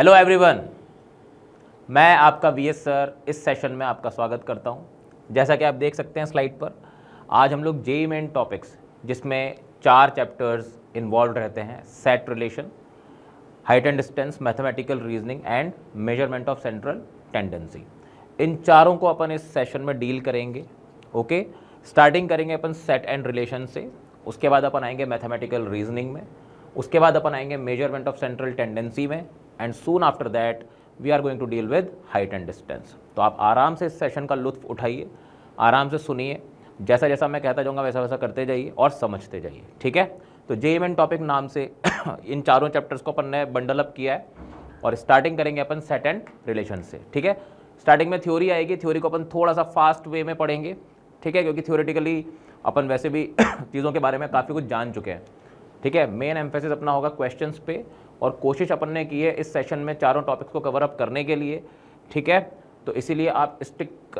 Hello everyone मैं आपका VS sir इस सेशन में आपका स्वागत करता हूं जैसा कि आप देख सकते हैं स्लाइड पर आज हम लोग जे मेन टॉपिक्स जिसमें चार चैप्टर्स इन्वॉल्व रहते हैं set relation height and distance mathematical reasoning and measurement of central tendency इन चारों को अपन इस सेशन में डील करेंगे ओके स्टार्टिंग करेंगे अपन सेट एंड रिलेशन से उसके बाद अपन आएंगे मैथमेटिकल रीजनिंग में उसके बाद अपन आएंगे मेजरमेंट ऑफ सेंट्रल टेंडेंसी में and soon after that we are going to deal with height and distance तो आप आराम से इस सेशन का लुत्फ उठाइए आराम से सुनिए जैसा जैसा मैं कहता जाऊँगा वैसा वैसा करते जाइए और समझते जाइए ठीक है तो जे एन टॉपिक नाम से इन चारों चैप्टर्स को अपन ने बंडल अप किया है और स्टार्टिंग करेंगे अपन सेट एंड रिलेशन से ठीक है स्टार्टिंग में थ्योरी आएगी थ्योरी को अपन थोड़ा सा फास्ट वे में पढ़ेंगे ठीक है क्योंकि थ्योरेटिकली अपन वैसे भी चीज़ों के बारे में काफ़ी कुछ जान चुके हैं ठीक है मेन एम्फेसिस अपना होगा क्वेश्चंस पे और कोशिश अपन ने की है इस सेशन में चारों टॉपिक्स को कवर अप करने के लिए ठीक है तो इसीलिए आप स्टिक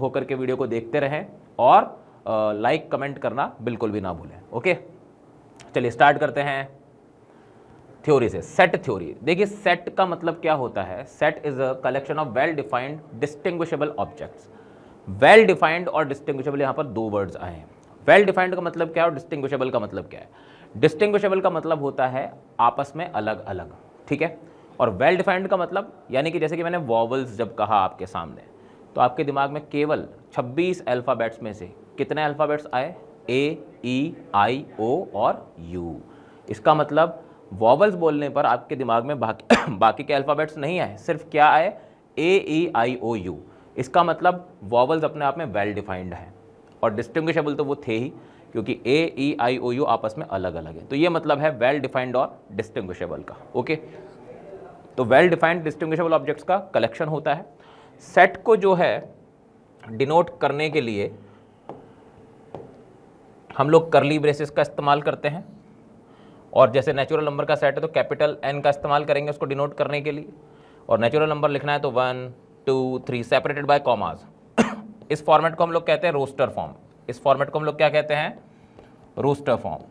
होकर के वीडियो को देखते रहें और लाइक कमेंट करना बिल्कुल भी ना भूलें ओके चलिए स्टार्ट करते हैं थ्योरी से सेट थ्योरी देखिए सेट का मतलब क्या होता है set is a collection of well defined distinguishable objects well defined और डिस्टिंग्विशेबल यहाँ पर दो वर्ड्स आए हैं वेल डिफाइंड का मतलब क्या है और डिस्टिंग्विशेबल का मतलब क्या है डिस्टिंग्विशेबल का मतलब होता है आपस में अलग अलग ठीक है और वेल डिफाइंड का मतलब यानी कि जैसे कि मैंने वॉवल्स जब कहा आपके सामने तो आपके दिमाग में केवल 26 अल्फ़ाबेट्स में से कितने अल्फ़ाबेट्स आए ए ई आई ओ और यू इसका मतलब वॉवल्स बोलने पर आपके दिमाग में बाकी बाकी के अल्फ़ाबेट्स नहीं आए सिर्फ क्या आए ए ई आई ओ यू इसका मतलब वॉवल्स अपने आप में वेल डिफाइंड है और डिस्टिंग्विशेबल तो वो थे ही क्योंकि ए ई आई ओ यू आपस में अलग अलग है तो ये मतलब है वेल डिफाइंड और डिस्टिंग्विशेबल का ओके तो वेल डिफाइंड डिस्टिंग्विशेबल ऑब्जेक्ट्स का कलेक्शन होता है सेट को जो है डिनोट करने के लिए हम लोग करली ब्रेसेस का इस्तेमाल करते हैं और जैसे नेचुरल नंबर का सेट है तो कैपिटल एन का इस्तेमाल करेंगे उसको डिनोट करने के लिए और नेचुरल नंबर लिखना है तो one two three separated by commas इस फॉर्मेट को हम लोग कहते हैं रोस्टर फॉर्म इस फॉर्मेट को हम लोग क्या कहते हैं रोस्टर फॉर्म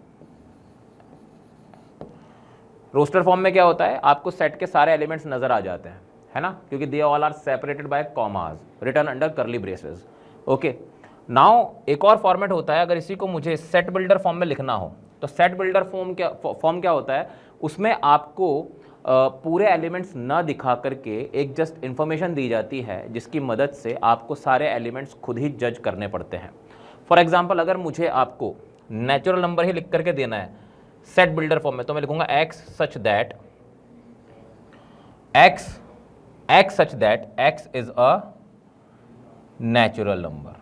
रोस्टर फॉर्म में क्या होता है आपको सेट के सारे एलिमेंट्स नजर आ जाते हैं है ना क्योंकि they all are separated by commas written under curly braces okay now एक और फॉर्मेट होता है अगर इसी को मुझे सेट बिल्डर फॉर्म में लिखना हो तो सेट बिल्डर फॉर्म क्या फॉर्म क्या होता है उसमें आपको पूरे एलिमेंट्स ना दिखा करके एक जस्ट इन्फॉर्मेशन दी जाती है जिसकी मदद से आपको सारे एलिमेंट्स खुद ही जज करने पड़ते हैं फॉर एग्जाम्पल अगर मुझे आपको नेचुरल नंबर ही लिख करके देना है सेट बिल्डर फॉर्म में तो मैं लिखूंगा x such that x x such that x is a natural number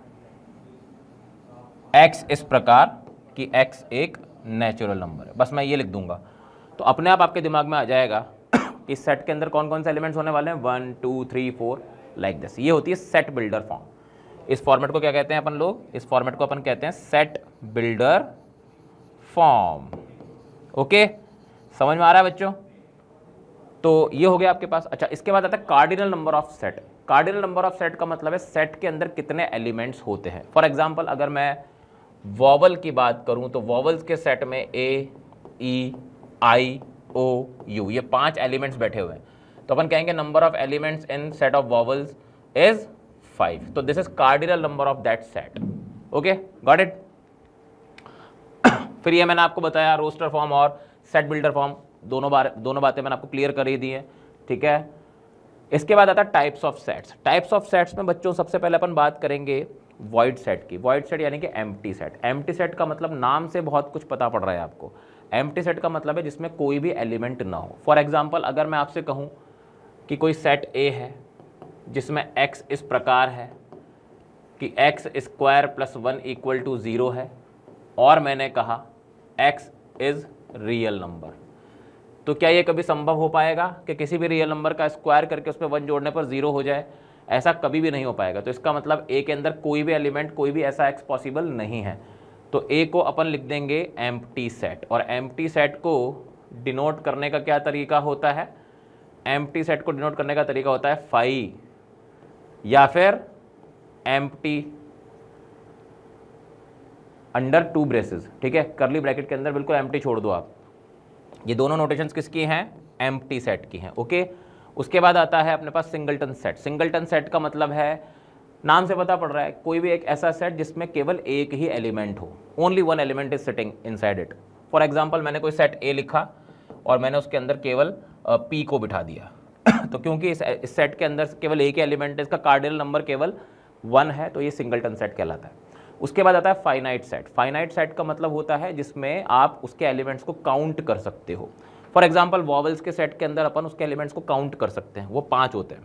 x इस प्रकार कि एक्स एक नेचुरल नंबर है बस मैं ये लिख दूंगा तो अपने आप आपके दिमाग में आ जाएगा कि सेट के अंदर कौन कौन से एलिमेंट्स होने वाले हैं one two three four like this ये होती है सेट बिल्डर फॉर्म इस फॉर्मेट को क्या कहते हैं अपन लोग इस फॉर्मेट को अपन कहते हैं सेट बिल्डर फॉर्म ओके समझ में आ रहा है बच्चों तो ये हो गया आपके पास अच्छा इसके बाद आता है cardinal number of set cardinal number of set का मतलब है सेट के अंदर कितने एलिमेंट्स होते हैं फॉर एग्जाम्पल अगर मैं वॉवल की बात करूं तो वॉवल्स के सेट में ए ई आई ओ यू ये पांच एलिमेंट्स बैठे हुए हैं तो अपन कहेंगे number of elements in set of vowels is five तो this is cardinal number of that set okay got it फिर ये मैंने आपको बताया रोस्टर फॉर्म और सेट बिल्डर फॉर्म दोनों बार दोनों बातें मैंने आपको क्लियर कर ही दी है ठीक है इसके बाद आता है types of sets types of sets में बच्चों सबसे पहले अपन बात करेंगे वॉइड सेट की वॉइड सेट यानी कि एम सेट एम सेट का मतलब नाम से बहुत कुछ पता पड़ रहा है आपको एम सेट का मतलब है जिसमें कोई भी एलिमेंट ना हो फॉर एग्जाम्पल अगर मैं आपसे कहूँ कि कोई सेट ए है जिसमें x इस प्रकार है कि x square plus one equal to zero है और मैंने कहा x इज़ रियल नंबर तो क्या ये कभी संभव हो पाएगा कि किसी भी रियल नंबर का स्क्वायर करके उस पर वन जोड़ने पर ज़ीरो हो जाए ऐसा कभी भी नहीं हो पाएगा तो इसका मतलब ए के अंदर कोई भी एलिमेंट कोई भी ऐसा एक्स पॉसिबल नहीं है तो ए को अपन लिख देंगे एम सेट और एम सेट को डिनोट करने का क्या तरीका होता है एम सेट को डिनोट करने का तरीका होता है फाइव या फिर एम्प्टी अंडर टू ब्रेसेस ठीक है करली ब्रैकेट के अंदर बिल्कुल एम्प्टी छोड़ दो आप ये दोनों नोटेशंस किसकी हैं एम्प्टी सेट की हैं ओके उसके बाद आता है अपने पास सिंगलटन सेट सिंगलटन सेट का मतलब है नाम से पता पड़ रहा है कोई भी एक ऐसा सेट जिसमें केवल एक ही एलिमेंट हो only one element is sitting side it for example मैंने कोई सेट ए लिखा और मैंने उसके अंदर केवल पी को बिठा दिया तो क्योंकि इस सेट के अंदर केवल एक ही एलिमेंट है इसका कार्डिनल नंबर केवल वन है तो ये सिंगलटन सेट कहलाता है उसके बाद आता है फाइनाइट सेट फाइनाइट सेट का मतलब होता है जिसमें आप उसके एलिमेंट्स को काउंट कर सकते हो फॉर एग्जाम्पल वॉवल्स के सेट के अंदर अपन उसके एलिमेंट्स को काउंट कर सकते हैं वो पाँच होते हैं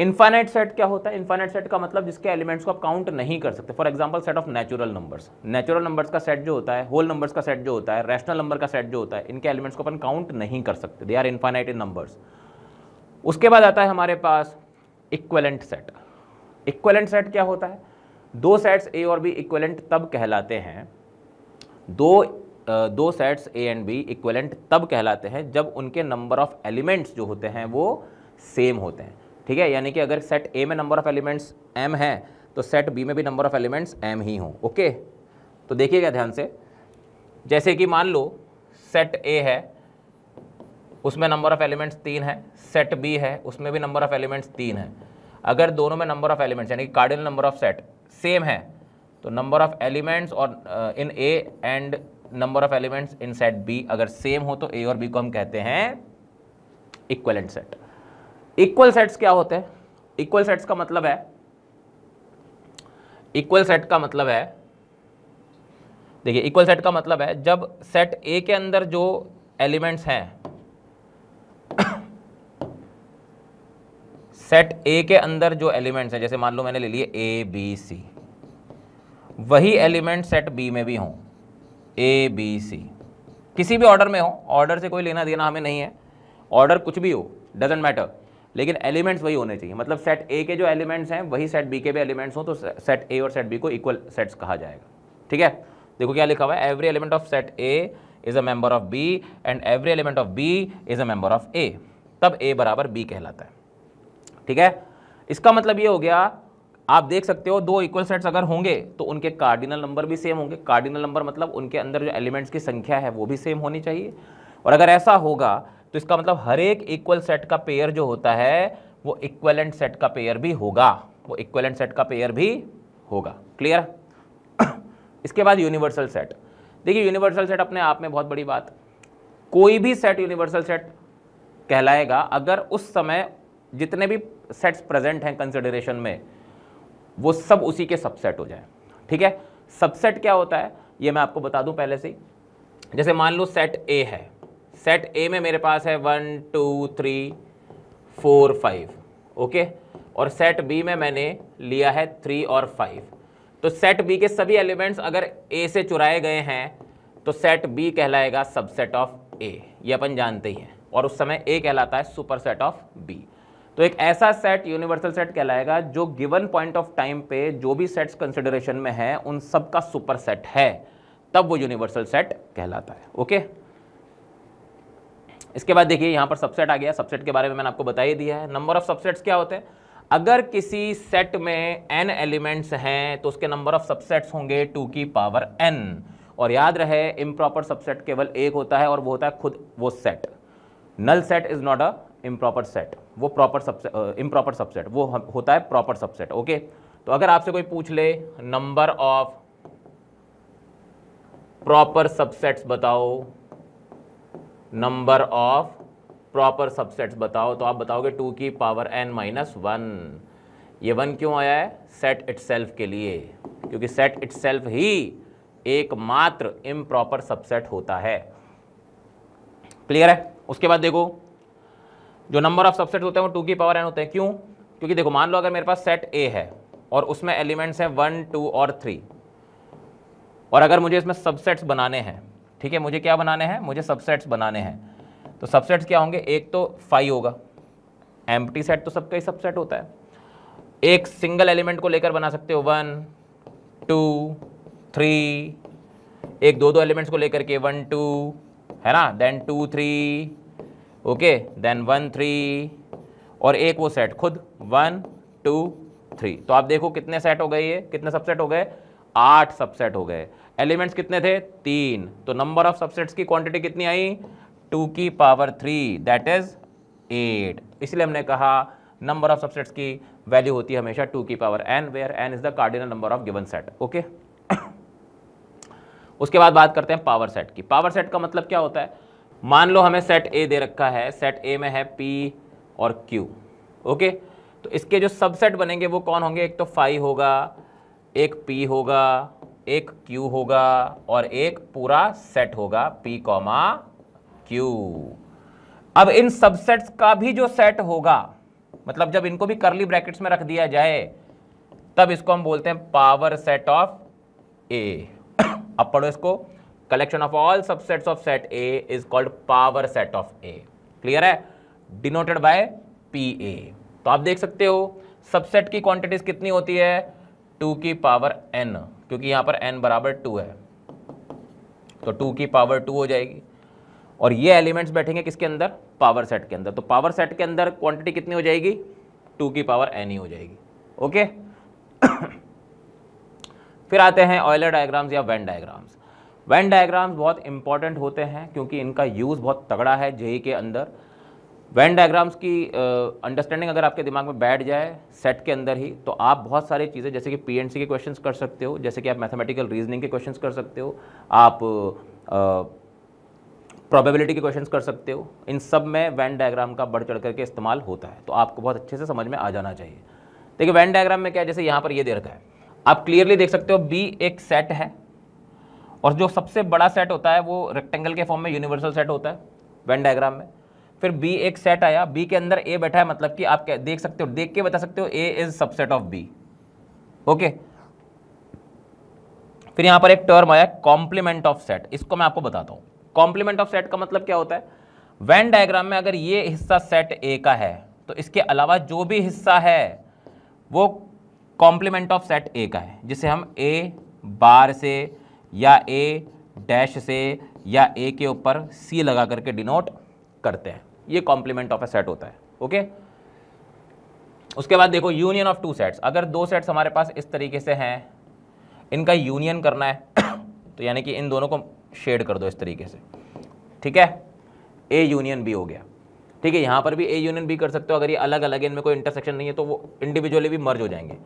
इन्फाइनाइट सेट क्या होता है इन्फाइनाइट सेट का मतलब जिसके एलिमेंट्स को आप काउंट नहीं कर सकते for example set of natural numbers natural numbers का सेट जो होता है होल नंबर्स का सेट जो होता है रैशनल नंबर का सेट जो होता है इनके एलिमेंट्स को अपन काउंट नहीं कर सकते they are infinite in numbers उसके बाद आता है हमारे पास इक्वलेंट सेट इक्वलेंट सेट क्या होता है दो सेट्स ए और बी इक्वलेंट तब कहलाते हैं दो दो sets A and B equivalent तब कहलाते हैं जब उनके नंबर ऑफ एलिमेंट्स जो होते हैं वो सेम होते हैं ठीक है यानी कि अगर सेट ए में नंबर ऑफ एलिमेंट्स एम है तो सेट बी में भी नंबर ऑफ एलिमेंट्स एम ही हों ओके तो देखिएगा ध्यान से जैसे कि मान लो सेट ए है उसमें नंबर ऑफ़ एलिमेंट्स तीन है सेट बी है उसमें भी नंबर ऑफ़ एलिमेंट्स तीन है अगर दोनों में नंबर ऑफ़ एलिमेंट्स यानी कि cardinal number of set same है तो नंबर ऑफ़ एलिमेंट्स और in A and number of elements in set B अगर सेम हो तो ए और बी को हम कहते हैं इक्वलेंट सेट इक्वल सेट्स क्या होते हैं इक्वल सेट्स का मतलब है इक्वल सेट का मतलब है देखिए इक्वल सेट का मतलब है जब सेट ए के अंदर जो एलिमेंट्स हैं सेट ए के अंदर जो एलिमेंट्स हैं जैसे मान लो मैंने ले लिए ए बी सी वही एलिमेंट सेट बी में भी हों ए बी सी किसी भी ऑर्डर में हो ऑर्डर से कोई लेना देना हमें नहीं है ऑर्डर कुछ भी हो डजेंट मैटर लेकिन एलिमेंट्स वही होने चाहिए मतलब सेट ए के जो एलिमेंट्स हैं वही सेट बी के भी एलिमेंट्स हों तो सेट ए और सेट बी को इक्वल सेट्स कहा जाएगा ठीक है देखो क्या लिखा हुआ है every element of set A is a member of B and every element of B is a member of A तब ए बराबर बी कहलाता है ठीक है इसका मतलब ये हो गया आप देख सकते हो दो इक्वल सेट्स अगर होंगे तो उनके कार्डिनल नंबर भी सेम होंगे कार्डिनल नंबर मतलब उनके अंदर जो एलिमेंट्स की संख्या है वो भी सेम होनी चाहिए और अगर ऐसा होगा तो इसका मतलब हर एक इक्वल सेट का पेयर जो होता है वो इक्वलेंट सेट का पेयर भी होगा वो इक्वलेंट सेट का पेयर भी होगा क्लियर इसके बाद यूनिवर्सल सेट देखिए यूनिवर्सल सेट अपने आप में बहुत बड़ी बात कोई भी सेट यूनिवर्सल सेट कहलाएगा अगर उस समय जितने भी सेट्स प्रेजेंट हैं कंसिडरेशन में वो सब उसी के सबसेट हो जाए ठीक है सबसेट क्या होता है ये मैं आपको बता दूं पहले से जैसे मान लो सेट ए है सेट ए में मेरे पास है one two three four five okay और सेट बी में मैंने लिया है थ्री और फाइव तो सेट बी के सभी एलिमेंट्स अगर ए से चुराए गए हैं तो सेट बी कहलाएगा सबसेट ऑफ ए ये अपन जानते ही हैं और उस समय ए कहलाता है सुपर सेट ऑफ बी तो एक ऐसा सेट यूनिवर्सल सेट कहलाएगा जो गिवन पॉइंट ऑफ टाइम पे जो भी सेट्स कंसिडरेशन में है उन सब का सुपर सेट है तब वो यूनिवर्सल सेट कहलाता है ओके इसके बाद देखिए यहां पर सबसेट आ गया सबसेट के बारे में मैंने आपको बता ही दिया है नंबर ऑफ सबसेट्स क्या होते हैं अगर किसी सेट में एन एलिमेंट्स हैं तो उसके नंबर ऑफ सबसेट्स होंगे टू की पावर एन और याद रहे इम्प्रॉपर सबसेट केवल एक होता है और वो होता है खुद वो set null set is not a improper set वो प्रॉपर सबसे इम्प्रॉपर सबसेट वो होता है प्रॉपर सबसेट ओके तो अगर आपसे कोई पूछ ले नंबर ऑफ प्रॉपर सबसेट्स बताओ नंबर ऑफ प्रॉपर सबसेट्स बताओ तो आप बताओगे टू की पावर एन माइनस वन ये वन क्यों आया है सेट इट के लिए क्योंकि सेट इट ही एकमात्र इम्प्रॉपर सबसेट होता है क्लियर है उसके बाद देखो जो नंबर ऑफ सबसेट होते हैं वो टू की पावर एन होते हैं क्यों क्योंकि देखो मान लो अगर मेरे पास सेट ए है और उसमें एलिमेंट्स हैं वन टू और थ्री और अगर मुझे इसमें सबसेट्स बनाने हैं ठीक है मुझे क्या बनाने हैं मुझे सबसेट्स बनाने हैं तो सबसेट्स क्या होंगे एक तो फाइव होगा एम सेट तो सबका ही सबसेट होता है एक सिंगल एलिमेंट को लेकर बना सकते हो वन टू थ्री एक दो दो एलिमेंट्स को लेकर के वन टू है ना then two three okay then one three और एक वो सेट खुद वन टू थ्री तो आप देखो कितने सेट हो गए ये कितने सबसेट हो गए आठ सबसेट हो गए एलिमेंट्स कितने थे तीन तो नंबर ऑफ सबसेट्स की क्वांटिटी कितनी आई टू की power three that is eight इसलिए हमने कहा नंबर ऑफ सबसेट्स की वैल्यू होती है हमेशा टू की power N where N is the cardinal number of given set okay उसके बाद बात करते हैं पावर सेट की पावर सेट का मतलब क्या होता है मान लो हमें सेट ए दे रखा है सेट ए में है पी और क्यू ओके तो इसके जो सबसेट बनेंगे वो कौन होंगे एक तो फाइव होगा एक पी होगा एक क्यू होगा और एक पूरा सेट होगा पी कॉमा क्यू अब इन सबसेट्स का भी जो सेट होगा मतलब जब इनको भी करली ब्रैकेट्स में रख दिया जाए तब इसको हम बोलते हैं पावर सेट ऑफ ए अब पढ़ो इसको collection of all subsets of set A is called power set of A clear है डिनोटेड बाय पी ए तो आप देख सकते हो सबसेट की क्वांटिटीज कितनी होती है टू की पावर एन क्योंकि यहां पर एन बराबर टू है तो टू की पावर टू हो जाएगी और ये एलिमेंट्स बैठेंगे किसके अंदर पावर सेट के अंदर तो पावर सेट के अंदर क्वांटिटी कितनी हो जाएगी टू की पावर एन ही हो जाएगी ओके फिर आते हैं ऑयलर डायग्राम्स या वेन डायग्राम्स वैन डायग्राम्स बहुत इंपॉर्टेंट होते हैं क्योंकि इनका यूज़ बहुत तगड़ा है जेई के e अंदर वैन डायग्राम्स की अंडरस्टैंडिंग uh, अगर आपके दिमाग में बैठ जाए सेट के अंदर ही तो आप बहुत सारी चीज़ें जैसे कि पीएनसी के क्वेश्चंस कर सकते हो जैसे कि आप मैथमेटिकल रीजनिंग के क्वेश्चंस कर सकते हो आप प्रोबेबिलिटी uh, के क्वेश्चंस कर सकते हो इन सब में वैन डायग्राम का बढ़ चढ़ करके इस्तेमाल होता है तो आपको बहुत अच्छे से समझ में आ जाना चाहिए देखिए वैन डायग्राम में क्या है जैसे यहाँ पर ये दे रखा है आप क्लियरली देख सकते हो बी एक सेट है और जो सबसे बड़ा सेट होता है वो रेक्टेंगल के फॉर्म में यूनिवर्सल सेट होता है वेन डायग्राम में फिर बी एक सेट आया बी के अंदर ए बैठा है मतलब कि आप देख सकते हो देख के बता सकते हो A is subset of B okay फिर यहां पर एक टर्म आया कॉम्प्लीमेंट ऑफ सेट इसको मैं आपको बताता हूं कॉम्प्लीमेंट ऑफ सेट का मतलब क्या होता है वैन डायग्राम में अगर ये हिस्सा सेट ए का है तो इसके अलावा जो भी हिस्सा है वो कॉम्प्लीमेंट ऑफ सेट ए का है जिसे हम ए बार से या ए डैश से या ए के ऊपर सी लगा करके डिनोट करते हैं ये कॉम्प्लीमेंट ऑफ ए सेट होता है ओके उसके बाद देखो यूनियन ऑफ टू सेट्स अगर दो सेट्स हमारे पास इस तरीके से हैं इनका यूनियन करना है तो यानी कि इन दोनों को शेड कर दो इस तरीके से ठीक है ए यूनियन बी हो गया ठीक है यहाँ पर भी ए यूनियन बी कर सकते हो अगर ये अलग अलग इनमें कोई इंटरसेक्शन नहीं है तो वो इंडिविजुअली भी मर्ज हो जाएंगे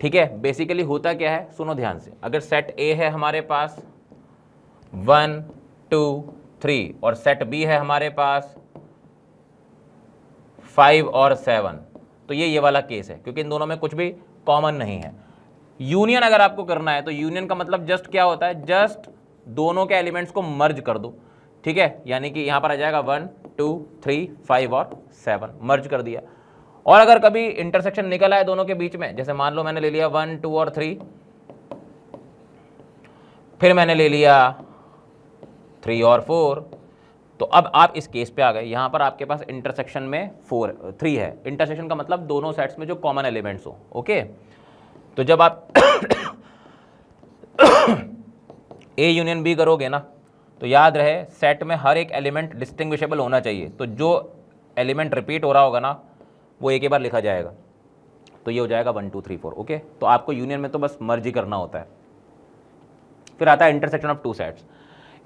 ठीक है बेसिकली होता क्या है सुनो ध्यान से अगर सेट ए है हमारे पास वन टू थ्री और सेट बी है हमारे पास फाइव और सेवन तो ये ये वाला केस है क्योंकि इन दोनों में कुछ भी कॉमन नहीं है यूनियन अगर आपको करना है तो यूनियन का मतलब जस्ट क्या होता है जस्ट दोनों के एलिमेंट्स को मर्ज कर दो ठीक है यानी कि यहां पर आ जाएगा वन टू थ्री फाइव और सेवन मर्ज कर दिया और अगर कभी इंटरसेक्शन निकल आए दोनों के बीच में जैसे मान लो मैंने ले लिया वन टू और थ्री फिर मैंने ले लिया थ्री और फोर तो अब आप इस केस पे आ गए यहां पर आपके पास इंटरसेक्शन में फोर थ्री है इंटरसेक्शन का मतलब दोनों सेट्स में जो कॉमन एलिमेंट्स हो ओके तो जब आप ए यूनियन बी करोगे ना तो याद रहे सेट में हर एक एलिमेंट डिस्टिंग्विशेबल होना चाहिए तो जो एलिमेंट रिपीट हो रहा होगा ना वो एक ही बार लिखा जाएगा तो ये हो जाएगा one two three four okay तो आपको यूनियन में तो बस मर्जी करना होता है फिर आता है intersection of two sets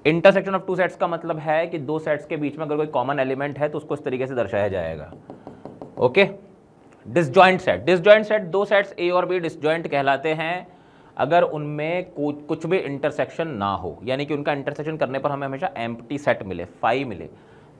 intersection of two sets का मतलब है कि दो सेट्स के बीच में अगर कोई कॉमन एलिमेंट है तो उसको इस तरीके से दर्शाया जाएगा okay disjoint set disjoint set दो सेट्स ए और बी डिसजॉइंट कहलाते हैं अगर उनमें कुछ भी इंटरसेक्शन ना हो यानी कि उनका इंटरसेक्शन करने पर हमें हमेशा एम्प्टी सेट मिले फाइव मिले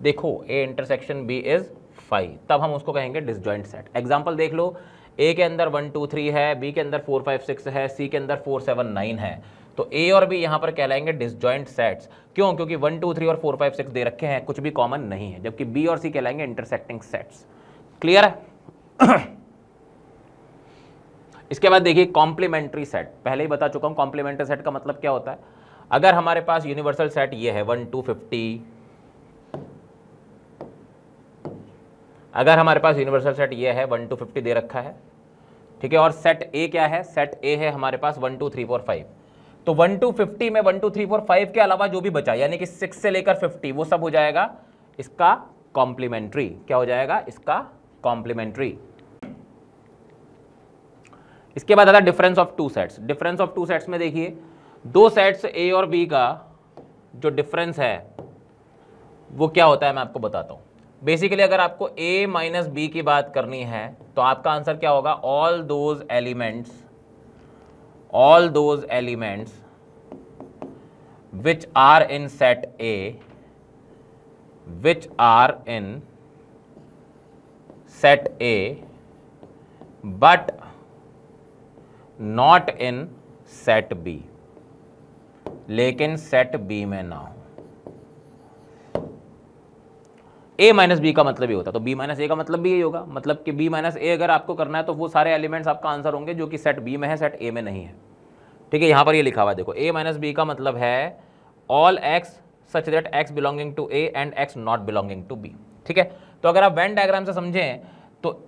देखो A intersection B is five तब हम उसको कहेंगे डिसजॉइंट सेट एग्जाम्पल देख लो ए के अंदर वन टू थ्री है बी के अंदर फोर फाइव सिक्स है सी के अंदर फोर सेवन नाइन है तो ए और बी यहाँ पर कहलाएंगे डिसजॉइंट सेट्स क्यों क्योंकि वन टू थ्री और फोर फाइव सिक्स दे रखे हैं कुछ भी कॉमन नहीं है जबकि बी और सी कहलाएंगे इंटरसेक्टिंग सेट्स क्लियर है इसके बाद देखिए कॉम्प्लीमेंट्री सेट पहले ही बता चुका हूँ कॉम्प्लीमेंट्री सेट का मतलब क्या होता है अगर हमारे पास यूनिवर्सल सेट ये है वन टू फिफ्टी अगर हमारे पास यूनिवर्सल सेट ये है वन टू फिफ्टी दे रखा है ठीक है और सेट ए क्या है सेट ए है हमारे पास one two three four five तो वन टू फिफ्टी में one two three four five के अलावा जो भी बचा यानी कि सिक्स से लेकर फिफ्टी वो सब हो जाएगा इसका कॉम्प्लीमेंट्री क्या हो जाएगा इसका कॉम्प्लीमेंट्री इसके बाद आता है difference of two sets difference of two sets में देखिए दो सेट्स ए और बी का जो डिफरेंस है वो क्या होता है मैं आपको बताता हूं बेसिकली अगर आपको ए माइनस बी की बात करनी है तो आपका आंसर क्या होगा all those elements all those elements which are in set A which are in set A but not in set B लेकिन सेट बी में ना हो ए माइनस बी का मतलब ये होता है तो बी माइनस ए का मतलब भी यही होगा मतलब कि बी माइनस ए अगर आपको करना है तो वो सारे एलिमेंट्स आपका आंसर होंगे जो कि सेट बी में है सेट ए में नहीं है ठीक है यहाँ पर ये यह लिखा हुआ है देखो ए माइनस बी का मतलब है all X such that X belonging to A and X not belonging to B ठीक है तो अगर आप वेन डायग्राम से समझें तो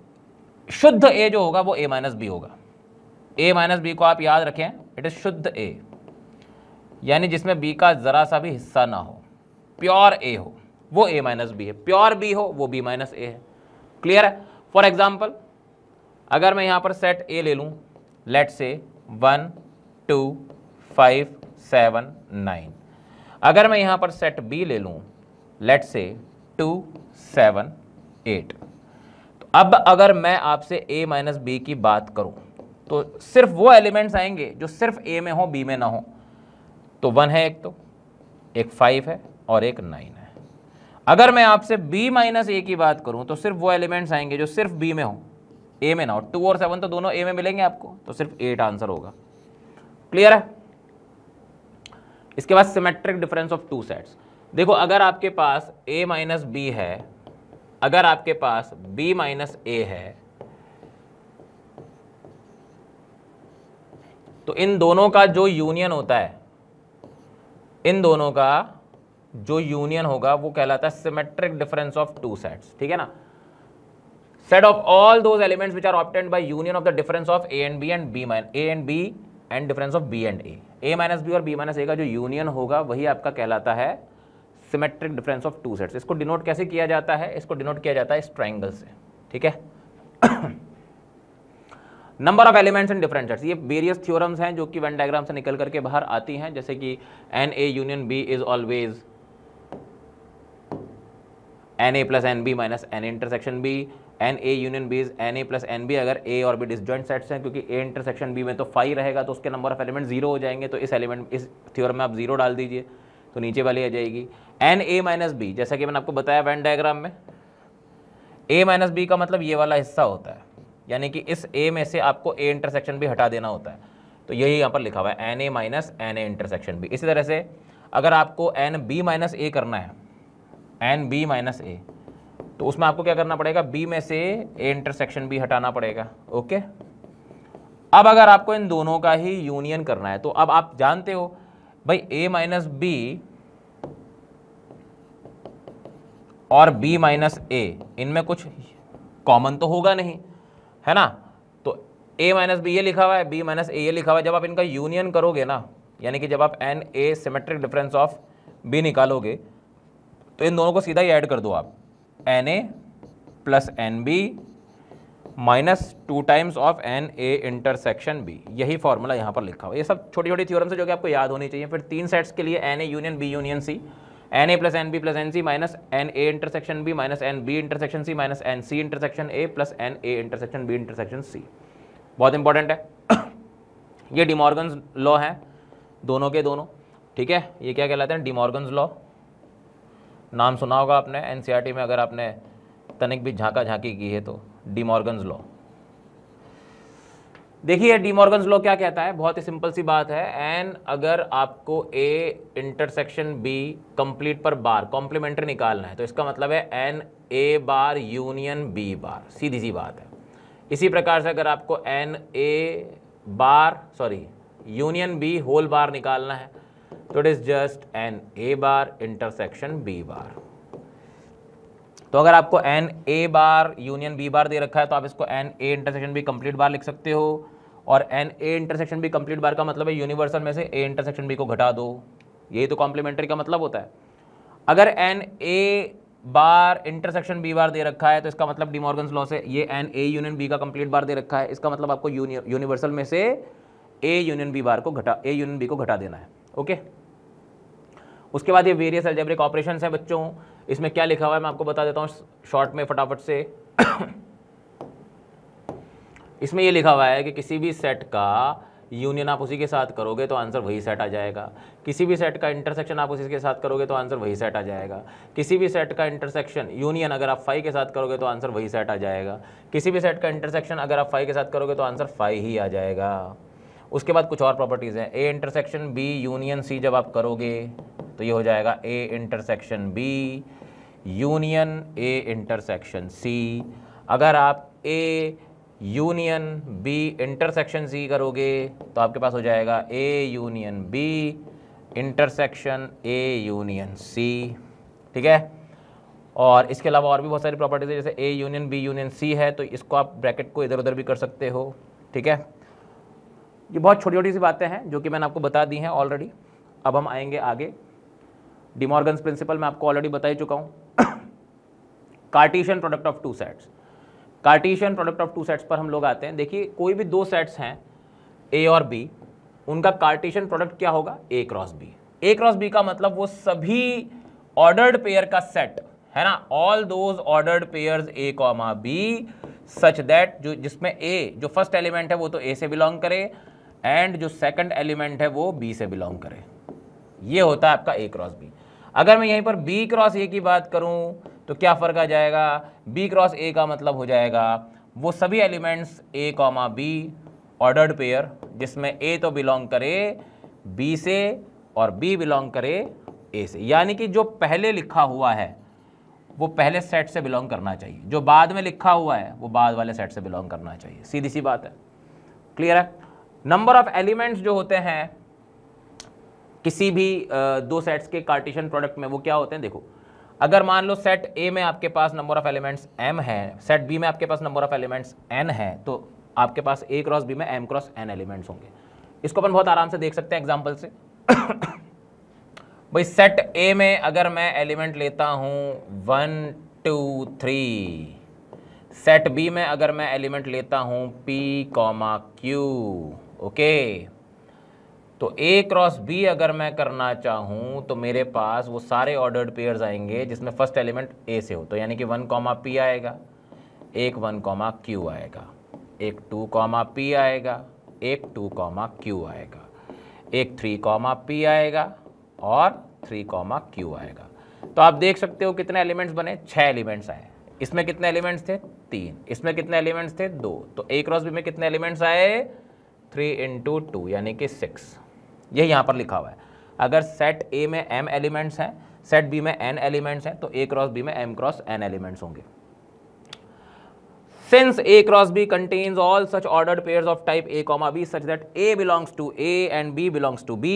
शुद्ध ए जो होगा वो ए माइनस बी होगा ए माइनस बी को आप याद रखें इट इज़ शुद्ध ए यानी जिसमें बी का ज़रा सा भी हिस्सा ना हो प्योर ए हो वो ए माइनस बी है प्योर बी हो वो बी माइनस ए है क्लियर है फॉर एग्जाम्पल अगर मैं यहाँ पर सेट ए ले लूँ let say one two five seven nine अगर मैं यहाँ पर सेट बी ले लूँ लेट से टू सेवन एट तो अब अगर मैं आपसे ए माइनस बी की बात करूँ तो सिर्फ वो एलिमेंट्स आएंगे जो सिर्फ ए में हो बी में ना हो तो वन है एक तो एक फाइव है और एक नाइन है अगर मैं आपसे b माइनस ए की बात करूं तो सिर्फ वो एलिमेंट्स आएंगे जो सिर्फ b में हो a में ना हो टू और सेवन तो दोनों a में मिलेंगे आपको तो सिर्फ एट आंसर होगा क्लियर है इसके बाद symmetric difference of two sets देखो अगर आपके पास a माइनस बी है अगर आपके पास b माइनस ए है तो इन दोनों का जो यूनियन होता है इन दोनों का जो यूनियन होगा वो कहलाता है symmetric difference of two sets ठीक है ना set of all those elements which are obtained by union of the difference of A and B and B minus A and B and difference of B and A A minus B और B minus A का जो union होगा वही आपका कहलाता है symmetric difference of two sets इसको denote कैसे किया जाता है इसको डिनोट किया जाता है इस ट्राइंगल से ठीक है number of elements in different sets ये वेरियस थ्योरम्स हैं जो कि वन डायग्राम से निकल करके बाहर आती हैं जैसे कि N A union B is always N A plus N B minus N intersection B N A union B is N A plus N B अगर ए और बी डिसजॉइंट सेट्स हैं क्योंकि ए इंटरसेक्शन बी में तो five रहेगा तो उसके number of element zero हो जाएंगे तो इस एलिमेंट इस थियोर में आप जीरो डाल दीजिए तो नीचे वाली आ जाएगी एन ए माइनस बी जैसा कि मैंने आपको बताया वैन डायग्राम में ए माइनस बी का मतलब ये वाला हिस्सा होता है यानी कि इस ए में से आपको ए इंटरसेक्शन भी हटा देना होता है तो यही यहाँ पर लिखा हुआ है N A minus N A intersection B इसी तरह से अगर आपको एन बी माइनस ए करना है एन बी माइनस ए तो उसमें आपको क्या करना पड़ेगा बी में से ए इंटरसेक्शन बी हटाना पड़ेगा ओके अब अगर आपको इन दोनों का ही यूनियन करना है तो अब आप जानते हो भाई ए माइनस बी और बी माइनस ए इनमें कुछ कॉमन तो होगा नहीं है ना तो ए माइनस बी ये लिखा हुआ है बी माइनस ए ये लिखा हुआ है जब आप इनका यूनियन करोगे ना यानी कि जब आप N A symmetric difference of B निकालोगे तो इन दोनों को सीधा ही ऐड कर दो आप N A plus N B minus two times of N A intersection B यही फॉर्मूला यहाँ पर लिखा हुआ ये सब छोटी छोटी थ्योरम्स है जो कि आपको याद होनी चाहिए फिर तीन सेट्स के लिए N A union B union C N A plus N B plus N C minus N A intersection B minus N B intersection C minus N C intersection A plus N A intersection B intersection C बहुत important है ये De Morgan's law है दोनों के दोनों ठीक है ये क्या कहलाते हैं डिमॉर्गन्स लॉ नाम सुना होगा आपने एन e में अगर आपने तनिक भी झांका झांकी की है तो डीमॉर्गन्स लॉ देखिए डीमॉर्गन्स लॉ क्या कहता है बहुत ही सिंपल सी बात है एन अगर आपको ए इंटरसेक्शन बी कंप्लीट पर बार कॉम्प्लीमेंट्री निकालना है तो इसका मतलब है N A bar union B bar सीधी सी बात है इसी प्रकार से अगर आपको N A bar sorry union B whole bar निकालना है तो it is just N A bar intersection B bar तो अगर आपको N A bar union B bar दे रखा है तो आप इसको N A intersection B complete bar लिख सकते हो और N A intersection B complete बार का मतलब है यूनिवर्सल में से ए इंटरसेक्शन बी को घटा दो यही तो कॉम्प्लीमेंट्री का मतलब होता है अगर N A bar intersection B bar दे रखा है तो इसका मतलब डिमॉर्गन लॉ से ये एन ए यूनियन बी का कंप्लीट बार दे रखा है इसका मतलब आपको यूनिवर्सल में से ए यूनियन बी बार को घटा ए यूनियन बी को घटा देना है ओके उसके बाद ये वेरियस एल्जेब्रिक ऑपरेशन है बच्चों इसमें क्या लिखा हुआ है मैं आपको बता देता हूँ शॉर्ट में फटाफट से इसमें ये लिखा हुआ है कि किसी भी सेट का यूनियन आप उसी के साथ करोगे तो आंसर वही सेट आ जाएगा किसी भी सेट का इंटरसेक्शन आप उसी के साथ करोगे तो आंसर वही सेट आ जाएगा किसी भी सेट का इंटरसेक्शन यूनियन अगर आप फाइव के साथ करोगे तो आंसर वही सेट आ जाएगा किसी भी सेट का इंटरसेक्शन अगर आप फाइव के साथ करोगे तो आंसर फाइव ही आ जाएगा उसके बाद कुछ और प्रॉपर्टीज़ हैं A intersection B union C जब आप करोगे तो ये हो जाएगा A intersection B union A intersection C अगर आप A union B intersection C करोगे तो आपके पास हो जाएगा A union B intersection A union C ठीक है और इसके अलावा और भी बहुत सारी प्रॉपर्टीज़ है जैसे A union B union C है तो इसको आप ब्रैकेट को इधर उधर भी कर सकते हो ठीक है ये बहुत छोटी छोटी सी बातें हैं जो कि मैंने आपको बता दी हैं ऑलरेडी अब हम आएंगे आगे डिमॉर्गन्स प्रिंसिपल मैं आपको ऑलरेडी बता ही चुका हूँ Cartesian product of two sets Cartesian product of two sets पर हम लोग आते हैं देखिए कोई भी दो सेट्स हैं ए और बी उनका कार्टिशियन प्रोडक्ट क्या होगा A cross B A cross B का मतलब वो सभी ऑर्डर्ड पेयर का सेट है ना all those ordered pair A comma B such that जो जिसमें ए जो फर्स्ट एलिमेंट है वो तो ए से बिलोंग करे एंड जो सेकंड एलिमेंट है वो बी से बिलोंग करे ये होता है आपका ए क्रॉस बी अगर मैं यहीं पर बी क्रॉस ए की बात करूँ तो क्या फ़र्क आ जाएगा बी क्रॉस ए का मतलब हो जाएगा वो सभी elements A comma B ordered pair जिसमें ए तो बिलोंग करे बी से और बी बिलोंग करे ए से यानी कि जो पहले लिखा हुआ है वो पहले सेट से बिलोंग करना चाहिए जो बाद में लिखा हुआ है वो बाद वाले सेट से बिलोंग करना चाहिए सीधी सी बात है क्लियर है नंबर ऑफ एलिमेंट्स जो होते हैं किसी भी दो सेट्स के कार्टिशन प्रोडक्ट में वो क्या होते हैं देखो अगर मान लो सेट ए में आपके पास नंबर ऑफ एलिमेंट्स एम है सेट बी में आपके पास नंबर ऑफ एलिमेंट्स एन है तो आपके पास ए क्रॉस बी में एम क्रॉस एन एलिमेंट्स होंगे इसको अपन बहुत आराम से देख सकते हैं एग्जाम्पल से भाई सेट ए में अगर मैं एलिमेंट लेता हूँ one two three set B में अगर मैं एलिमेंट लेता हूँ पी कॉमा क्यू ओके तो ए क्रॉस बी अगर मैं करना चाहूँ तो मेरे पास वो सारे ऑर्डर्ड पेयर्स आएंगे जिसमें फर्स्ट एलिमेंट ए से हो तो यानी कि वन कॉमा पी आएगा एक वन कॉमा क्यू आएगा एक टू कॉमा पी आएगा एक टू कॉमा क्यू आएगा एक थ्री कॉमा पी आएगा और थ्री कॉमा क्यू आएगा तो आप देख सकते हो कितने एलिमेंट्स बने छः एलिमेंट्स आए इसमें कितने एलिमेंट्स थे तीन इसमें कितने एलिमेंट्स थे दो तो ए क्रॉस बी में कितने एलिमेंट्स आए थ्री इंटू टू यानी कि सिक्स ये यहाँ पर लिखा हुआ है अगर सेट ए में एम एलिमेंट्स हैं सेट बी में एन एलिमेंट्स हैं तो ए क्रॉस बी में एम क्रॉस एन एलिमेंट्स होंगे since A cross B contains all such order pair of type A comma B such that A belongs to A and B belongs to B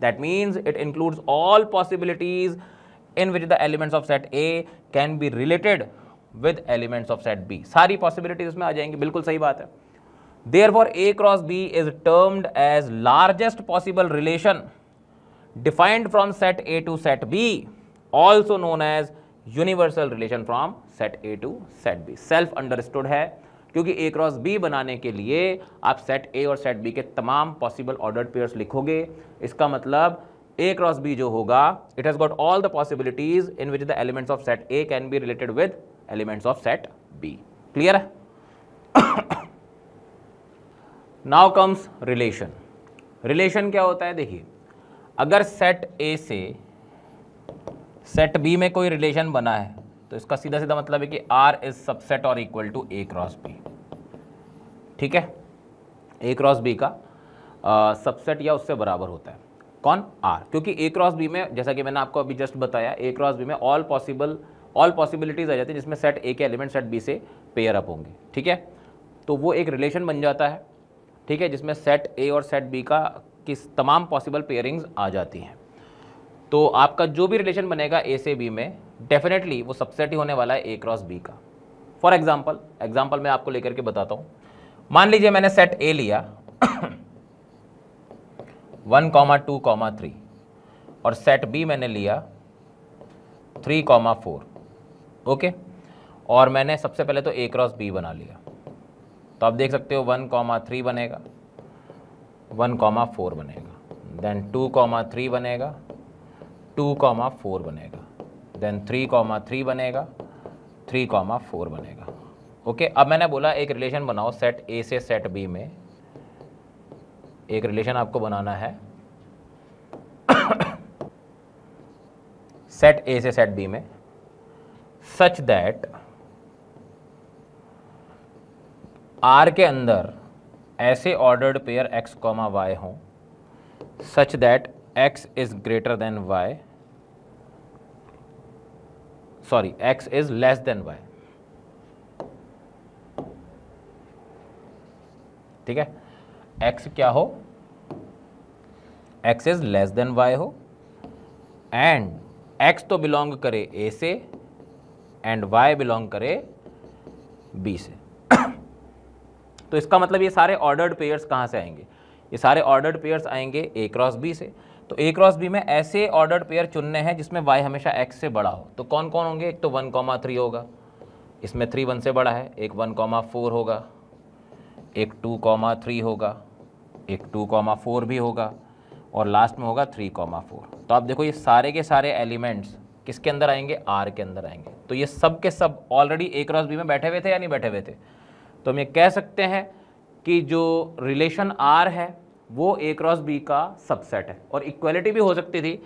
that means it includes all possibilities in which the elements of set A can be related with elements of set B सारी possibilities में आ जाएंगी बिल्कुल सही बात है therefore a cross b is termed as largest possible relation defined from set a to set b also known as universal relation from set A to set B self understood है क्योंकि ए cross B बनाने के लिए आप set A और set B के तमाम possible ordered pairs लिखोगे इसका मतलब ए क्रॉस बी जो होगा it has got all the possibilities in which the elements of set A can be related with elements of set B clear है now comes relation relation क्या होता है देखिए अगर सेट ए से सेट बी में कोई रिलेशन बना है तो इसका सीधा सीधा मतलब है कि आर इज सबसेट और equal to A cross B ठीक है ए क्रॉस बी का सबसेट या उससे बराबर होता है कौन आर क्योंकि ए क्रॉस बी में जैसा कि मैंने आपको अभी जस्ट बताया ए क्रॉस बी में ऑल पॉसिबल ऑल पॉसिबिलिटीज़ आ जाती है जिसमें सेट ए के एलिमेंट सेट बी से पेयर अप होंगे ठीक है तो वो एक रिलेशन बन जाता है ठीक है जिसमें सेट ए और सेट बी का किस तमाम पॉसिबल पेयरिंग्स आ जाती हैं तो आपका जो भी रिलेशन बनेगा ए से बी में डेफिनेटली वो सबसेट ही होने वाला है ए क्रॉस बी का फॉर एग्जाम्पल एग्जाम्पल मैं आपको लेकर के बताता हूँ मान लीजिए मैंने सेट ए लिया one comma two comma three और सेट बी मैंने लिया थ्री कॉमा फोर ओके और मैंने सबसे पहले तो ए क्रॉस बी बना लिया तो आप देख सकते हो वन कॉमा थ्री बनेगा वन कॉमा फोर बनेगा देन टू कॉमा थ्री बनेगा टू कॉमा फोर बनेगा देन थ्री कॉमा थ्री बनेगा थ्री कॉमा फोर बनेगा ओके okay, अब मैंने बोला एक रिलेशन बनाओ सेट ए से सेट बी में एक रिलेशन आपको बनाना है सेट ए से सेट बी में सच दैट आर के अंदर ऐसे ordered pair x comma y हों such that x is greater than y sorry x is less than y ठीक है एक्स क्या हो x is less than y हो एंड एक्स तो बिलोंग करे ए से एंड वाई बिलोंग करे बी से तो इसका मतलब ये सारे ऑर्डर्ड पेयर्स कहाँ से आएंगे ये सारे ऑर्डर्ड पेयर्स आएंगे ए क्रॉस बी से तो ए क्रॉस बी में ऐसे ऑर्डर्ड पेयर चुनने हैं जिसमें वाई हमेशा एक्स से बड़ा हो तो कौन कौन होंगे एक तो वन कॉमा थ्री होगा इसमें थ्री वन से बड़ा है एक वन कॉमा फोर होगा एक टू कॉमा थ्री होगा एक टू कॉमा फोर भी होगा और लास्ट में होगा थ्री कॉमा फोर तो आप देखो ये सारे के सारे एलिमेंट्स किसके अंदर आएंगे आर के अंदर आएंगे तो ये सब के सब ऑलरेडी ए क्रॉस बी में बैठे हुए थे या नहीं बैठे हुए थे तो हम ये कह सकते हैं कि जो रिलेशन आर है वो ए क्रॉस बी का सबसेट है और इक्वलिटी भी हो सकती थी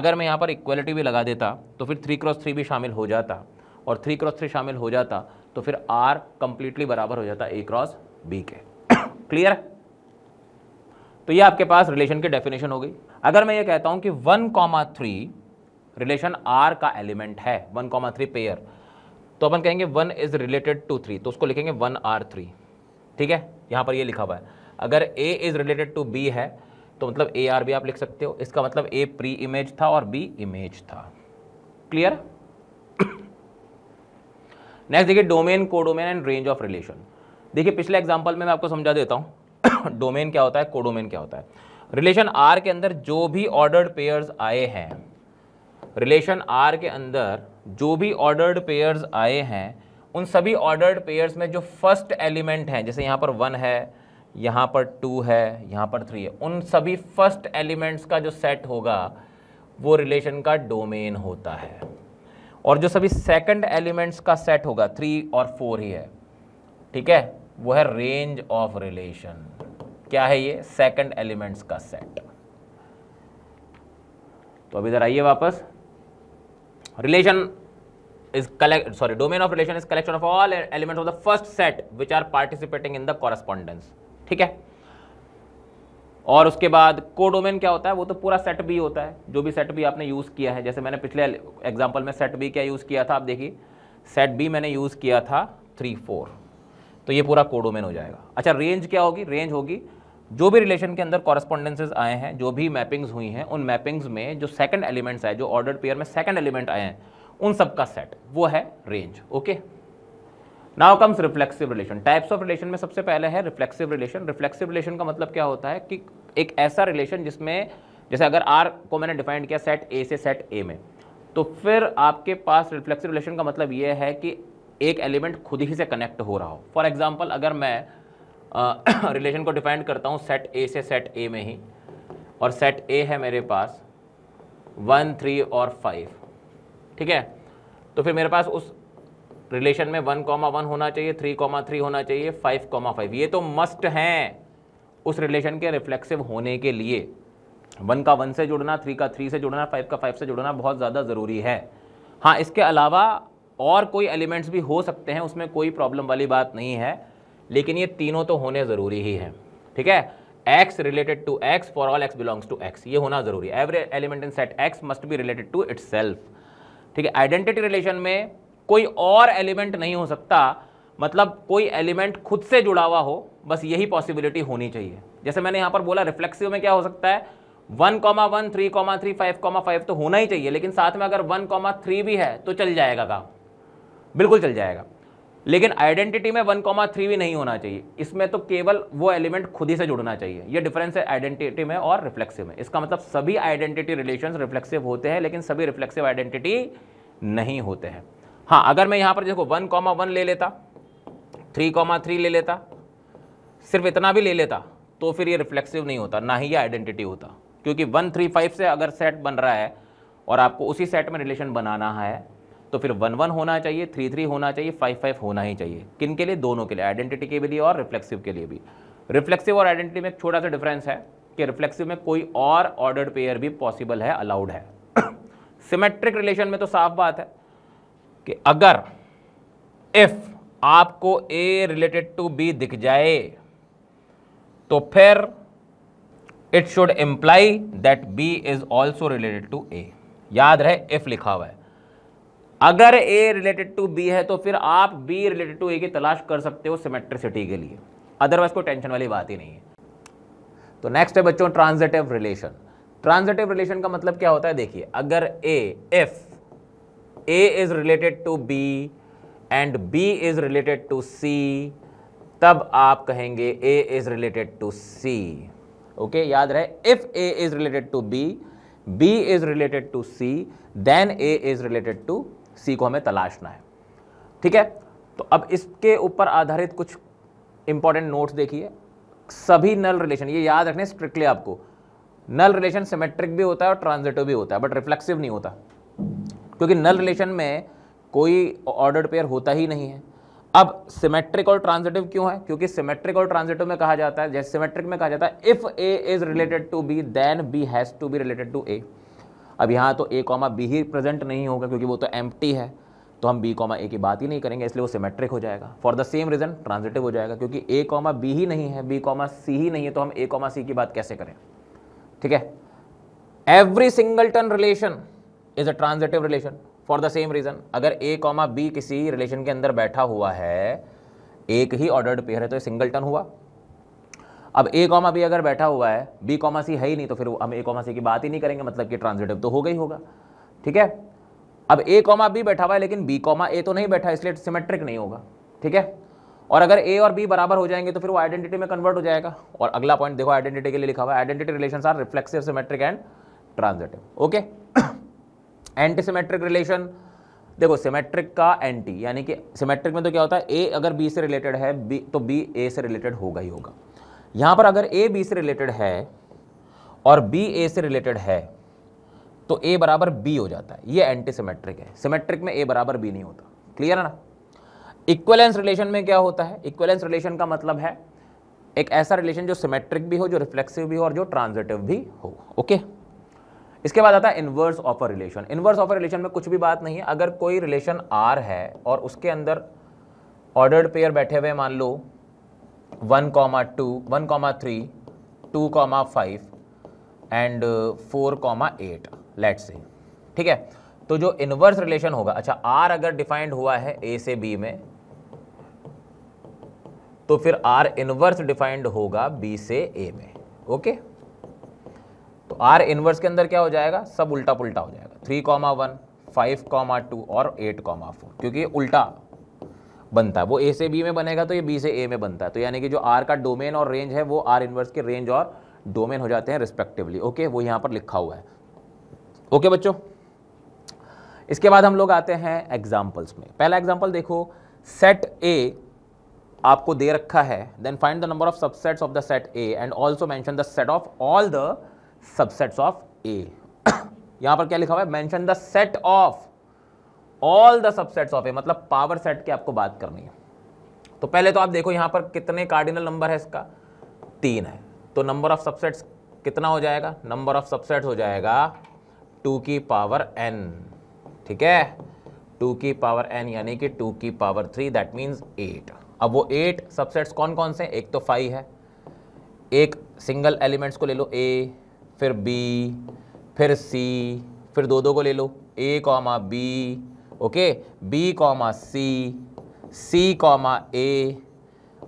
अगर मैं यहाँ पर इक्वलिटी भी लगा देता तो फिर थ्री क्रॉस थ्री भी शामिल हो जाता और थ्री क्रॉस थ्री शामिल हो जाता तो फिर आर कंप्लीटली बराबर हो जाता ए क्रॉस बी के क्लियर तो ये आपके पास रिलेशन की डेफिनेशन हो गई अगर मैं ये कहता हूँ कि one comma three relation R का एलिमेंट है वन कॉमा थ्री पेयर तो अपन कहेंगे one is related to three तो उसको लिखेंगे वन आर थ्री ठीक है यहाँ पर ये लिखा हुआ है अगर A is related to B है तो मतलब ए आर भी आप लिख सकते हो इसका मतलब ए प्री इमेज था और बी इमेज था क्लियर नेक्स्ट देखिए domain codomain and range of relation देखिए पिछले एग्जाम्पल में मैं आपको समझा देता हूँ डोमेन क्या होता है कोडोमेन क्या होता है रिलेशन आर के अंदर जो भी ऑर्डर्ड पेयर्स आए हैं रिलेशन आर के अंदर जो भी ऑर्डर्ड पेयर्स आए हैं उन सभी ऑर्डर्ड पेयर्स में जो फर्स्ट एलिमेंट हैं जैसे यहाँ पर वन है यहाँ पर टू है यहाँ पर थ्री है उन सभी फर्स्ट एलिमेंट्स का जो सेट होगा वो रिलेशन का डोमेन होता है और जो सभी सेकंड एलिमेंट्स का सेट होगा थ्री और फोर ही है ठीक है वो है रेंज ऑफ रिलेशन क्या है ये सेकंड एलिमेंट्स का सेट तो अभी इधर आइए वापस relation is collect sorry domain of relation is collection of all elements of the first set which are participating in the correspondence ठीक है और उसके बाद कोडोमेन क्या होता है वो तो पूरा सेट भी होता है जो भी सेट भी आपने यूज़ किया है जैसे मैंने पिछले एग्जांपल में सेट बी क्या यूज़ किया था आप देखिए सेट बी मैंने यूज़ किया था थ्री फोर तो ये पूरा कोडोमेन हो जाएगा अच्छा रेंज क्या होगी रेंज होगी जो भी रिलेशन के अंदर कॉरेस्पॉन्डेंसेज आए हैं जो भी मैपिंग्स हुई हैं उन मैपिंग्स में जो सेकंड एलिमेंट्स आए जो ऑर्डर पेयर में सेकंड एलिमेंट आए हैं उन सब का सेट वो है range okay now comes reflexive relation types of relation में सबसे पहले है रिफ्लेक्सिव रिलेशन रिफ्लेक्सिव रिलेशन का मतलब क्या होता है कि एक ऐसा रिलेशन जिसमें जैसे अगर आर को मैंने डिफाइन किया सेट ए से सेट ए में तो फिर आपके पास रिफ्लेक्सिव रिलेशन का मतलब यह है कि एक एलिमेंट खुद ही से कनेक्ट हो रहा हो फॉर एग्जाम्पल अगर मैं रिलेशन को डिफाइंड करता हूँ सेट ए से सेट ए में ही और सेट ए है मेरे पास वन थ्री और फाइव ठीक है तो फिर मेरे पास उस रिलेशन में वन कॉमा वन होना चाहिए थ्री कॉमा थ्री होना चाहिए फाइव कॉमा फाइव ये तो मस्ट हैं उस रिलेशन के रिफ्लेक्सिव होने के लिए वन का वन से जुड़ना थ्री का थ्री से जुड़ना फाइव का फाइव से जुड़ना बहुत ज़्यादा ज़रूरी है हाँ इसके अलावा और कोई एलिमेंट्स भी हो सकते हैं उसमें कोई प्रॉब्लम वाली बात नहीं है लेकिन ये तीनों तो होने ज़रूरी ही हैं ठीक है x related to x for all x belongs to x ये होना ज़रूरी है every element in set x must be related to its ठीक है आइडेंटिटी रिलेशन में कोई और एलिमेंट नहीं हो सकता मतलब कोई एलिमेंट खुद से जुड़ा हुआ हो बस यही पॉसिबिलिटी होनी चाहिए जैसे मैंने यहाँ पर बोला रिफ्लेक्सिव में क्या हो सकता है one comma one three comma three five comma five तो होना ही चाहिए लेकिन साथ में अगर वन कॉमा थ्री भी है तो चल जाएगा काम बिल्कुल चल जाएगा लेकिन आइडेंटिटी में वन कॉमा थ्री भी नहीं होना चाहिए इसमें तो केवल वो एलिमेंट खुद ही से जुड़ना चाहिए ये डिफरेंस है आइडेंटिटी में और रिफ्लेक्सिव में इसका मतलब सभी आइडेंटिटी रिलेशन रिफ्लेक्सिव होते हैं लेकिन सभी रिफ्लेक्सिव आइडेंटिटी नहीं होते हैं हाँ अगर मैं यहाँ पर देखो वन कॉमा वन ले लेता थ्री कॉमा थ्री ले लेता सिर्फ इतना भी ले लेता तो फिर ये रिफ्लेक्सिव नहीं होता ना ही ये आइडेंटिटी होता क्योंकि वन थ्री फाइव से अगर सेट बन रहा है और आपको उसी सेट में रिलेशन बनाना है तो फिर वन वन होना चाहिए थ्री थ्री होना चाहिए फाइव फाइव होना ही चाहिए किन के लिए दोनों के लिए आइडेंटिटी के लिए और रिफ्लेक्सिव के लिए भी रिफ्लेक्सिव और आइडेंटिटी में एक छोटा सा डिफरेंस है कि रिफ्लेक्सिव में कोई और ऑर्डर्ड पेयर भी पॉसिबल है अलाउड है सिमेट्रिक रिलेशन में तो साफ बात है कि अगर इफ आपको ए रिलेटेड टू बी दिख जाए तो फिर it should imply that B is also related to A याद रहे इफ लिखा हुआ है अगर ए रिलेटेड टू बी है तो फिर आप बी रिलेटेड टू ए की तलाश कर सकते हो सिमेट्रिसिटी के लिए अदरवाइज कोई टेंशन वाली बात ही नहीं है तो नेक्स्ट है बच्चों ट्रांजिटिव रिलेशन ट्रांजिटिव रिलेशन का मतलब क्या होता है देखिए अगर A if A is related to B and B is related to C तब आप कहेंगे A is related to C okay याद रहे if A is related to B B is related to C then A is related to C को हमें तलाशना है ठीक है तो अब इसके ऊपर आधारित कुछ इंपॉर्टेंट नोट्स देखिए सभी नल रिलेशन ये याद रखने स्ट्रिक्टली आपको नल रिलेशन सिमेट्रिक भी होता है और ट्रांजिटिव भी होता है बट रिफ्लेक्सिव नहीं होता क्योंकि नल रिलेशन में कोई ऑर्डर्ड पेयर होता ही नहीं है अब सिमेट्रिक और ट्रांजिटिव क्यों है क्योंकि सिमेट्रिक और ट्रांजिटिव में कहा जाता है जैसे सिमेट्रिक में कहा जाता है if A is related to B then B has to be related to A अब यहाँ तो ए कॉमा बी ही प्रेजेंट नहीं होगा क्योंकि वो तो एम है तो हम बी कॉमा ए की बात ही नहीं करेंगे इसलिए वो सिमेट्रिक हो जाएगा for the same reason transitive हो जाएगा क्योंकि ए कॉमा बी ही नहीं है बी कॉमा सी ही नहीं है तो हम ए कॉमा सी की बात कैसे करें ठीक है every singleton relation is a transitive relation for the same reason अगर ए कॉमा बी किसी रिलेशन के अंदर बैठा हुआ है एक ही ऑर्डर्ड पेयर है तो सिंगल टर्न हुआ अब ए कॉमा बी अगर बैठा हुआ है बी कॉमा सी है ही नहीं तो फिर हम ए कॉमा सी की बात ही नहीं करेंगे मतलब कि ट्रांजिटिव तो हो गई होगा ठीक है अब ए कॉमा बी बैठा हुआ है लेकिन बी कॉमा ए तो नहीं बैठा इसलिए सिमेट्रिक नहीं होगा ठीक है और अगर ए और बी बराबर हो जाएंगे तो फिर वो आइडेंटिटी में कन्वर्ट हो जाएगा और अगला पॉइंट देखो आइडेंटिटी के लिए लिखा हुआ है identity relation R reflexive symmetric and transitive okay anti symmetric relation देखो सिमेट्रिक का एंटी यानी कि सिमेट्रिक में तो क्या होता है ए अगर बी से रिलेटेड है बी तो बी ए से रिलेटेड होगा ही होगा यहां पर अगर ए बी से रिलेटेड है और बी ए से रिलेटेड है तो ए बराबर बी हो जाता है ये एंटी सिमेट्रिक है सिमेट्रिक में ए बराबर बी नहीं होता क्लियर है ना इक्वलेंस रिलेशन में क्या होता है इक्वलेंस रिलेशन का मतलब है एक ऐसा रिलेशन जो सिमेट्रिक भी हो जो रिफ्लेक्सिव भी हो और जो ट्रांजिटिव भी हो ओके इसके बाद आता है inverse of a relation inverse of a relation में कुछ भी बात नहीं है अगर कोई रिलेशन आर है और उसके अंदर ऑर्डर्ड पेयर बैठे हुए मान लो one comma two one comma three two comma five and four comma eight let से ठीक है तो जो इनवर्स रिलेशन होगा अच्छा आर अगर डिफाइंड हुआ है ए से बी में तो फिर आर इनवर्स डिफाइंड होगा बी से ए में ओके तो आर इनवर्स के अंदर क्या हो जाएगा सब उल्टा पुल्टा हो जाएगा three comma one five comma two और एट कॉमा फोर क्योंकि उल्टा बनता है वो ए से बी में बनेगा तो ये बी से ए में बनता है तो यानी कि जो आर का डोमेन और रेंज है वो आर इनवर्स के रेंज और डोमेन हो जाते हैं रिस्पेक्टिवली ओके वो यहाँ पर लिखा हुआ है ओके बच्चों इसके बाद हम लोग आते हैं एग्जाम्पल्स में पहला एग्जाम्पल देखो सेट ए आपको दे रखा है then find the number of subsets of the set A and also mention the set of all the subsets of A यहाँ पर क्या लिखा हुआ है mention the set of all the subsets of A मतलब पावर सेट की आपको बात करनी है तो पहले तो आप देखो यहां पर कितने कार्डिनल नंबर है इसका तीन है तो नंबर ऑफ सबसेट्स कितना हो जाएगा नंबर ऑफ सबसेट्स हो जाएगा टू की पावर एन ठीक है टू की पावर एन यानी कि टू की power three that means eight अब वो एट सबसेट्स कौन कौन से एक तो फाइव है एक सिंगल एलिमेंट्स को ले लो ए फिर बी फिर सी फिर दो दो को ले लो A comma B okay B comma C C comma A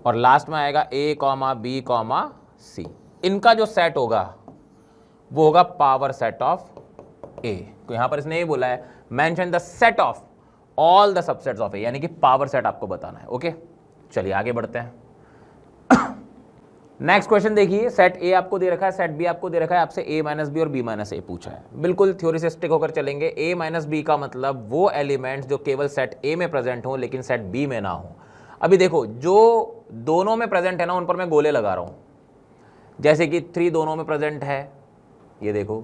और लास्ट में आएगा A comma B comma C इनका जो सेट होगा वो होगा पावर सेट ऑफ ए तो यहां पर इसने ये बोला है mention the set of all the subsets of A यानी कि पावर सेट आपको बताना है ओके चलिए आगे बढ़ते हैं नेक्स्ट क्वेश्चन देखिए सेट ए आपको दे रखा है सेट बी आपको दे रखा है आपसे ए माइनस बी और बी माइनस ए पूछा है बिल्कुल स्टिक होकर चलेंगे ए माइनस बी का मतलब वो एलिमेंट्स जो केवल सेट ए में प्रेजेंट हो लेकिन सेट बी में ना हो अभी देखो जो दोनों में प्रेजेंट है ना उन पर मैं गोले लगा रहा हूँ जैसे कि थ्री दोनों में प्रेजेंट है ये देखो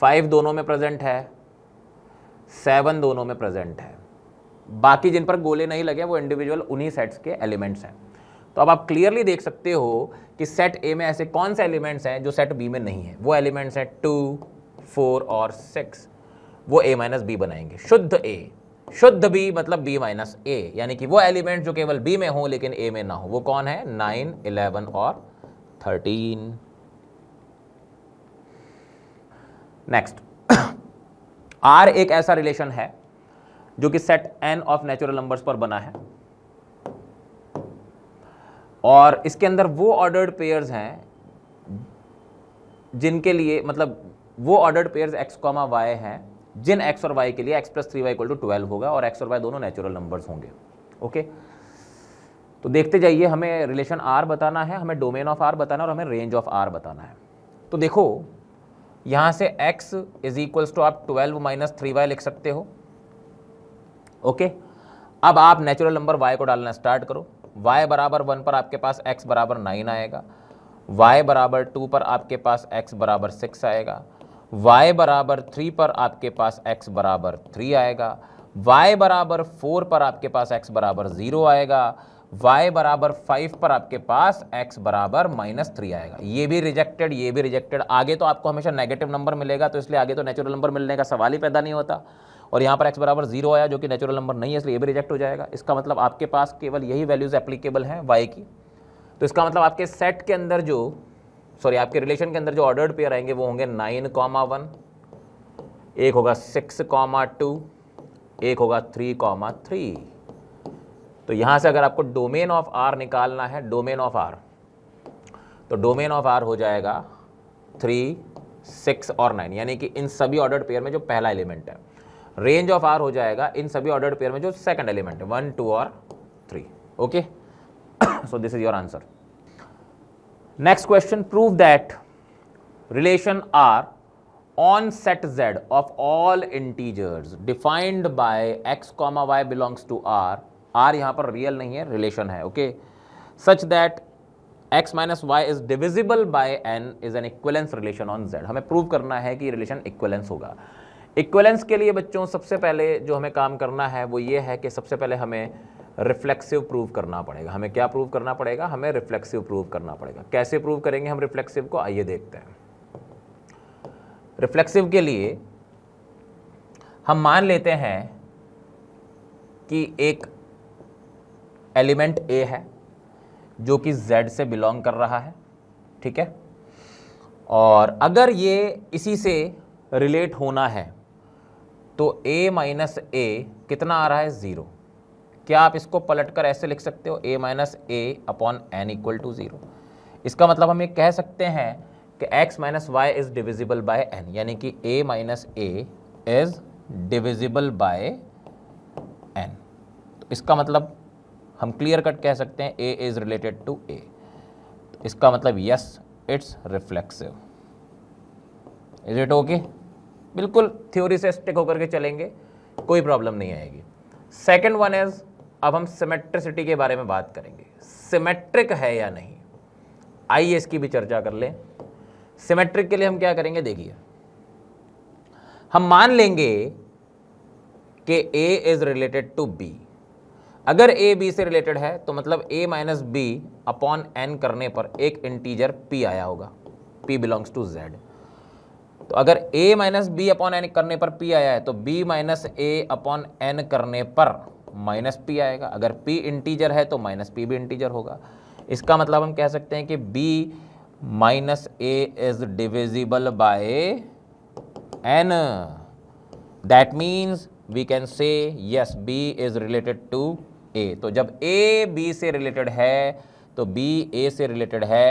फाइव दोनों में प्रेजेंट है सेवन दोनों में प्रेजेंट है बाकी जिन पर गोले नहीं लगे वो इंडिविजुअल उन्हीं सेट्स के एलिमेंट्स हैं तो अब आप क्लियरली देख सकते हो कि सेट ए में ऐसे कौन से एलिमेंट्स हैं जो सेट बी में नहीं है वो एलिमेंट्स हैं टू फोर और सिक्स वो ए माइनस बी बनाएंगे शुद्ध ए शुद्ध बी मतलब बी माइनस ए यानी कि वो एलिमेंट जो केवल बी में हो लेकिन ए में ना हो वो कौन है नाइन इलेवन और थर्टीन नेक्स्ट आर एक ऐसा रिलेशन है जो कि set N of natural numbers पर बना है और इसके अंदर वो ऑर्डर्ड पेयर्स हैं जिनके लिए मतलब वो ordered pairs x comma y हैं जिन एक्स और वाई के लिए x plus three y equal to twelve होगा और एक्स और वाई दोनों नेचुरल नंबर्स होंगे ओके तो देखते जाइए हमें रिलेशन आर बताना है हमें डोमेन ऑफ आर बताना है और हमें रेंज ऑफ आर बताना है तो देखो यहाँ से x इज इक्वल्स टू आप ट्वेल्व माइनस थ्री वाई लिख सकते हो ओके अब आप नेचुरल नंबर y को डालना स्टार्ट करो y बराबर वन पर आपके पास x बराबर नाइन आएगा y बराबर टू पर आपके पास x बराबर सिक्स आएगा y बराबर थ्री पर आपके पास x बराबर थ्री आएगा y बराबर फोर पर आपके पास x बराबर ज़ीरो आएगा y बराबर फाइव पर आपके पास x बराबर माइनस थ्री आएगा ये भी रिजेक्टेड ये भी रिजेक्टेड आगे तो आपको हमेशा नेगेटिव नंबर मिलेगा तो इसलिए आगे तो नेचुरल नंबर मिलने का सवाल ही पैदा नहीं होता और यहाँ पर एक्स बराबर जीरो आया जो कि नेचुरल नंबर नहीं है इसलिए ये भी रिजेक्ट हो जाएगा इसका मतलब आपके पास केवल यही वैल्यूज़ एप्लीकेबल हैं वाई की तो इसका मतलब आपके सेट के अंदर जो सॉरी आपके रिलेशन के अंदर जो ऑर्डर्ड पेयर आएंगे वो होंगे नाइन कॉमा वन एक होगा सिक्स कॉमा टू एक होगा थ्री कॉमा थ्री तो यहाँ से अगर आपको डोमेन ऑफ आर निकालना है डोमेन ऑफ आर तो डोमेन ऑफ आर हो जाएगा थ्री सिक्स और नाइन यानी कि इन सभी ऑर्डर्ड पेयर में जो पहला एलिमेंट है रेंज ऑफ आर हो जाएगा इन सभी ऑर्डर पेयर में जो सेकंड एलिमेंट है वन टू और three okay so this is your answer next question prove that relation R on set Z of all integers defined by x comma y belongs to R R यहां पर real नहीं है relation है okay such that x minus y is divisible by n is an equivalence relation on z हमें prove करना है कि relation इक्वेलेंस होगा इक्वलेंस के लिए बच्चों सबसे पहले जो हमें काम करना है वो ये है कि सबसे पहले हमें रिफ्लेक्सिव प्रूव करना पड़ेगा हमें क्या प्रूव करना पड़ेगा हमें रिफ्लेक्सिव प्रूव करना पड़ेगा कैसे प्रूव करेंगे हम रिफ्लेक्सिव को आइए देखते हैं रिफ्लेक्सिव के लिए हम मान लेते हैं कि एक एलिमेंट ए है जो कि जेड से बिलोंग कर रहा है ठीक है और अगर ये इसी से रिलेट होना है तो a माइनस ए कितना आ रहा है ज़ीरो क्या आप इसको पलट कर ऐसे लिख सकते हो a minus a upon n equal to zero इसका मतलब हम ये कह सकते हैं कि x minus y is divisible by n यानी कि a minus a is divisible by n तो इसका मतलब हम क्लियर कट कह सकते हैं a is related to a इसका मतलब yes it's reflexive is it okay बिल्कुल थ्योरी से स्टिक होकर के चलेंगे कोई प्रॉब्लम नहीं आएगी सेकेंड वन इज अब हम सिमेट्रिसिटी के बारे में बात करेंगे सिमेट्रिक है या नहीं आइए इसकी भी चर्चा कर लें सिमेट्रिक के लिए हम क्या करेंगे देखिए हम मान लेंगे कि a is related to b अगर ए बी से रिलेटेड है तो मतलब a minus b upon n करने पर एक इंटीजर पी आया होगा पी बिलोंग्स टू जेड तो अगर a minus b upon n करने पर p आया है तो b minus a upon n करने पर माइनस पी आएगा अगर p इंटीजर है तो माइनस पी भी इंटीजर होगा इसका मतलब हम कह सकते हैं कि b minus a is divisible by n that means we can say yes b is related to a तो जब a b से रिलेटेड है तो b a से रिलेटेड है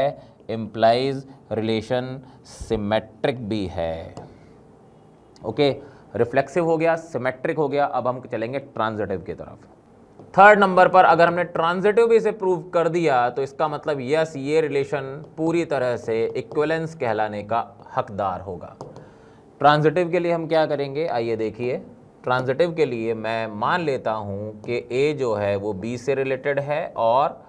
इम्प्लाइज रिलेशन सिमेट्रिक भी है ओके रिफ्लेक्सिव हो गया सिमेट्रिक हो गया अब हम चलेंगे ट्रांजिटिव की तरफ थर्ड नंबर पर अगर हमने ट्रांजिटिव भी इसे प्रूव कर दिया तो इसका मतलब यस ये रिलेशन पूरी तरह से इक्वलेंस कहलाने का हकदार होगा ट्रांजिटिव के लिए हम क्या करेंगे आइए देखिए ट्रांजिटिव के लिए मैं मान लेता हूँ कि ए जो है वो बी से रिलेटेड है और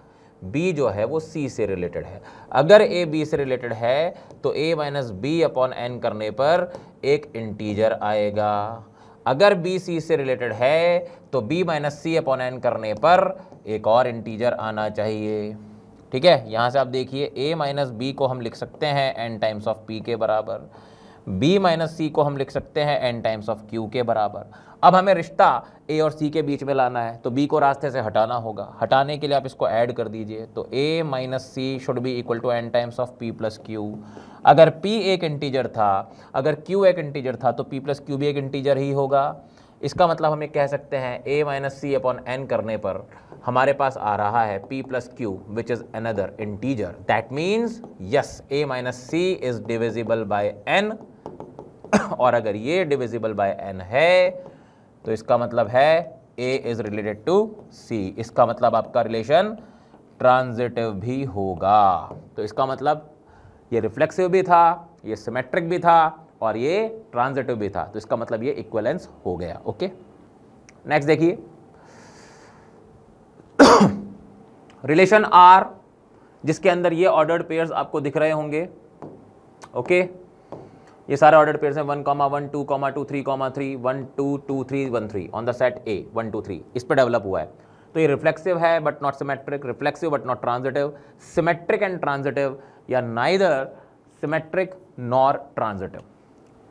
बी जो है वो सी से रिलेटेड है अगर ए बी से रिलेटेड है तो a minus b upon n करने पर एक इंटीजर आएगा अगर बी सी से रिलेटेड है तो b minus c upon n करने पर एक और इंटीजर आना चाहिए ठीक है यहाँ से आप देखिए ए माइनस बी को हम लिख सकते हैं एन टाइम्स ऑफ पी के बराबर बी माइनस सी को हम लिख सकते हैं एन टाइम्स ऑफ क्यू के बराबर अब हमें रिश्ता ए और सी के बीच में लाना है तो बी को रास्ते से हटाना होगा हटाने के लिए आप इसको ऐड कर दीजिए तो a minus c should be equal to n times of p plus q अगर पी एक इंटीजर था अगर क्यू एक इंटीजर था तो पी प्लस क्यू भी एक इंटीजर ही होगा इसका मतलब हम कह सकते हैं a minus c upon n करने पर हमारे पास आ रहा है p plus q which is another integer that means yes a minus c is divisible by n और अगर ये डिविजिबल बाय एन है तो इसका मतलब है a is related to c इसका मतलब आपका रिलेशन ट्रांजिटिव भी होगा तो इसका मतलब ये रिफ्लेक्सिव भी था ये सिमेट्रिक भी था और ये ट्रांजिटिव भी था तो इसका मतलब ये इक्वलेंस हो गया ओके नेक्स्ट देखिए रिलेशन आर जिसके अंदर ये ऑर्डर्ड पेयर्स आपको दिख रहे होंगे ओके okay? ये सारे ऑर्डर पेयर हैं one comma one two comma two three comma three one two two three one three on the set A one two three इस पर डेवलप हुआ है तो ये रिफ्लेक्सिव है but not symmetric reflexive but not transitive symmetric and transitive या neither symmetric nor transitive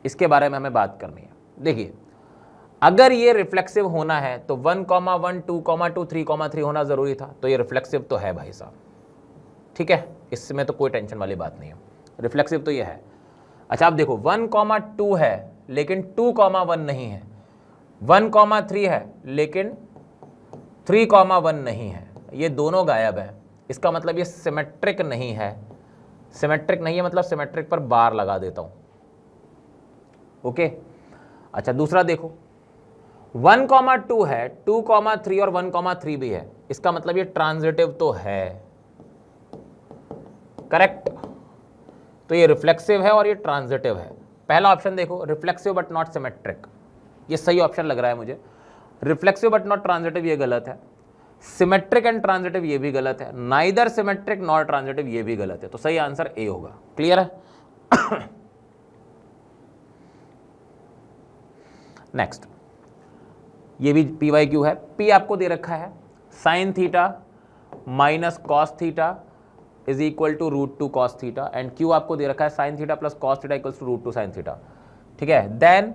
इसके बारे में हमें बात करनी है देखिए अगर ये रिफ्लेक्सिव होना है तो one comma one two comma two three comma three होना ज़रूरी था तो ये रिफ्लेक्सिव तो है भाई साहब ठीक है इसमें तो कोई टेंशन वाली बात नहीं है रिफ्लेक्सिव तो ये है अच्छा आप देखो वन कॉमा टू है लेकिन टू कॉमा वन नहीं है वन कॉमा थ्री है लेकिन थ्री कॉमा वन नहीं है ये दोनों गायब हैं इसका मतलब ये सिमेट्रिक नहीं है सिमेट्रिक नहीं है मतलब सिमेट्रिक पर बार लगा देता हूं ओके अच्छा दूसरा देखो वन कॉमा टू है टू कॉमा थ्री और वन कॉमा थ्री भी है इसका मतलब ये ट्रांजिटिव तो है करेक्ट तो ये रिफ्लेक्सिव है और ये ट्रांजिटिव है पहला ऑप्शन देखो रिफ्लेक्सिव बट नॉट सिमेट्रिक ये सही ऑप्शन लग रहा है मुझे रिफ्लेक्सिव बट नॉट ट्रांजिटिव ये गलत है सिमेट्रिक एंड ट्रांजिटिव ये भी गलत है नाइदर सिमेट्रिक नॉट ट्रांजिटिव ये भी गलत है तो सही आंसर ए होगा क्लियर है नेक्स्ट ये भी पी वाई क्यू है पी आपको दे रखा है sine theta minus cos theta is equal to root two cos theta and Q आपको दे रखा है sine theta plus cos theta equal to root two sine theta ठीक है देन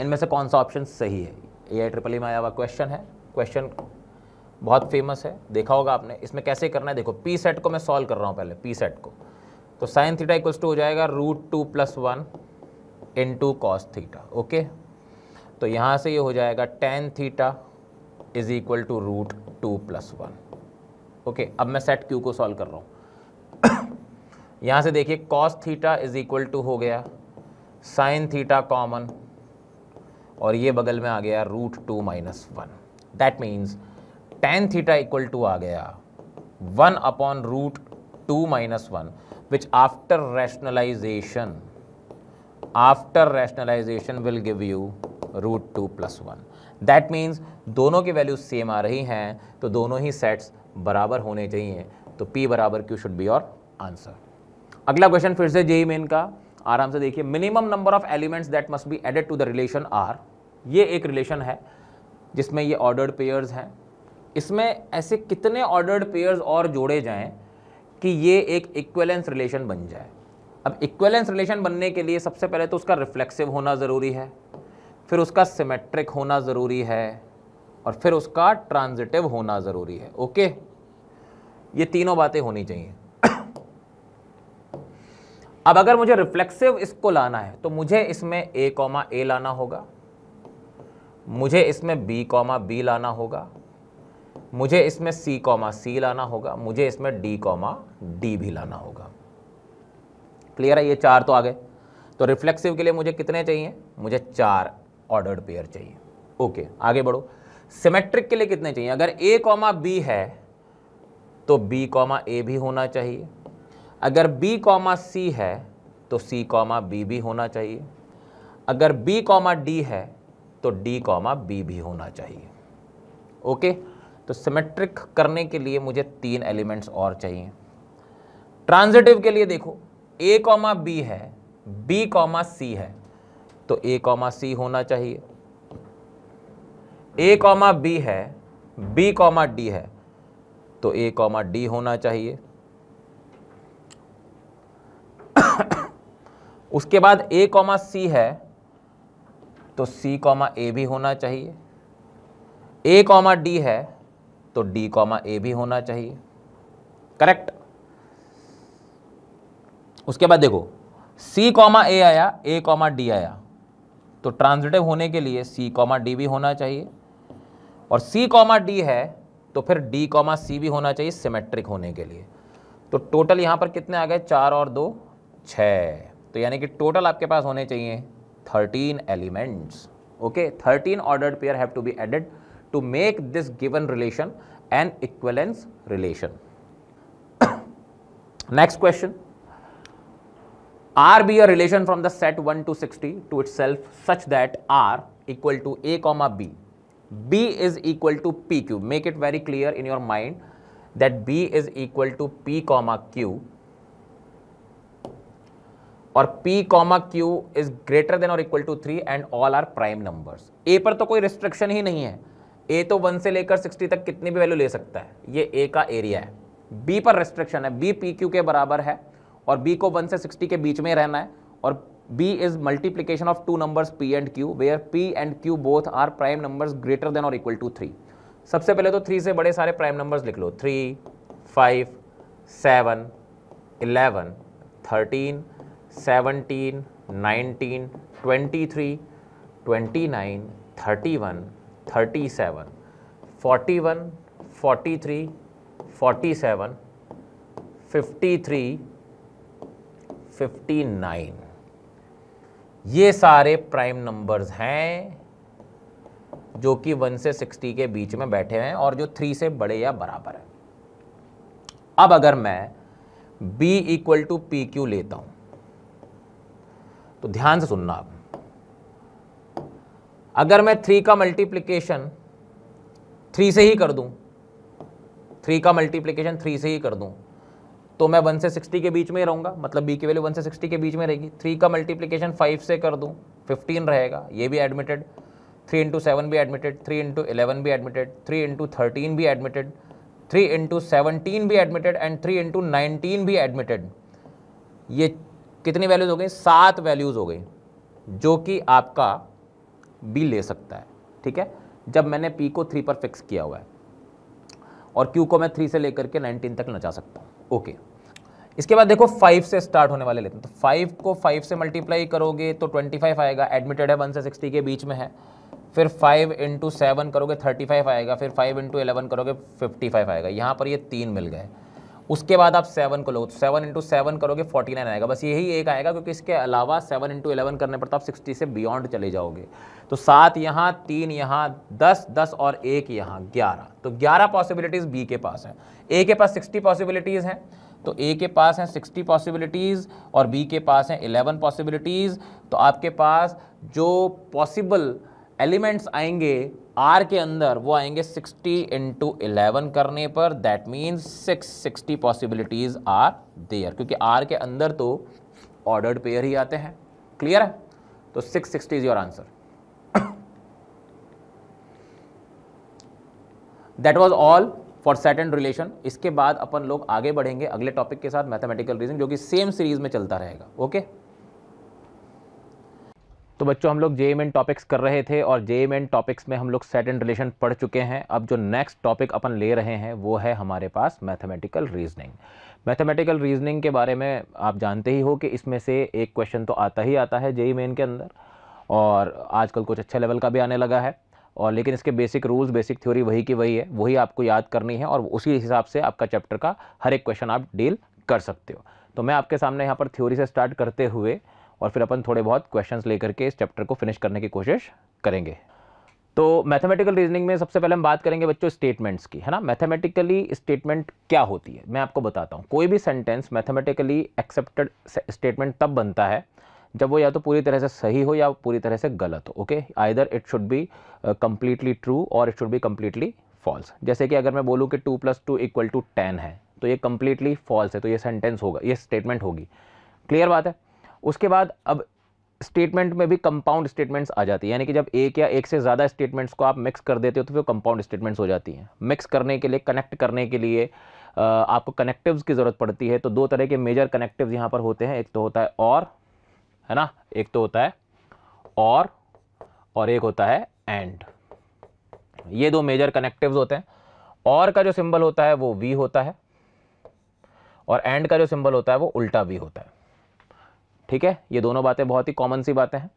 इनमें से कौन सा ऑप्शन सही है ये ट्रिपल ई में आया हुआ क्वेश्चन है क्वेश्चन बहुत फेमस है देखा होगा आपने इसमें कैसे करना है देखो पी सेट को मैं सॉल्व कर रहा हूँ पहले पी सेट को तो साइन थीटा इक्वल्स टू हो जाएगा root two plus one into cos theta okay तो यहाँ से ये यह हो जाएगा tan theta is equal to root two plus one okay अब मैं सेट क्यू को सॉल्व कर रहा हूँ यहाँ से देखिए cos theta is equal to हो गया साइन थीटा कॉमन और ये बगल में आ गया root two minus one that means tan theta equal to आ गया one upon root two minus one which after rationalization after rationalization will give you root two plus one that means दोनों की वैल्यू सेम आ रही हैं तो दोनों ही sets बराबर होने चाहिए तो पी बराबर Q should be your answer अगला क्वेश्चन फिर से जेई मेन e का आराम से देखिए minimum number of elements that must be added to the relation R ये एक रिलेशन है जिसमें ये ऑर्डर्ड पेयर्स हैं इसमें ऐसे कितने ऑर्डर्ड पेयर्स और जोड़े जाएं कि ये एक इक्वलेंस रिलेशन बन जाए अब इक्वलेंस रिलेशन बनने के लिए सबसे पहले तो उसका रिफ्लेक्सिव होना ज़रूरी है फिर उसका सिमेट्रिक होना ज़रूरी है और फिर उसका ट्रांजिटिव होना ज़रूरी है ओके ये तीनों बातें होनी चाहिए अब अगर मुझे रिफ्लेक्सिव इसको लाना है तो मुझे इसमें ए कॉमा ए लाना होगा मुझे इसमें बी कॉमा बी लाना होगा मुझे इसमें सी कॉमा सी लाना होगा मुझे इसमें डी कॉमा डी भी लाना होगा क्लियर है ये चार तो आ गए तो रिफ्लेक्सिव के लिए मुझे कितने चाहिए मुझे चार ऑर्डर्ड पेयर चाहिए ओके आगे बढ़ो सिमेट्रिक के लिए कितने चाहिए अगर ए कॉमा बी है तो बी कॉमा ए भी होना चाहिए अगर बी कॉमा सी है तो सी कॉमा बी भी होना चाहिए अगर बी कॉमा डी है तो डी कॉमा बी भी होना चाहिए ओके तो सिमेट्रिक करने के लिए मुझे तीन एलिमेंट्स और चाहिए ट्रांजिटिव के लिए देखो ए कॉमा बी है बी कॉमा सी है तो ए कॉमा सी होना चाहिए ए कॉमा बी है बी कॉमा डी है तो ए कॉमा डी होना चाहिए उसके बाद ए कॉमा सी है तो सी कॉमा ए भी होना चाहिए ए कॉमा डी है तो डी कॉमा ए भी होना चाहिए करेक्ट उसके बाद देखो सी कॉमा ए आया ए कॉमा डी आया तो ट्रांजिटिव होने के लिए सी कॉमा डी भी होना चाहिए और सी कॉमा डी है तो फिर डी कॉमा सी भी होना चाहिए सिमेट्रिक होने के लिए तो टोटल यहाँ पर कितने आ गए चार और दो छः तो यानी कि टोटल आपके पास होने चाहिए thirteen elements okay thirteen ordered pair have to be added to make this given relation an equivalence relation next question R be a relation from the set one two sixty two itself such that R equal to A comma B b is equal to pq make it very clear in your mind that b is equal to p comma q और p comma q is greater than or equal to three and all are prime numbers a पर तो कोई restriction ही नहीं है a तो one से लेकर sixty तक कितनी भी वैल्यू ले सकता है ये a का एरिया है b पर रिस्ट्रिक्शन है b p q के बराबर है और b को वन से सिक्सटी के बीच में रहना है और B is multiplication of two numbers P and Q where P and Q both are prime numbers greater than or equal to 3. सबसे पहले तो 3 से बड़े सारे प्राइम नंबर्स लिख लो 3, 5, 7, 11, 13, 17, 19, 23, 29, 31, 37, 41, 43, 47, 53, 59. ये सारे प्राइम नंबर्स हैं जो कि वन से सिक्सटी के बीच में बैठे हैं और जो थ्री से बड़े या बराबर है अब अगर मैं b equal to P Q लेता हूं तो ध्यान से सुनना आप अगर मैं थ्री का मल्टीप्लीकेशन थ्री से ही कर दूं थ्री का मल्टीप्लीकेशन थ्री से ही कर दूं तो मैं वन से सिक्सटी के बीच में ही रहूँगा मतलब बी की वैल्यू वन से सिक्सटी के बीच में रहेगी थ्री का मल्टीप्लीकेशन फाइव से कर दूँ फिफ्टीन रहेगा ये भी एडमिटेड थ्री इंटू सेवन भी एडमिटेड थ्री इंटू इलेवन भी एडमिटेड थ्री इंटू थर्टीन भी एडमिटेड थ्री इंटू सेवनटीन भी admitted and three into nineteen भी एडमिटेड ये कितनी वैल्यूज़ हो गई सात वैल्यूज़ हो गई जो कि आपका बी ले सकता है ठीक है जब मैंने पी को थ्री पर फिक्स किया हुआ है और क्यू को मैं थ्री से लेकर के नाइनटीन तक नचा सकता हूँ ओके इसके बाद देखो फाइव से स्टार्ट होने वाले लेते हैं तो फाइव को फाइव से मल्टीप्लाई करोगे तो ट्वेंटी फाइव आएगा एडमिटेड है वन से सिक्सटी के बीच में है फिर फाइव इंटू सेवन करोगे थर्टी फाइव आएगा फिर फाइव इंटू एलेवन करोगे फिफ्टी फाइव आएगा यहाँ पर ये तीन मिल गए उसके बाद आप सेवन को लो तो सेवन इंटू सेवन करोगे फोर्टी नाइन आएगा बस यही एक आएगा क्योंकि इसके अलावा सेवन इंटू एलेवन करने पर तो आप सिक्सटी से बियॉन्ड चले जाओगे तो सात यहाँ तीन यहाँ दस दस और एक यहाँ ग्यारह तो ग्यारह पॉसिबिलिटीज़ बी के पास हैं ए के पास सिक्सटी पॉसिबिलिटीज़ हैं तो ए के पास हैं सिक्सटी पॉसिबिलिटीज़ और बी के पास हैं इलेवन पॉसिबिलिटीज़ तो आपके पास जो पॉसिबल एलिमेंट्स आएंगे आर के अंदर वो आएंगे सिक्सटी इंटू इलेवन करने पर that means six sixty possibilities are there क्योंकि आर के अंदर तो ऑर्डर्ड पेयर ही आते हैं क्लियर है तो six sixty is your answer that was all for set and relation इसके बाद अपन लोग आगे बढ़ेंगे अगले टॉपिक के साथ मैथमेटिकल रीजनिंग जो कि सेम सीरीज में चलता रहेगा ओके तो बच्चों हम लोग जे एम टॉपिक्स कर रहे थे और जे एम एन टॉपिक्स में हम लोग सेट एंड रिलेशन पढ़ चुके हैं अब जो नेक्स्ट टॉपिक अपन ले रहे हैं वो है हमारे पास मैथमेटिकल रीजनिंग मैथमेटिकल रीजनिंग के बारे में आप जानते ही हो कि इसमें से एक क्वेश्चन तो आता ही आता है जे मेन के अंदर और आजकल कुछ अच्छे लेवल का भी आने लगा है और लेकिन इसके बेसिक रूल्स बेसिक थ्योरी वही की वही है वही आपको याद करनी है और उसी हिसाब से आपका चैप्टर का हर एक क्वेश्चन आप डील कर सकते हो तो मैं आपके सामने यहाँ पर थ्योरी से स्टार्ट करते हुए और फिर अपन थोड़े बहुत क्वेश्चन लेकर के इस चैप्टर को फिनिश करने की कोशिश करेंगे तो मैथमेटिकल रीजनिंग में सबसे पहले हम बात करेंगे बच्चों स्टेटमेंट्स की है ना मैथमेटिकली स्टेटमेंट क्या होती है मैं आपको बताता हूँ कोई भी सेंटेंस मैथमेटिकली एक्सेप्टेड स्टेटमेंट तब बनता है जब वो या तो पूरी तरह से सही हो या पूरी तरह से गलत हो okay either it should be completely true or it should be completely false जैसे कि अगर मैं बोलूँ कि two plus two equal to ten है तो ये कम्प्लीटली फॉल्स है तो ये सेंटेंस होगा ये स्टेटमेंट होगी क्लियर बात है उसके बाद अब स्टेटमेंट में भी कंपाउंड स्टेटमेंट्स आ जाती है यानी कि जब एक या एक से ज़्यादा स्टेटमेंट्स को आप मिक्स कर देते हो तो फिर कंपाउंड स्टेटमेंट्स हो जाती हैं मिक्स करने के लिए कनेक्ट करने के लिए uh, आपको कनेक्टिव्स की ज़रूरत पड़ती है तो दो तरह के मेजर कनेक्टिव्स यहाँ पर होते हैं एक तो होता है और है ना एक तो होता है और और एक होता है एंड ये दो मेजर कनेक्टिव्स होते हैं और का जो सिंबल होता है वो वी होता है और एंड का जो सिंबल होता है वो उल्टा वी होता है ठीक है ये दोनों बातें बहुत ही कॉमन सी बातें हैं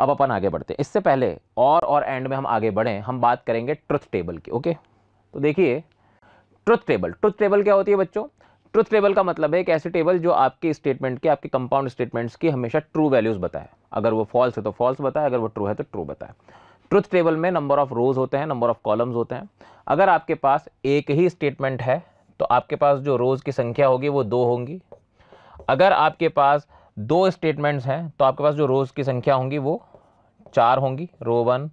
अब अपन आगे बढ़ते हैं इससे पहले और और एंड में हम आगे बढ़ें हम बात करेंगे ट्रुथ टेबल की ओके तो देखिए ट्रुथ टेबल ट्रुथ टेबल क्या होती है बच्चों ट्रुथ टेबल का मतलब है एक ऐसी टेबल जो आपके स्टेटमेंट के आपके कंपाउंड स्टेटमेंट्स की हमेशा ट्रू वैल्यूज़ बताए अगर वो फॉल्स है तो फॉल्स बताए अगर वो ट्रू है तो ट्रू बताए ट्रुथ टेबल में नंबर ऑफ रोज होते हैं नंबर ऑफ कॉलम्स होते हैं अगर आपके पास एक ही स्टेटमेंट है तो आपके पास जो रोज़ की संख्या होगी वो दो होंगी अगर आपके पास दो स्टेटमेंट्स हैं तो आपके पास जो रोज़ की संख्या होंगी वो चार होंगी रो वन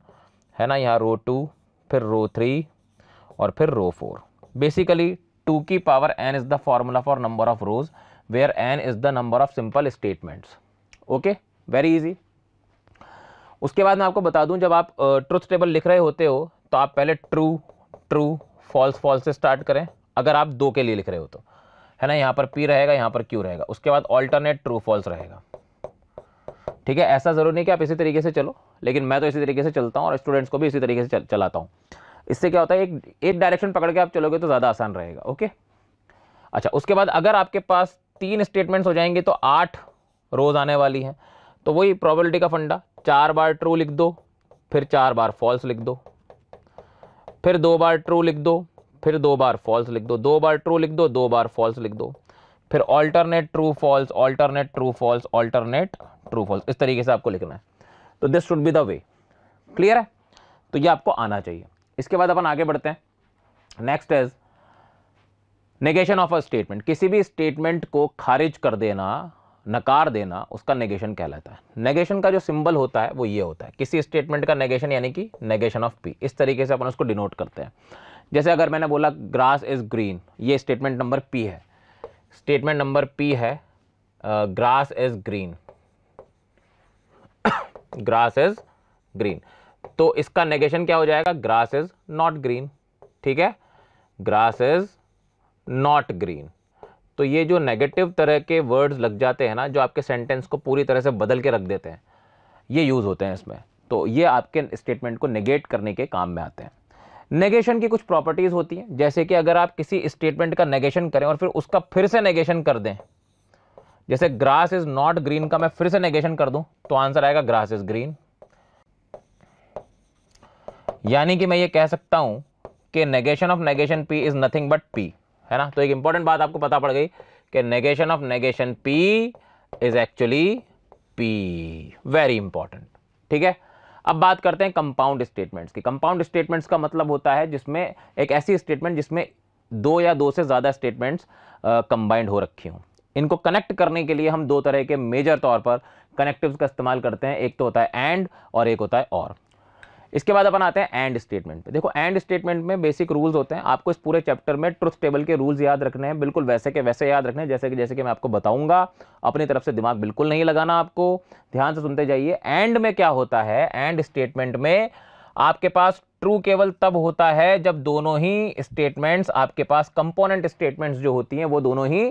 है ना यहाँ रो टू फिर रो थ्री और फिर रो फोर बेसिकली टू की power n is the formula for number of rows where N is the number of simple statements okay very easy उसके बाद मैं आपको बता दूं जब आप ट्रुथ टेबल लिख रहे होते हो तो आप पहले ट्रू ट्रू फॉल्स फॉल्स से स्टार्ट करें अगर आप दो के लिए लिख रहे हो तो है ना यहाँ पर पी रहेगा यहाँ पर क्यू रहेगा उसके बाद ऑल्टरनेट ट्रू फॉल्स रहेगा ठीक है ऐसा ज़रूरी नहीं कि आप इसी तरीके से चलो लेकिन मैं तो इसी तरीके से चलता हूँ और स्टूडेंट्स को भी इसी तरीके से चल, चलाता हूँ इससे क्या होता है एक एक डायरेक्शन पकड़ के आप चलोगे तो ज़्यादा आसान रहेगा ओके अच्छा उसके बाद अगर आपके पास तीन स्टेटमेंट्स हो जाएंगे तो आठ रोज़ आने वाली हैं तो वही प्रॉबिलिटी का फंडा चार बार ट्रू लिख दो फिर चार बार फॉल्स लिख दो फिर दो बार ट्रू लिख दो फिर दो बार फॉल्स लिख दो दो बार ट्रू लिख दो दो बार फॉल्स लिख दो फिर alternate true false alternate true false alternate true false इस तरीके से आपको लिखना है तो this should be the way clear है तो ये आपको आना चाहिए इसके बाद अपन आगे बढ़ते हैं next is negation of a statement किसी भी स्टेटमेंट को खारिज कर देना नकार देना उसका नेगेशन कहलाता है नेगेशन का जो सिंबल होता है वो ये होता है किसी स्टेटमेंट का नेगेशन यानी कि नेगेशन ऑफ पी इस तरीके से अपन उसको डिनोट करते हैं जैसे अगर मैंने बोला ग्रास इज़ ग्रीन ये स्टेटमेंट नंबर पी है स्टेटमेंट नंबर पी है grass is green grass is green तो इसका नेगेशन क्या हो जाएगा ग्रास इज नॉट ग्रीन ठीक है ग्रास इज नॉट ग्रीन तो ये जो नेगेटिव तरह के वर्ड्स लग जाते हैं ना जो आपके सेंटेंस को पूरी तरह से बदल के रख देते हैं ये यूज़ होते हैं इसमें तो ये आपके स्टेटमेंट को नेगेट करने के काम में आते हैं नेगेशन की कुछ प्रॉपर्टीज़ होती हैं जैसे कि अगर आप किसी स्टेटमेंट का नेगेशन करें और फिर उसका फिर से नेगेशन कर दें जैसे ग्रास इज़ नॉट ग्रीन का मैं फिर से नेगेशन कर दूं तो आंसर आएगा ग्रास इज़ ग्रीन यानी कि मैं ये कह सकता हूँ कि negation of negation P is nothing but P है ना तो एक इंपॉर्टेंट बात आपको पता पड़ गई कि negation of negation P is actually P very important ठीक है अब बात करते हैं कंपाउंड स्टेटमेंट्स की कंपाउंड स्टेटमेंट्स का मतलब होता है जिसमें एक ऐसी स्टेटमेंट जिसमें दो या दो से ज़्यादा स्टेटमेंट्स कंबाइंड हो रखी हूँ इनको कनेक्ट करने के लिए हम दो तरह के मेजर तौर पर कनेक्टिव्स का इस्तेमाल करते हैं एक तो होता है एंड और एक होता है और इसके बाद अपन आते हैं एंड स्टेटमेंट पे देखो एंड स्टेटमेंट में बेसिक रूल्स होते हैं आपको इस पूरे चैप्टर में ट्रुथ टेबल के रूल्स याद रखने हैं बिल्कुल वैसे के वैसे याद रखने हैं जैसे कि जैसे कि मैं आपको बताऊंगा अपनी तरफ से दिमाग बिल्कुल नहीं लगाना आपको ध्यान से सुनते जाइए एंड में क्या होता है एंड स्टेटमेंट में आपके पास ट्रू केवल तब होता है जब दोनों ही स्टेटमेंट्स आपके पास कंपोनेंट स्टेटमेंट्स जो होती हैं वो दोनों ही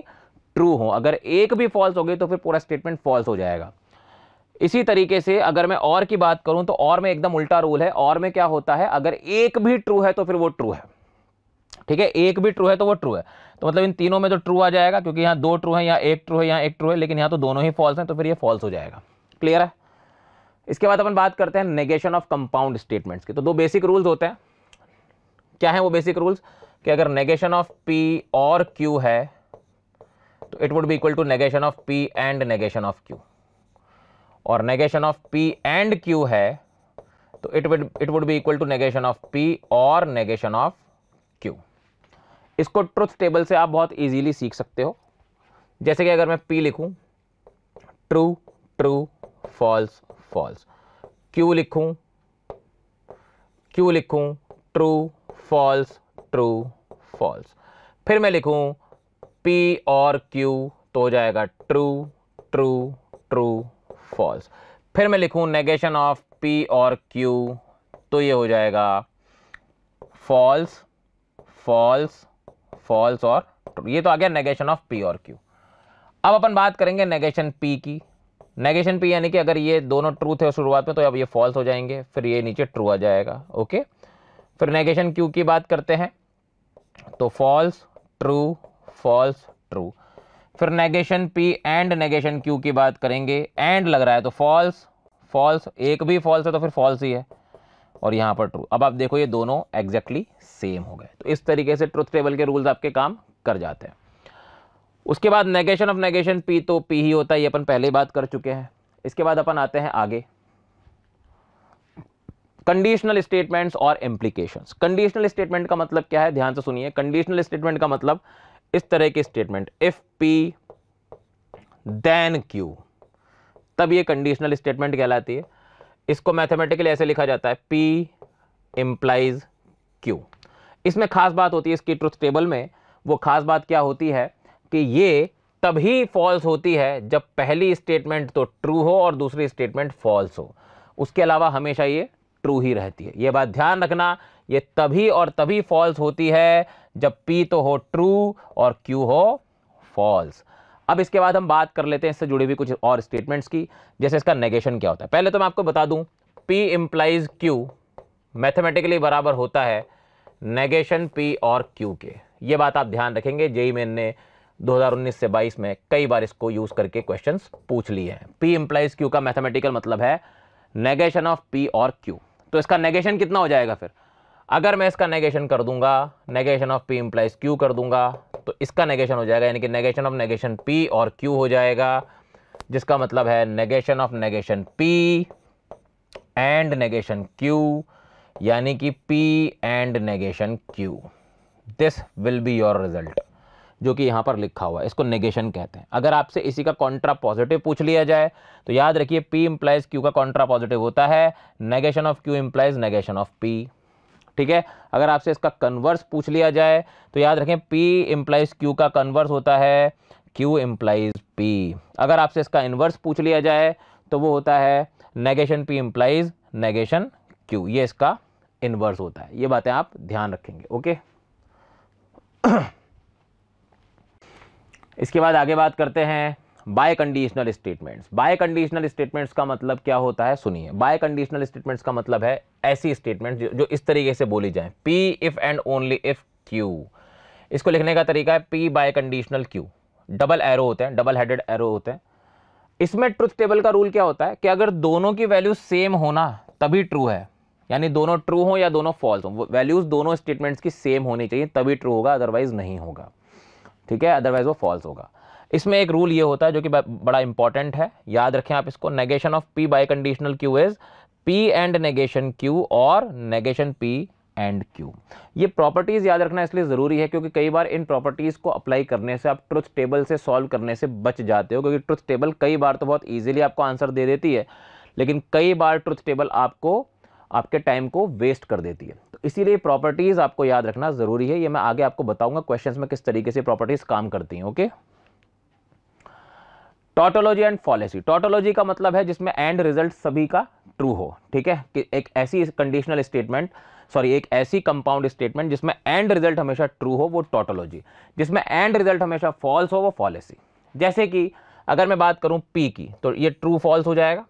ट्रू हों अगर एक भी फॉल्स हो गई तो फिर पूरा स्टेटमेंट फॉल्स हो जाएगा इसी तरीके से अगर मैं और की बात करूं तो और में एकदम उल्टा रूल है और में क्या होता है अगर एक भी ट्रू है तो फिर वो ट्रू है ठीक है एक भी ट्रू है तो वो ट्रू है तो मतलब इन तीनों में तो ट्रू आ जाएगा क्योंकि यहाँ दो ट्रू है यहाँ एक ट्रू है यहाँ एक ट्रू है लेकिन यहाँ तो दोनों ही फॉल्स हैं तो फिर ये फॉल्स हो जाएगा क्लियर है इसके बाद अपन बात करते हैं नेगेशन ऑफ कंपाउंड स्टेटमेंट्स की तो दो बेसिक रूल्स होते हैं क्या है वो बेसिक रूल्स कि अगर नेगेशन ऑफ पी और क्यू है तो it would be equal to negation of P and negation of Q और negation of P and Q है तो it would it would be equal to negation of P और negation of Q इसको truth table से आप बहुत easily सीख सकते हो जैसे कि अगर मैं पी लिखूं true true false false Q लिखूं क्यू लिखूं ट्रू फॉल्स ट्रू फॉल्स फिर मैं लिखूं पी और क्यू तो हो जाएगा ट्रू ट्रू ट्रू फॉल्स फिर मैं लिखूँ नेगेशन ऑफ पी और क्यू तो ये हो जाएगा फॉल्स फॉल्स फॉल्स और ये तो आ गया नेगेशन ऑफ पी और क्यू अब अपन बात करेंगे नेगेशन पी की नेगेशन पी यानी कि अगर ये दोनों ट्रू थे शुरुआत में तो अब ये फॉल्स हो जाएंगे फिर ये नीचे ट्रू आ जाएगा ओके फिर नेगेशन क्यू की बात करते हैं तो फॉल्स ट्रू फॉल्स ट्रू फिर negation P and negation Q की बात करेंगे एंड लग रहा है तो फॉल्स फॉल्स एक भी फॉल्स है तो फिर फॉल्स ही है और यहाँ पर ट्रू अब आप देखो ये दोनों एग्जैक्टली सेम हो गए तो इस तरीके से ट्रुथ टेबल के रूल्स आपके काम कर जाते हैं उसके बाद नेगेशन ऑफ नेगेशन पी तो पी ही होता है ये अपन पहले बात कर चुके हैं इसके बाद अपन आते हैं आगे कंडीशनल स्टेटमेंट्स और इम्प्लीकेशंस कंडीशनल स्टेटमेंट का मतलब क्या है ध्यान से सुनिए कंडीशनल स्टेटमेंट का मतलब इस तरह की statement if P then Q तब ये कंडीशनल स्टेटमेंट कहलाती है इसको मैथमेटिकली ऐसे लिखा जाता है पी इम्प्लाइज क्यू इसमें खास बात होती है इसकी ट्रुथ टेबल में वो खास बात क्या होती है कि ये तभी फॉल्स होती है जब पहली स्टेटमेंट तो ट्रू हो और दूसरी स्टेटमेंट फॉल्स हो उसके अलावा हमेशा ये ट्रू ही रहती है ये बात ध्यान रखना ये तभी और तभी फॉल्स होती है जब P तो हो ट्रू और Q हो फॉल्स अब इसके बाद हम बात कर लेते हैं इससे जुड़ी हुई कुछ और स्टेटमेंट्स की जैसे इसका नेगेशन क्या होता है पहले तो मैं आपको बता दूं P इम्प्लाइज Q मैथमेटिकली बराबर होता है नेगेशन P और Q के ये बात आप ध्यान रखेंगे जेई मेन ने 2019 से 22 में कई बार इसको यूज़ करके क्वेश्चन पूछ लिए हैं पी इम्प्लाइज क्यू का मैथमेटिकल मतलब है नेगेशन ऑफ पी और क्यू तो इसका नेगेशन कितना हो जाएगा फिर अगर मैं इसका नेगेशन कर दूंगा negation of P implies Q कर दूंगा तो इसका नेगेशन हो जाएगा यानी कि नेगेशन ऑफ नेगेशन पी और क्यू हो जाएगा जिसका मतलब है negation of negation P and negation Q यानी कि P and negation Q this will be your result जो कि यहाँ पर लिखा हुआ है इसको नेगेशन कहते हैं अगर आपसे इसी का कॉन्ट्रा पॉजिटिव पूछ लिया जाए तो याद रखिए पी इम्प्लाइज क्यू का कॉन्ट्रा पॉजिटिव होता है negation of Q implies negation of P ठीक है अगर आपसे इसका कन्वर्स पूछ लिया जाए तो याद रखें पी इम्प्लाइज क्यू का कन्वर्स होता है Q इम्प्लाइज P अगर आपसे इसका इन्वर्स पूछ लिया जाए तो वो होता है negation P implies negation Q ये इसका इन्वर्स होता है ये बातें आप ध्यान रखेंगे ओके इसके बाद आगे बात करते हैं biconditional statements biconditional statements का मतलब क्या होता है सुनिए बाय कंडीशनल स्टेटमेंट्स का मतलब है ऐसी स्टेटमेंट जो, जो इस तरीके से बोली जाए P if and only if Q इसको लिखने का तरीका है P biconditional Q double arrow होते हैं डबल हेडेड एरो होते हैं इसमें ट्रुथ टेबल का रूल क्या होता है कि अगर दोनों की वैल्यू सेम होना तभी ट्रू है यानी दोनों ट्रू हो या दोनों फॉल्स हो वैल्यूज़ दोनों स्टेटमेंट्स की सेम होनी चाहिए तभी ट्रू होगा अदरवाइज़ नहीं होगा ठीक है अदरवाइज़ वो फॉल्स होगा इसमें एक रूल ये होता है जो कि बड़ा इंपॉर्टेंट है याद रखें आप इसको negation of P biconditional Q is P and negation Q और नेगेशन पी एंड क्यू ये प्रॉपर्टीज़ याद रखना इसलिए ज़रूरी है क्योंकि कई बार इन प्रॉपर्टीज़ को अप्लाई करने से आप ट्रुथ टेबल से सॉल्व करने से बच जाते हो क्योंकि ट्रुथ टेबल कई बार तो बहुत ईजिली आपको आंसर दे देती है लेकिन कई बार ट्रुथ टेबल आपको आपके टाइम को वेस्ट कर देती है तो इसीलिए प्रॉपर्टीज़ आपको याद रखना ज़रूरी है ये मैं आगे आपको बताऊंगा क्वेश्चंस में किस तरीके से प्रॉपर्टीज़ काम करती हैं okay tautology and fallacy tautology का मतलब है जिसमें एंड रिजल्ट सभी का ट्रू हो ठीक है कि एक ऐसी कंडीशनल स्टेटमेंट सॉरी एक ऐसी कंपाउंड स्टेटमेंट जिसमें एंड रिजल्ट हमेशा ट्रू हो वो टोटोलॉजी जिसमें एंड रिजल्ट हमेशा फॉल्स हो वो फॉलेसी जैसे कि अगर मैं बात करूं पी की तो ये ट्रू फॉल्स हो जाएगा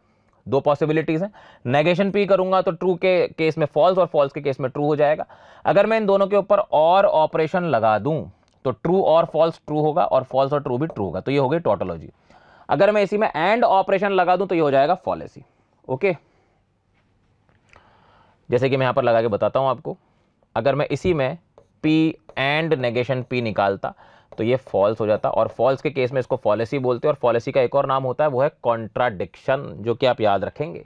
दो पॉसिबिलिटीज़ हैं नेगेशन पी करूंगा तो ट्रू के केस में फॉल्स और फॉल्स के केस में ट्रू हो जाएगा अगर मैं इन दोनों के ऊपर और ऑपरेशन लगा दूं तो ट्रू और फॉल्स ट्रू होगा और फॉल्स और ट्रू भी ट्रू होगा तो ये हो गई टोटोलॉजी अगर मैं इसी में एंड ऑपरेशन लगा दूं तो ये हो जाएगा फॉलेसी ओके जैसे कि मैं यहां पर लगा के बताता हूं आपको अगर मैं इसी में पी एंड नेगेशन पी निकालता तो ये फॉल्स हो जाता और फॉल्स के केस में इसको फॉलेसी बोलते हैं और फॉलेसी का एक और नाम होता है वो है कॉन्ट्राडिक्शन जो कि आप याद रखेंगे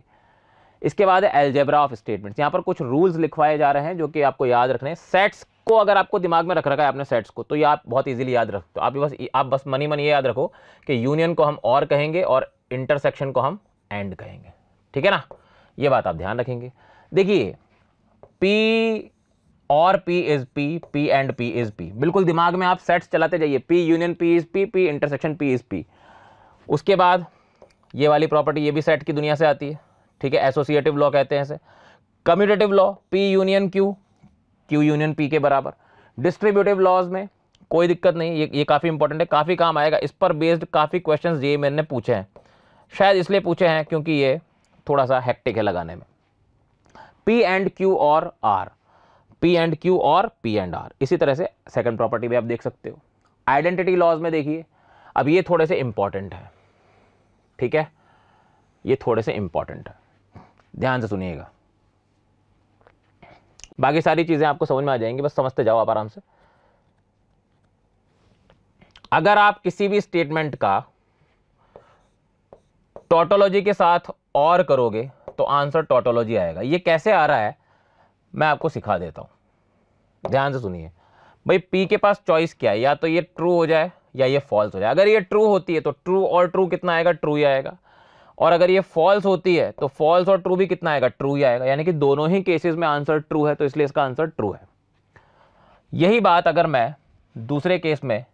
इसके बाद एल्जेब्रा ऑफ स्टेटमेंट्स यहाँ पर कुछ रूल्स लिखवाए जा रहे हैं जो कि आपको याद रखने सेट्स को अगर आपको दिमाग में रख रखा है आपने सेट्स को तो ये आप बहुत इजीली याद रखते हो आप बस आप बस मनी मनी ये याद रखो कि यूनियन को हम और कहेंगे और इंटरसेक्शन को हम एंड कहेंगे ठीक है ना ये बात आप ध्यान रखेंगे देखिए पी और P is P P and P is P बिल्कुल दिमाग में आप सेट्स चलाते जाइए P union P is P P intersection P is P उसके बाद ये वाली प्रॉपर्टी ये भी सेट की दुनिया से आती है ठीक है एसोसिएटिव लॉ कहते हैं इसे commutative law P union Q Q union P के बराबर डिस्ट्रीब्यूटिव लॉज में कोई दिक्कत नहीं ये ये काफ़ी इंपॉर्टेंट है काफ़ी काम आएगा इस पर बेस्ड काफ़ी क्वेश्चन ये मैंने पूछे हैं शायद इसलिए पूछे हैं क्योंकि ये थोड़ा सा हैक्टिक है लगाने में P and Q or R P and Q और पी एंड आर इसी तरह से सेकंड प्रॉपर्टी भी आप देख सकते हो आइडेंटिटी लॉज में देखिए अब ये थोड़े से इम्पॉर्टेंट है ठीक है ये थोड़े से इम्पॉर्टेंट है ध्यान से सुनिएगा बाकी सारी चीज़ें आपको समझ में आ जाएंगी बस समझते जाओ आप आराम से अगर आप किसी भी स्टेटमेंट का टोटोलॉजी के साथ और करोगे तो आंसर टोटोलॉजी आएगा ये कैसे आ रहा है मैं आपको सिखा देता हूं ध्यान से सुनिए भाई पी के पास चॉइस क्या है या तो ये ट्रू हो जाए या ये फॉल्स हो जाए अगर ये ट्रू होती है तो ट्रू और ट्रू कितना आएगा ट्रू ही आएगा और अगर ये फॉल्स होती है तो फॉल्स और ट्रू भी कितना आएगा ट्रू ही आएगा यानी कि दोनों ही केसेस में आंसर ट्रू है तो इसलिए इसका आंसर ट्रू है यही बात अगर मैं दूसरे केस में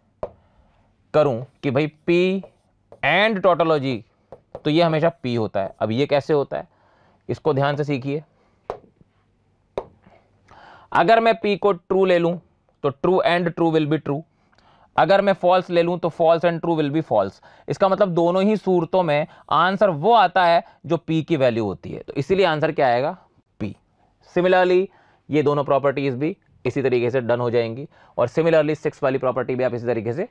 करूं कि भाई पी एंड टोटोलॉजी तो ये हमेशा पी होता है अब ये कैसे होता है इसको ध्यान से सीखिए अगर मैं पी को ट्रू ले लूं तो true and true will be true अगर मैं फॉल्स ले लूँ तो false and true will be false इसका मतलब दोनों ही सूरतों में आंसर वो आता है जो पी की वैल्यू होती है तो इसीलिए आंसर क्या आएगा पी सिमिलरली ये दोनों प्रॉपर्टीज़ भी इसी तरीके से डन हो जाएंगी और सिमिलरली सिक्स वाली प्रॉपर्टी भी आप इसी तरीके से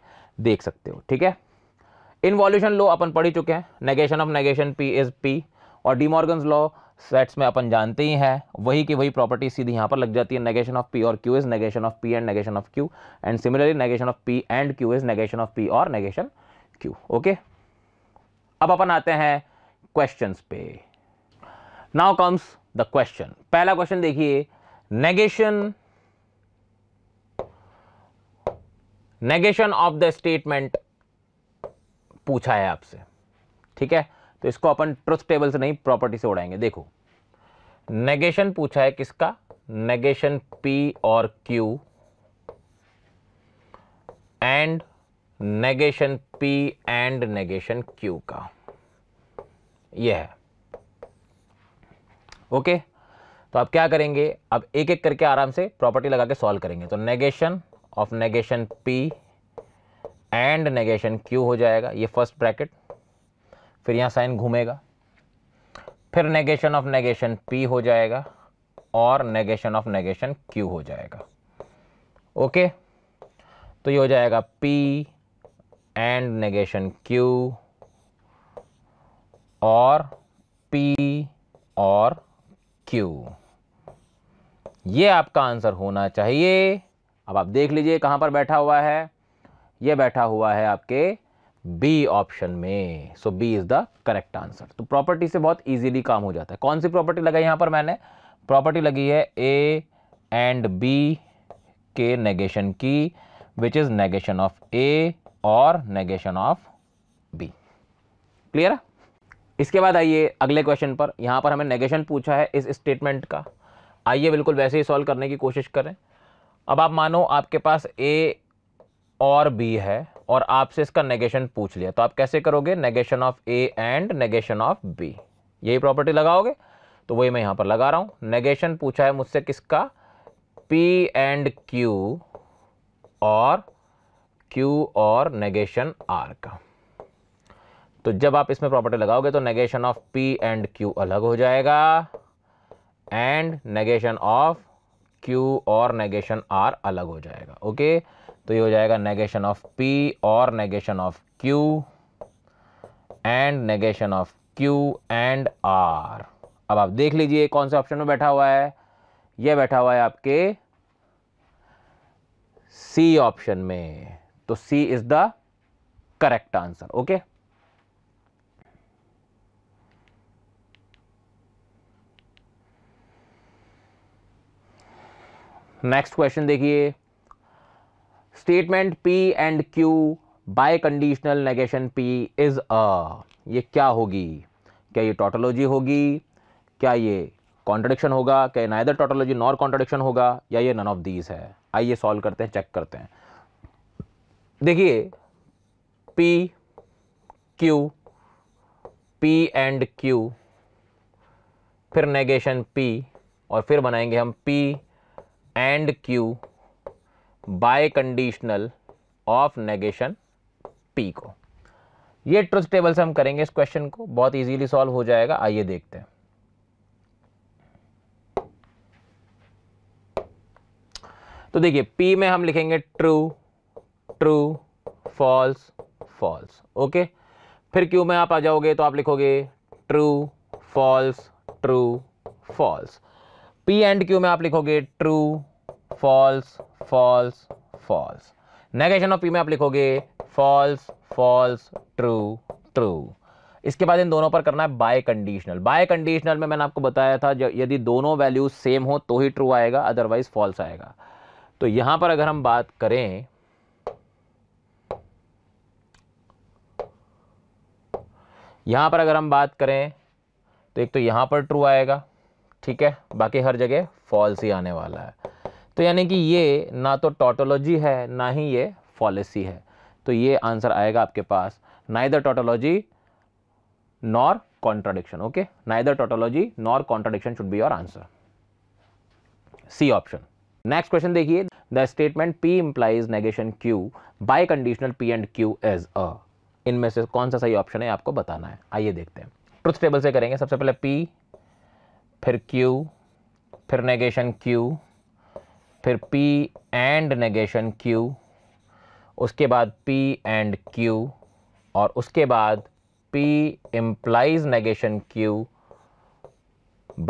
देख सकते हो ठीक है इन्वॉल्यूशन लॉ अपन पढ़ ही चुके हैं negation of negation P is P और डीमॉर्गन लॉ सेट्स में अपन जानते ही हैं वही की वही प्रॉपर्टी सीधी यहाँ पर लग जाती है नेगेशन ऑफ पी और Q is negation of P and negation of Q and similarly negation of P and Q is negation of P और नेगेशन क्यू ओके अब अपन आते हैं क्वेश्चन पे नाउ कम्स द क्वेश्चन पहला question देखिए negation negation of the statement पूछा है आपसे ठीक है तो इसको अपन ट्रुथ टेबल से नहीं प्रॉपर्टी से उड़ाएंगे देखो नेगेशन पूछा है किसका नेगेशन पी और Q and negation P and negation Q का यह है ओके तो आप क्या करेंगे अब एक एक करके आराम से प्रॉपर्टी लगा के सॉल्व करेंगे तो negation of negation P and negation Q हो जाएगा ये फर्स्ट ब्रैकेट फिर यहाँ साइन घूमेगा फिर नेगेशन ऑफ नेगेशन पी हो जाएगा और नेगेशन ऑफ नेगेशन क्यू हो जाएगा ओके तो ये हो जाएगा पी एंड नेगेशन क्यू और पी और क्यू ये आपका आंसर होना चाहिए अब आप देख लीजिए कहाँ पर बैठा हुआ है ये बैठा हुआ है आपके बी ऑप्शन में so B is the correct answer तो प्रॉपर्टी से बहुत इजीली काम हो जाता है कौन सी प्रॉपर्टी लगाई यहां पर मैंने प्रॉपर्टी लगी है ए एंड बी के नेगेशन की which is negation of A or negation of B clear है इसके बाद आइए अगले क्वेश्चन पर यहां पर हमें नेगेशन पूछा है इस स्टेटमेंट का आइए बिल्कुल वैसे ही सॉल्व करने की कोशिश करें अब आप मानो आपके पास ए और बी है और आपसे इसका नेगेशन पूछ लिया तो आप कैसे करोगे negation of A and negation of B यही प्रॉपर्टी लगाओगे तो वही मैं यहां पर लगा रहा हूं नेगेशन पूछा है मुझसे किसका पी एंड क्यू और क्यू और नेगेशन आर का तो जब आप इसमें प्रॉपर्टी लगाओगे तो negation of P and Q अलग हो जाएगा एंड नेगेशन ऑफ क्यू और नेगेशन आर अलग हो जाएगा ओके okay? तो ये हो जाएगा नेगेशन ऑफ पी और negation of Q and negation of Q and R अब आप देख लीजिए कौन से ऑप्शन में बैठा हुआ है यह बैठा हुआ है आपके सी ऑप्शन में तो C is the correct answer okay next question देखिए statement P and Q biconditional negation P is a ये क्या होगी क्या ये टोटोलॉजी होगी क्या ये कॉन्ट्रडिक्शन होगा क्या नाइदर टोटोलॉजी नॉर कॉन्ट्रडिक्शन होगा या ये नन ऑफ दीज है आइए सॉल्व करते हैं चेक करते हैं देखिए P Q P and Q फिर नेगेशन पी और फिर बनाएंगे हम P and Q biconditional of negation P को ये ट्रुथ टेबल से हम करेंगे इस क्वेश्चन को बहुत इजीली सॉल्व हो जाएगा आइए देखते हैं तो देखिए पी में हम लिखेंगे true true false false okay फिर क्यू में आप आ जाओगे तो आप लिखोगे true false true false P and Q में आप लिखोगे true false false false negation of P में आप लिखोगे फॉल्स फॉल्स ट्रू ट्रू इसके बाद इन दोनों पर करना है बाय कंडीशनल बाय कंडीशनल में मैंने आपको बताया था यदि दोनों वैल्यूज सेम हो तो ही ट्रू आएगा अदरवाइज फॉल्स आएगा तो यहां पर अगर हम बात करें यहां पर अगर हम बात करें तो एक तो यहां पर ट्रू आएगा ठीक है बाकी हर जगह फॉल्स ही आने वाला है तो यानी कि ये ना तो टोटोलॉजी है ना ही ये पॉलिसी है तो ये आंसर आएगा आपके पास neither tautology nor contradiction okay neither tautology nor contradiction should be your answer C option next question देखिए the statement P implies negation Q biconditional P and Q as a इनमें से कौन सा सही option है आपको बताना है आइए देखते हैं ट्रुथ टेबल से करेंगे सबसे पहले पी फिर क्यू फिर नेगेशन क्यू फिर P एंड नेगेशन Q उसके बाद P एंड Q और उसके बाद P implies negation Q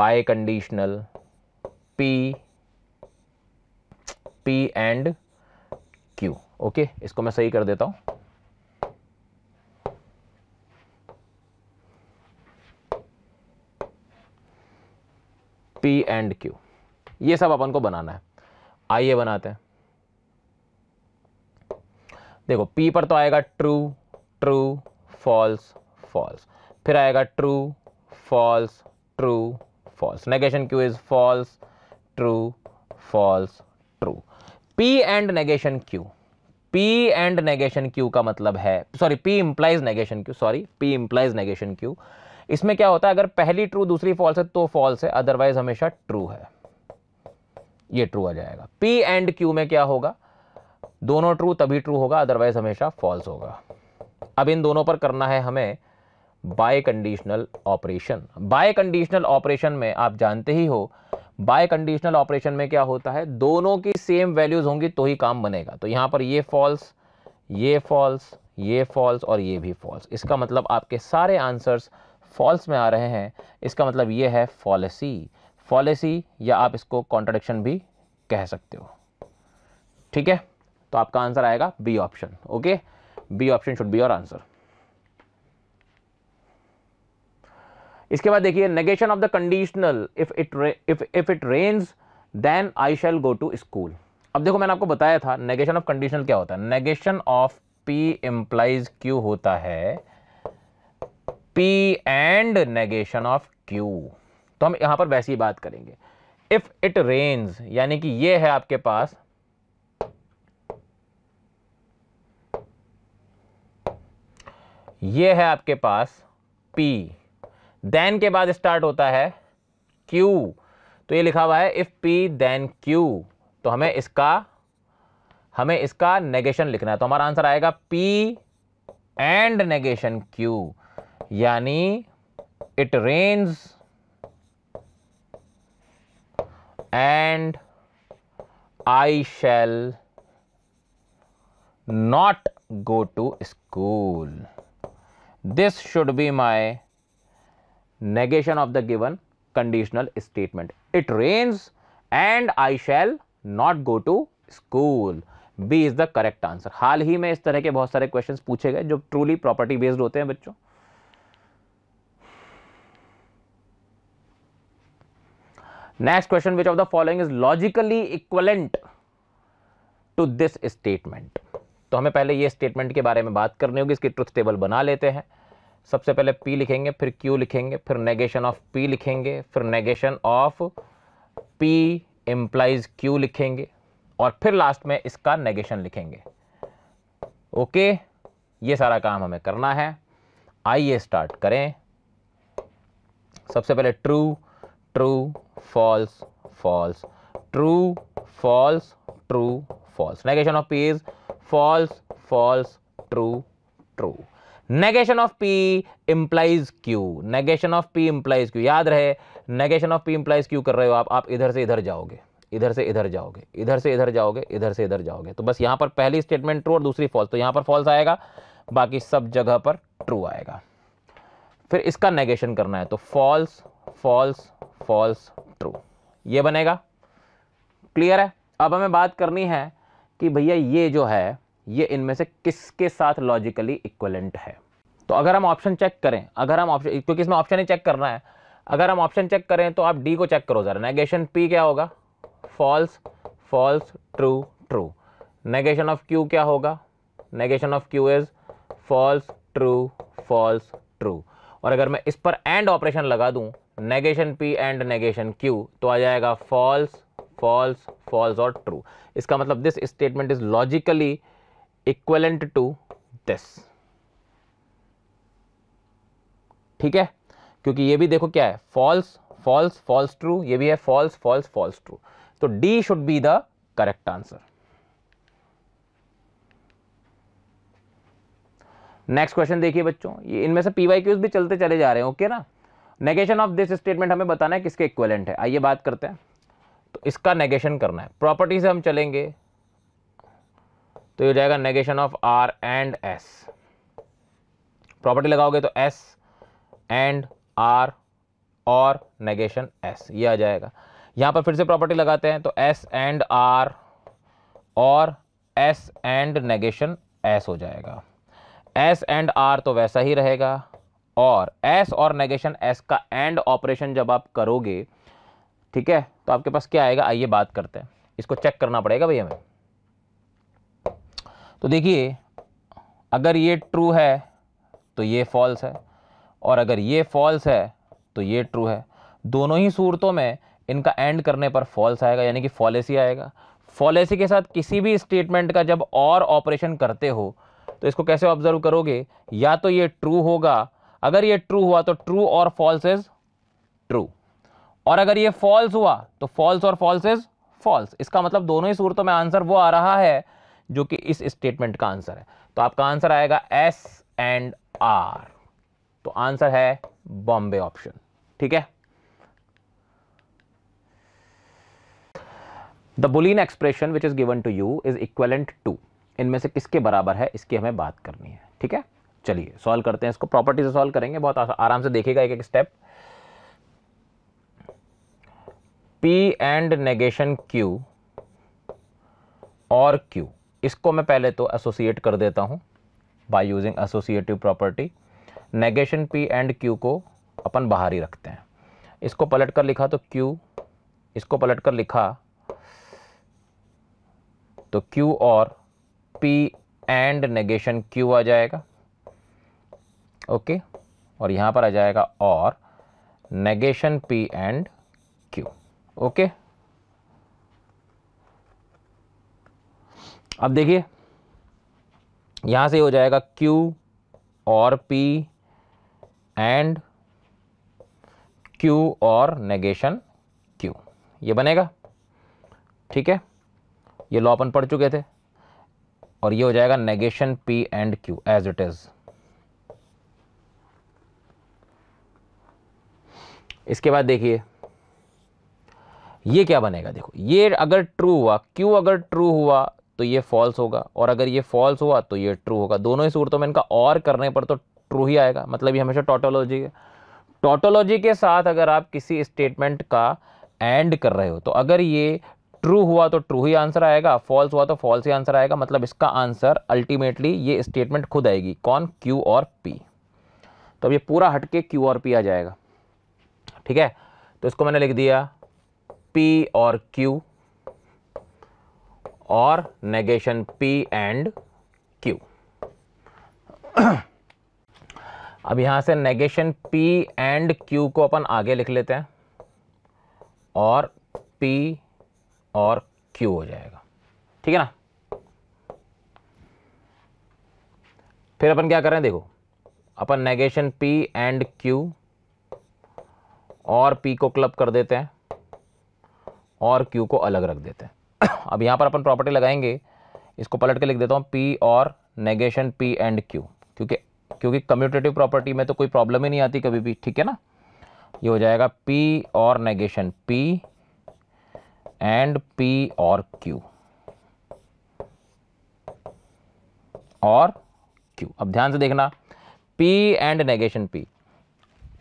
biconditional P P and Q okay इसको मैं सही कर देता हूँ पी एंड क्यू ये सब अपन को बनाना है आइए बनाते हैं देखो पी पर तो आएगा ट्रू ट्रू फॉल्स फॉल्स फिर आएगा true false true false negation Q is false true false true P and negation Q P and negation Q का मतलब है sorry P implies negation Q sorry P implies negation Q इसमें क्या होता है अगर पहली ट्रू दूसरी फॉल्स है तो फॉल्स है अदरवाइज हमेशा ट्रू है ये ट्रू आ जाएगा पी एंड क्यू में क्या होगा दोनों ट्रू तभी ट्रू होगा अदरवाइज हमेशा फॉल्स होगा अब इन दोनों पर करना है हमें biconditional operation biconditional operation में आप जानते ही हो बाय कंडीशनल ऑपरेशन में क्या होता है दोनों की सेम वैल्यूज होंगी तो ही काम बनेगा तो यहां पर ये फॉल्स ये फॉल्स ये फॉल्स और ये भी फॉल्स इसका मतलब आपके सारे आंसर्स फॉल्स में आ रहे हैं इसका मतलब ये है फॉलिसी फॉलेसी या आप इसको कॉन्ट्रडिक्शन भी कह सकते हो ठीक है तो आपका आंसर आएगा B option okay B option should be your answer इसके बाद देखिए negation of the conditional if it if if it rains then I shall go to school अब देखो मैंने आपको बताया था नेगेशन ऑफ कंडीशनल क्या होता है negation of P implies Q होता है P and negation of Q तो हम यहां पर वैसी बात करेंगे इफ़ इट रेन्स यानी कि ये है आपके पास ये है आपके पास P देन के बाद स्टार्ट होता है Q तो ये लिखा हुआ है इफ़ P देन Q तो हमें इसका हमें इसका नेगेशन लिखना है तो हमारा आंसर आएगा P एंड नेगेशन Q यानी it rains and I shall not go to school. This should be my negation of the given conditional statement. It rains and I shall not go to school. B is the correct answer हाल ही में इस तरह के बहुत सारे questions पूछे गए जो ट्रूली प्रॉपर्टी बेस्ड होते हैं बच्चों next question which of the following is logically equivalent to this statement तो हमें पहले ये स्टेटमेंट के बारे में बात करनी होगी इसकी ट्रुथ टेबल बना लेते हैं सबसे पहले P लिखेंगे फिर Q लिखेंगे फिर नेगेशन ऑफ P लिखेंगे फिर negation of P implies Q लिखेंगे और फिर लास्ट में इसका नेगेशन लिखेंगे ओके ये सारा काम हमें करना है आइए स्टार्ट करें सबसे पहले true true false false true false true false negation of p is false false true true negation of p implies q negation of p implies q याद रहे negation of p implies q कर रहे हो आप आप इधर से इधर जाओगे इधर से इधर जाओगे इधर से इधर जाओगे इधर से इधर जाओगे तो बस यहां पर पहली स्टेटमेंट ट्रू और दूसरी फॉल्स तो यहां पर फॉल्स आएगा बाकी सब जगह पर ट्रू आएगा फिर इसका नेगेशन करना है तो फॉल्स फॉल्स फॉल्स ट्रू ये बनेगा क्लियर है अब हमें बात करनी है कि भैया ये जो है ये इनमें से किसके साथ लॉजिकली इक्वलेंट है तो अगर हम ऑप्शन चेक करें अगर हम ऑप्शन क्योंकि इसमें ऑप्शन ही चेक करना है अगर हम ऑप्शन चेक करें तो आप डी को चेक करो ज़रा नेगेशन पी क्या होगा false false true true negation of Q क्या होगा negation of Q is false true false true और अगर मैं इस पर एंड ऑपरेशन लगा दूं negation P and negation Q तो आ जाएगा फॉल्स फॉल्स फॉल्स और ट्रू इसका मतलब this statement is logically equivalent to this ठीक है क्योंकि ये भी देखो क्या है फॉल्स फॉल्स फॉल्स ट्रू ये भी है फॉल्स फॉल्स फॉल्स ट्रू तो D should be the correct answer next question देखिए बच्चों ये इनमें से पीवाई क्यूज भी चलते चले जा रहे हैं ओके ना नेगेशन ऑफ दिस स्टेटमेंट हमें बताना है किसके इक्वलेंट है आइए बात करते हैं तो इसका नेगेशन करना है प्रॉपर्टी से हम चलेंगे तो ये हो जाएगा negation of R and S property लगाओगे तो एस एंड आर और नेगेशन एस ये आ जाएगा यहाँ पर फिर से प्रॉपर्टी लगाते हैं तो एस एंड आर और एस एंड नेगेशन एस हो जाएगा एस एंड आर तो वैसा ही रहेगा और एस और नेगेशन एस का एंड ऑपरेशन जब आप करोगे ठीक है तो आपके पास क्या आएगा आइए बात करते हैं इसको चेक करना पड़ेगा भैया हमें तो देखिए अगर ये ट्रू है तो ये फॉल्स है और अगर ये फॉल्स है तो ये ट्रू है दोनों ही सूरतों में इनका एंड करने पर फॉल्स आएगा यानी कि फॉलेसी आएगा फॉलेसी के साथ किसी भी स्टेटमेंट का जब और ऑपरेशन करते हो तो इसको कैसे ऑब्जर्व करोगे या तो ये ट्रू होगा अगर ये ट्रू हुआ तो ट्रू और फॉल्स इज ट्रू और अगर ये फॉल्स हुआ तो फॉल्स और फॉल्स इज फॉल्स इसका मतलब दोनों ही सूरतों में आंसर वो आ रहा है जो कि इस स्टेटमेंट का आंसर है तो आपका आंसर आएगा एस एंड आर तो आंसर है बॉम्बे ऑप्शन ठीक है the boolean expression which is given to you is equivalent to इनमें से किसके बराबर है इसकी हमें बात करनी है ठीक है चलिए सॉल्व करते हैं इसको प्रॉपर्टी से सॉल्व करेंगे बहुत आराम से देखेगा एक एक step P and negation Q और क्यू इसको मैं पहले तो एसोसिएट कर देता हूँ by using associative property negation P and Q को अपन बाहर ही रखते हैं इसको पलट कर लिखा तो क्यू इसको पलट कर लिखा तो क्यू और पी एंड नेगेशन क्यू आ जाएगा ओके और यहाँ पर आ जाएगा और negation P and Q okay अब देखिए यहाँ से हो जाएगा Q और P एंड Q और नेगेशन Q ये बनेगा ठीक है ये लॉ अपन पढ़ चुके थे और ये हो जाएगा negation P and Q as it is इसके बाद देखिए ये क्या बनेगा देखो ये अगर ट्रू हुआ क्यू अगर ट्रू हुआ तो ये फॉल्स होगा और अगर ये फॉल्स हुआ तो ये ट्रू होगा दोनों ही सूरतों में इनका और करने पर तो ट्रू ही आएगा मतलब ये हमेशा टोटोलॉजी है टोटोलॉजी के साथ अगर आप किसी स्टेटमेंट का एंड कर रहे हो तो अगर ये ट्रू हुआ तो ट्रू ही आंसर आएगा फॉल्स हुआ तो फॉल्स ही आंसर आएगा मतलब इसका आंसर अल्टीमेटली ये स्टेटमेंट खुद आएगी कौन क्यू और पी तो अब ये पूरा हटके क्यू और पी आ जाएगा ठीक है तो इसको मैंने लिख दिया पी और क्यू और नेगेशन पी एंड क्यू अब यहां से नेगेशन पी एंड क्यू को अपन आगे लिख लेते हैं और पी और क्यू हो जाएगा ठीक है ना फिर अपन क्या कर रहे हैं देखो अपन नेगेशन पी एंड क्यू और पी को क्लब कर देते हैं और क्यू को अलग रख देते हैं अब यहाँ पर अपन प्रॉपर्टी लगाएंगे इसको पलट के लिख देता हूँ पी और नेगेशन पी एंड क्यू क्योंकि क्योंकि कम्यूटेटिव प्रॉपर्टी में तो कोई प्रॉब्लम ही नहीं आती कभी भी ठीक है ना ये हो जाएगा पी और नेगेशन पी एंड पी और क्यू और क्यू अब ध्यान से देखना पी एंड नेगेशन पी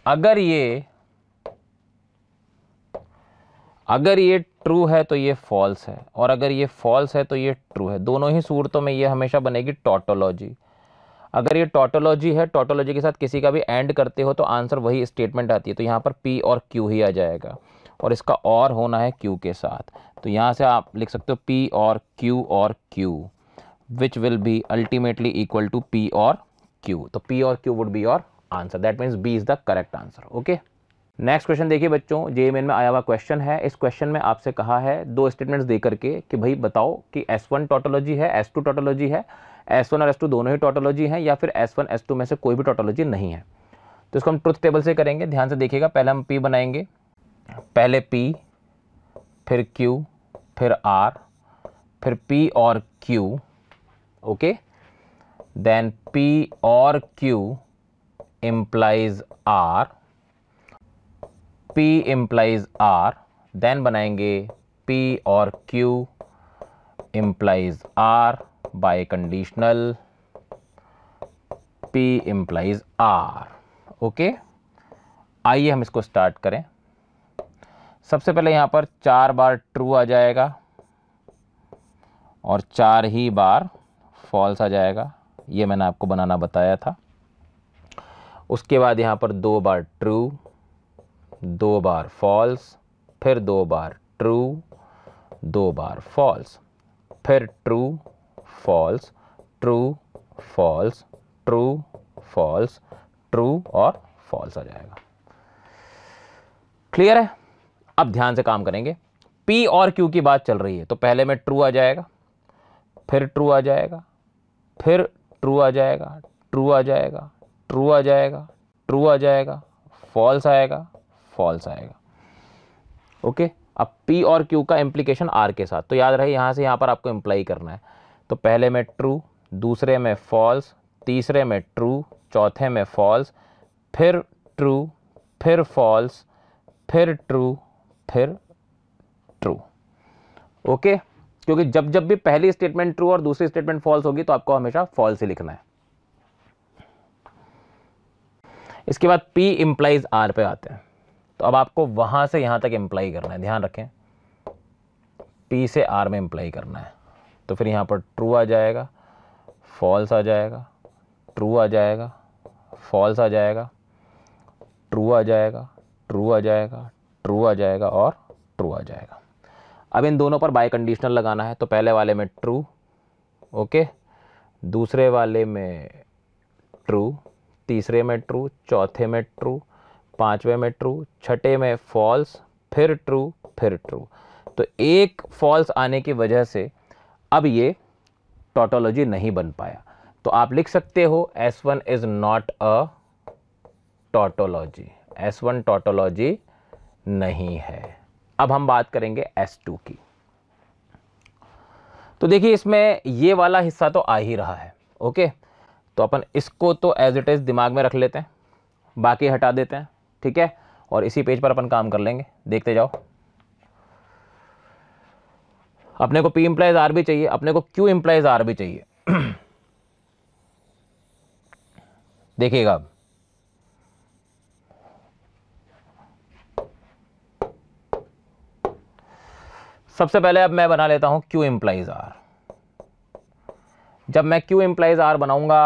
अगर ये अगर ये ट्रू है तो ये फॉल्स है और अगर ये फॉल्स है तो ये ट्रू है दोनों ही सूरतों में ये हमेशा बनेगी टोटोलॉजी अगर ये टोटोलॉजी है टोटोलॉजी के साथ किसी का भी एंड करते हो तो आंसर वही स्टेटमेंट आती है तो यहाँ पर पी और क्यू ही आ जाएगा और इसका और होना है क्यू के साथ तो यहाँ से आप लिख सकते हो पी और क्यू और Q which will be ultimately equal to P और क्यू तो पी और Q would be your answer that means B is the correct answer okay next question देखिए बच्चों जे में आया हुआ क्वेश्चन है इस क्वेश्चन में आपसे कहा है दो स्टेटमेंट्स दे करके कि भाई बताओ कि एस वन टोटोलॉजी है एस टू टोटोलॉजी है एस वन और एस टू दोनों ही टोटोलॉजी हैं या फिर एस वन एस टू में से कोई भी टोटोलॉजी नहीं है तो इसको हम ट्रुथ टेबल से करेंगे ध्यान से देखिएगा पहले हम पी बनाएंगे पहले पी फिर क्यू फिर आर फिर पी और क्यू ओके देन पी और Q implies R P implies R then बनाएंगे P और Q implies R biconditional P implies R okay आइए हम इसको स्टार्ट करें सबसे पहले यहाँ पर चार बार ट्रू आ जाएगा और चार ही बार फॉल्स आ जाएगा ये मैंने आपको बनाना बताया था उसके बाद यहाँ पर दो बार ट्रू दो बार फॉल्स फिर दो बार ट्रू दो बार फॉल्स फिर true false true false true false true और फॉल्स आ जाएगा क्लियर है अब ध्यान से काम करेंगे पी और क्यू की बात चल रही है तो पहले में ट्रू आ जाएगा फिर ट्रू आ जाएगा फिर ट्रू आ जाएगा ट्रू आ जाएगा ट्रू आ जाएगा ट्रू आ जाएगा फॉल्स आएगा फॉल्स आएगा ओके अब पी और क्यू का एम्प्लीकेशन आर के साथ तो याद रहे यहाँ से यहाँ पर आपको इम्प्लाई करना है तो पहले में ट्रू दूसरे में फॉल्स तीसरे में ट्रू चौथे में फॉल्स फिर ट्रू फिर फॉल्स फिर ट्रू फिर ट्रू ओके क्योंकि जब जब भी पहली स्टेटमेंट ट्रू और दूसरी स्टेटमेंट फॉल्स होगी तो आपको हमेशा फॉल्स ही लिखना है इसके बाद पी इम्प्लाइज आर पे आते हैं तो अब आपको वहाँ से यहाँ तक एम्प्लाई करना है ध्यान रखें पी से आर में एम्प्लाई करना है तो फिर यहाँ पर ट्रू आ जाएगा फॉल्स आ जाएगा ट्रू आ जाएगा फॉल्स आ जाएगा ट्रू आ जाएगा ट्रू आ जाएगा ट्रू आ जाएगा और ट्रू आ जाएगा अब इन दोनों पर बाई कंडीशनल लगाना है तो पहले वाले में ट्रू ओके दूसरे वाले में ट्रू तीसरे में ट्रू चौथे में ट्रू पाँचवें में ट्रू छठे में फॉल्स फिर ट्रू फिर ट्रू तो एक फॉल्स आने की वजह से अब ये टोटोलॉजी नहीं बन पाया तो आप लिख सकते हो S one is not a tautology S one tautology नहीं है अब हम बात करेंगे एस टू की तो देखिए इसमें ये वाला हिस्सा तो आ ही रहा है ओके तो अपन इसको तो एज इट इज़ दिमाग में रख लेते हैं बाकी हटा देते हैं ठीक है और इसी पेज पर अपन काम कर लेंगे देखते जाओ अपने को पी इम्प्लाइज आर भी चाहिए अपने को क्यू इम्प्लाइज आर भी चाहिए देखिएगा अब सबसे पहले अब मैं बना लेता हूं क्यू इम्प्लाइज आर जब मैं क्यू इम्प्लाइज आर बनाऊंगा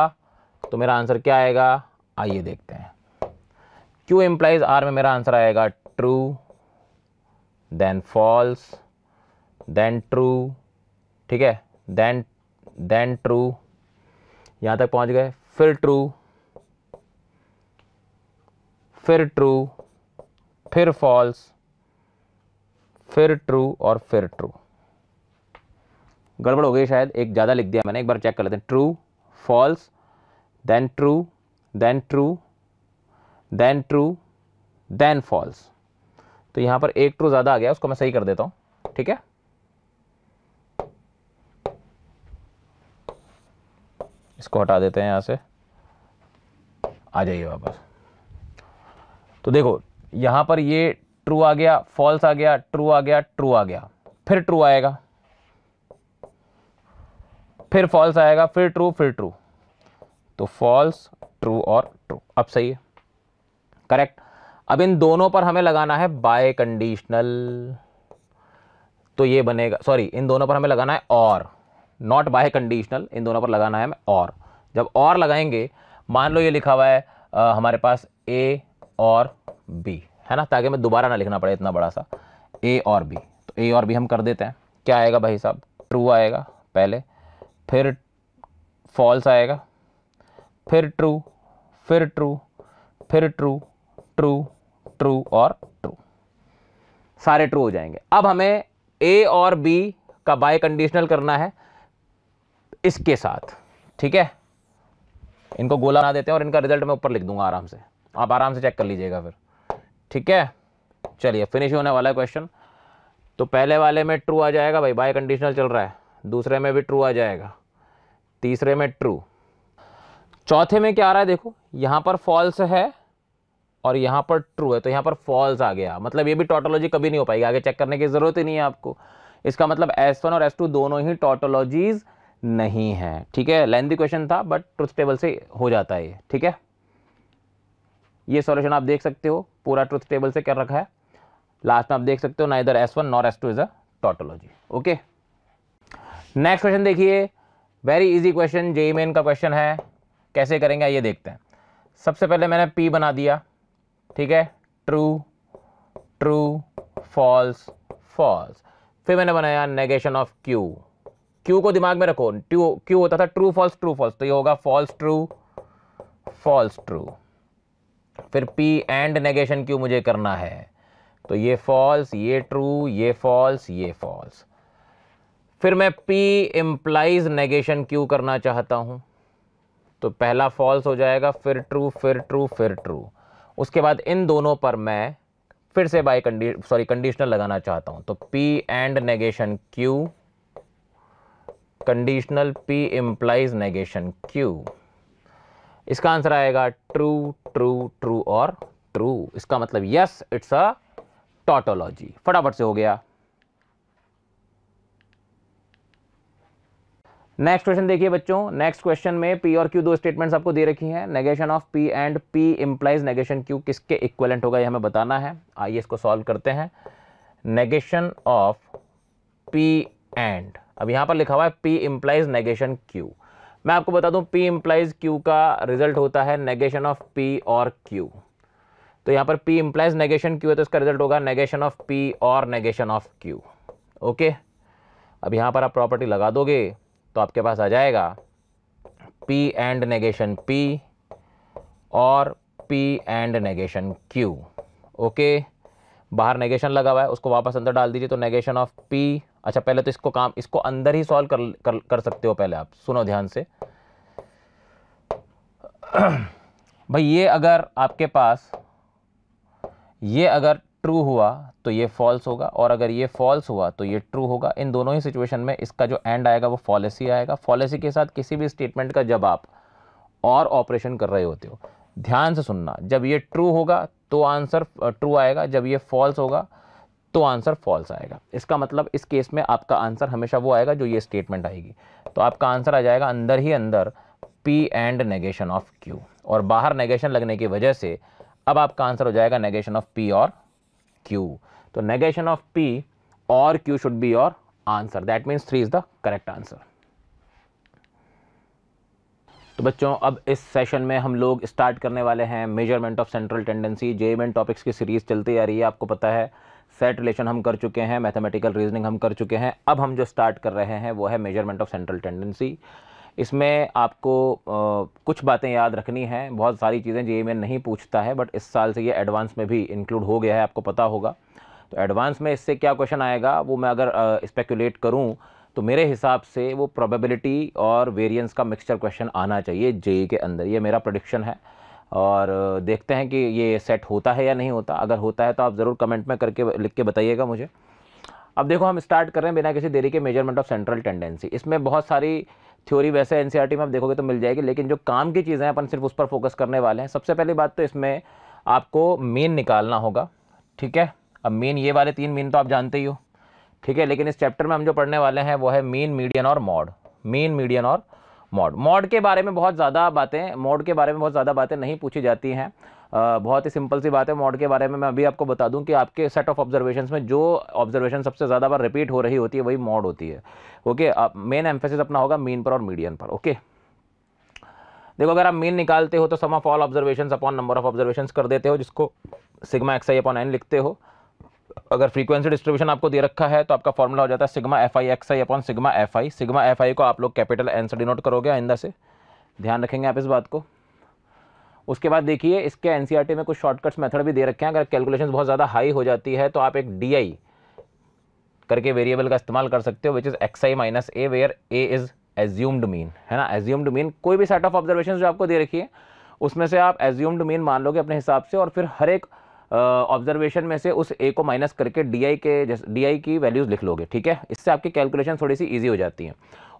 तो मेरा आंसर क्या आएगा आइए देखते हैं क्यू एम्प्लाइज आर में मेरा आंसर आएगा true then false then true ठीक है देन देन ट्रू यहां तक पहुंच गए फिर ट्रू फिर ट्रू फिर फॉल्स फिर ट्रू और फिर ट्रू गड़बड़ हो गई शायद एक ज़्यादा लिख दिया मैंने एक बार चेक कर लेते हैं true false then true then true then true then false तो यहां पर एक ट्रू ज़्यादा आ गया उसको मैं सही कर देता हूं ठीक है इसको हटा देते हैं यहां से आ जाइए वापस तो देखो यहां पर ये ट्रू आ गया फॉल्स आ गया ट्रू आ गया ट्रू आ गया फिर ट्रू आएगा फिर फॉल्स आएगा फिर ट्रू फिर ट्रू तो फॉल्स ट्रू और ट्रू अब सही है करेक्ट अब इन दोनों पर हमें लगाना है बाय कंडीशनल तो ये बनेगा सॉरी इन दोनों पर हमें लगाना है और नॉट बाय कंडीशनल इन दोनों पर लगाना है हमें और जब और लगाएंगे मान लो ये लिखा हुआ है आ, हमारे पास ए और बी है ना ताकि हमें दोबारा ना लिखना पड़े इतना बड़ा सा ए और बी तो ए और बी हम कर देते हैं क्या आएगा भाई साहब ट्रू आएगा पहले फिर फॉल्स आएगा फिर ट्रू फिर ट्रू फिर ट्रू ट्रू ट्रू और ट्रू सारे ट्रू हो जाएंगे अब हमें ए और बी का बाय कंडीशनल करना है इसके साथ ठीक है इनको गोला बना देते हैं और इनका रिजल्ट मैं ऊपर लिख दूंगा आराम से आप आराम से चेक कर लीजिएगा फिर ठीक है चलिए फिनिश होने वाला है क्वेश्चन तो पहले वाले में ट्रू आ जाएगा भाई बाय कंडीशनल चल रहा है दूसरे में भी ट्रू आ जाएगा तीसरे में ट्रू चौथे में क्या आ रहा है देखो यहाँ पर फॉल्स है और यहाँ पर ट्रू है तो यहाँ पर फॉल्स आ गया मतलब ये भी टोटोलॉजी कभी नहीं हो पाएगी आगे चेक करने की ज़रूरत ही नहीं है आपको इसका मतलब एस वन और एस टू दोनों ही टोटोलॉजीज़ नहीं है ठीक है लेंदी क्वेश्चन था बट ट्रुथ टेबल से हो जाता है ये ठीक है ये सॉल्यूशन आप देख सकते हो पूरा ट्रुथ टेबल से कर रखा है लास्ट में आप देख सकते हो ना इधर S one nor S two is a tautology okay next question देखिए very easy question JEE main का क्वेश्चन है कैसे करेंगे ये देखते हैं सबसे पहले मैंने पी बना दिया ठीक है ट्रू ट्रू फॉल्स फॉल्स फिर मैंने बनाया नेगेशन ऑफ क्यू क्यू को दिमाग में रखो ट्यू क्यू होता था ट्रू फॉल्स ट्रू फॉल्स तो ये होगा फॉल्स ट्रू फॉल्स ट्रू फिर पी एंड नेगेशन क्यू मुझे करना है तो ये फॉल्स ये ट्रू ये फॉल्स ये फॉल्स फिर मैं पी इम्प्लाइज नेगेशन क्यू करना चाहता हूँ तो पहला फॉल्स हो जाएगा फिर ट्रू फिर ट्रू फिर ट्रू उसके बाद इन दोनों पर मैं फिर से बाई कंडी सॉरी कंडीशनल लगाना चाहता हूँ तो P and negation Q conditional P implies negation Q इसका आंसर आएगा ट्रू ट्रू ट्रू और ट्रू इसका मतलब यस इट्स अ टॉटोलॉजी फटाफट से हो गया नेक्स्ट क्वेश्चन देखिए बच्चों नेक्स्ट क्वेश्चन में पी और क्यू दो स्टेटमेंट्स आपको दे रखी हैं negation of P and P implies negation Q किसके इक्वलेंट होगा ये हमें बताना है आइए इसको सॉल्व करते हैं नेगेशन ऑफ पी एंड अब यहाँ पर लिखा हुआ है पी इम्प्लाइज नेगेशन क्यू मैं आपको बता दूँ पी इम्प्लाइज क्यू का रिजल्ट होता है नेगेशन ऑफ पी और क्यू तो यहाँ पर पी इम्प्लाइज नेगेशन क्यू है तो इसका रिजल्ट होगा नेगेशन ऑफ पी और नेगेशन ऑफ क्यू ओके अब यहाँ पर आप प्रॉपर्टी लगा दोगे तो आपके पास आ जाएगा पी एंड नेगेशन पी और P and negation Q okay बाहर नेगेशन लगा हुआ है उसको वापस अंदर डाल दीजिए तो नेगेशन ऑफ पी अच्छा पहले तो इसको काम इसको अंदर ही सॉल्व कर, कर कर सकते हो पहले आप सुनो ध्यान से भाई ये अगर आपके पास ये अगर ट्रू हुआ तो ये फॉल्स होगा और अगर ये फॉल्स हुआ तो ये ट्रू होगा इन दोनों ही सिचुएशन में इसका जो एंड आएगा वो फॉलेसी आएगा फॉलेसी के साथ किसी भी स्टेटमेंट का जब आप और ऑपरेशन कर रहे होते हो ध्यान से सुनना जब ये ट्रू होगा तो आंसर ट्रू आएगा जब ये फॉल्स होगा तो आंसर फॉल्स आएगा इसका मतलब इस केस में आपका आंसर हमेशा वो आएगा जो ये स्टेटमेंट आएगी तो आपका आंसर आ जाएगा अंदर ही अंदर P and negation of Q और बाहर नेगेशन लगने की वजह से अब आपका आंसर हो जाएगा नेगेशन ऑफ पी और Q. So तो negation of P or Q should be your answer. That means 3 is the correct answer. तो बच्चों अब इस सेशन में हम लोग स्टार्ट करने वाले हैं measurement of central tendency J M topics की सीरीज़ चलती आ रही है आपको पता है सेट रिलेशन हम कर चुके हैं मैथमेटिकल रीजनिंग हम कर चुके हैं अब हम जो स्टार्ट कर रहे हैं वो है मेजरमेंट ऑफ सेंट्रल टेंडेंसी इसमें आपको आ, कुछ बातें याद रखनी हैं बहुत सारी चीज़ें जे में नहीं पूछता है बट इस साल से ये एडवांस में भी इंक्लूड हो गया है आपको पता होगा तो एडवांस में इससे क्या क्वेश्चन आएगा वो मैं अगर स्पेकुलेट करूँ तो मेरे हिसाब से वो प्रोबेबिलिटी और वेरिएंस का मिक्सचर क्वेश्चन आना चाहिए जेई के अंदर ये मेरा प्रोडिक्शन है और देखते हैं कि ये सेट होता है या नहीं होता अगर होता है तो आप ज़रूर कमेंट में करके लिख के बताइएगा मुझे अब देखो हम स्टार्ट कर रहे हैं बिना किसी देरी के मेजरमेंट ऑफ सेंट्रल टेंडेंसी इसमें बहुत सारी थ्योरी वैसे एन में आप देखोगे तो मिल जाएगी लेकिन जो काम की चीज़ें हैं अपन सिर्फ उस पर फोकस करने वाले हैं सबसे पहली बात तो इसमें आपको मेन निकालना होगा ठीक है अब मेन ये वाले तीन मेन तो आप जानते ही हो ठीक है लेकिन इस चैप्टर में हम जो पढ़ने वाले हैं वो है मेन मीडियन और मॉड मेन मीडियन और मॉड मॉड के बारे में बहुत ज़्यादा बातें मॉड के बारे में बहुत ज़्यादा बातें नहीं पूछी जाती हैं बहुत ही सिंपल सी बात है मॉड के बारे में मैं अभी आपको बता दूं कि आपके सेट ऑफ ऑब्जर्वेशन में जो ऑब्जर्वेशन सबसे ज़्यादा बार रिपीट हो रही होती है वही मॉड होती है ओके मेन एम्फेसिस अपना होगा मीन पर और मीडियन पर ओके देखो अगर आप मीन निकालते हो तो sum of all observation upon number of observation कर देते हो जिसको sigma x i upon n लिखते हो अगर फ्रीक्वेंसी डिस्ट्रीब्यूशन आपको दे रखा है तो आपका फॉर्मूला हो जाता है sigma f i x i upon sigma f i sigma f i को आप लोग कैपिटल एन से डिनोट करोगे आइंदा से ध्यान रखेंगे आप इस बात को उसके बाद देखिए इसके एन e में कुछ शॉर्टकट्स मेथड भी दे रखे हैं अगर कैलकुलेशन बहुत ज़्यादा हाई हो जाती है तो आप एक डी करके वेरिएबल का इस्तेमाल कर सकते हो which is x i minus a where a is assumed mean है ना एज्यूम्ड मीन कोई भी सेट ऑफ ऑब्जर्वेशन जो आपको दे रखी है उसमें से आप एज्यूम्ड मीन मान लोगे अपने हिसाब से और फिर हर एक ऑब्जर्वेशन में से उस ए को माइनस करके डी आई के डी आई की वैल्यूज़ लिख लोगे ठीक है इससे आपकी कैलकुलेशन थोड़ी सी ईजी हो जाती है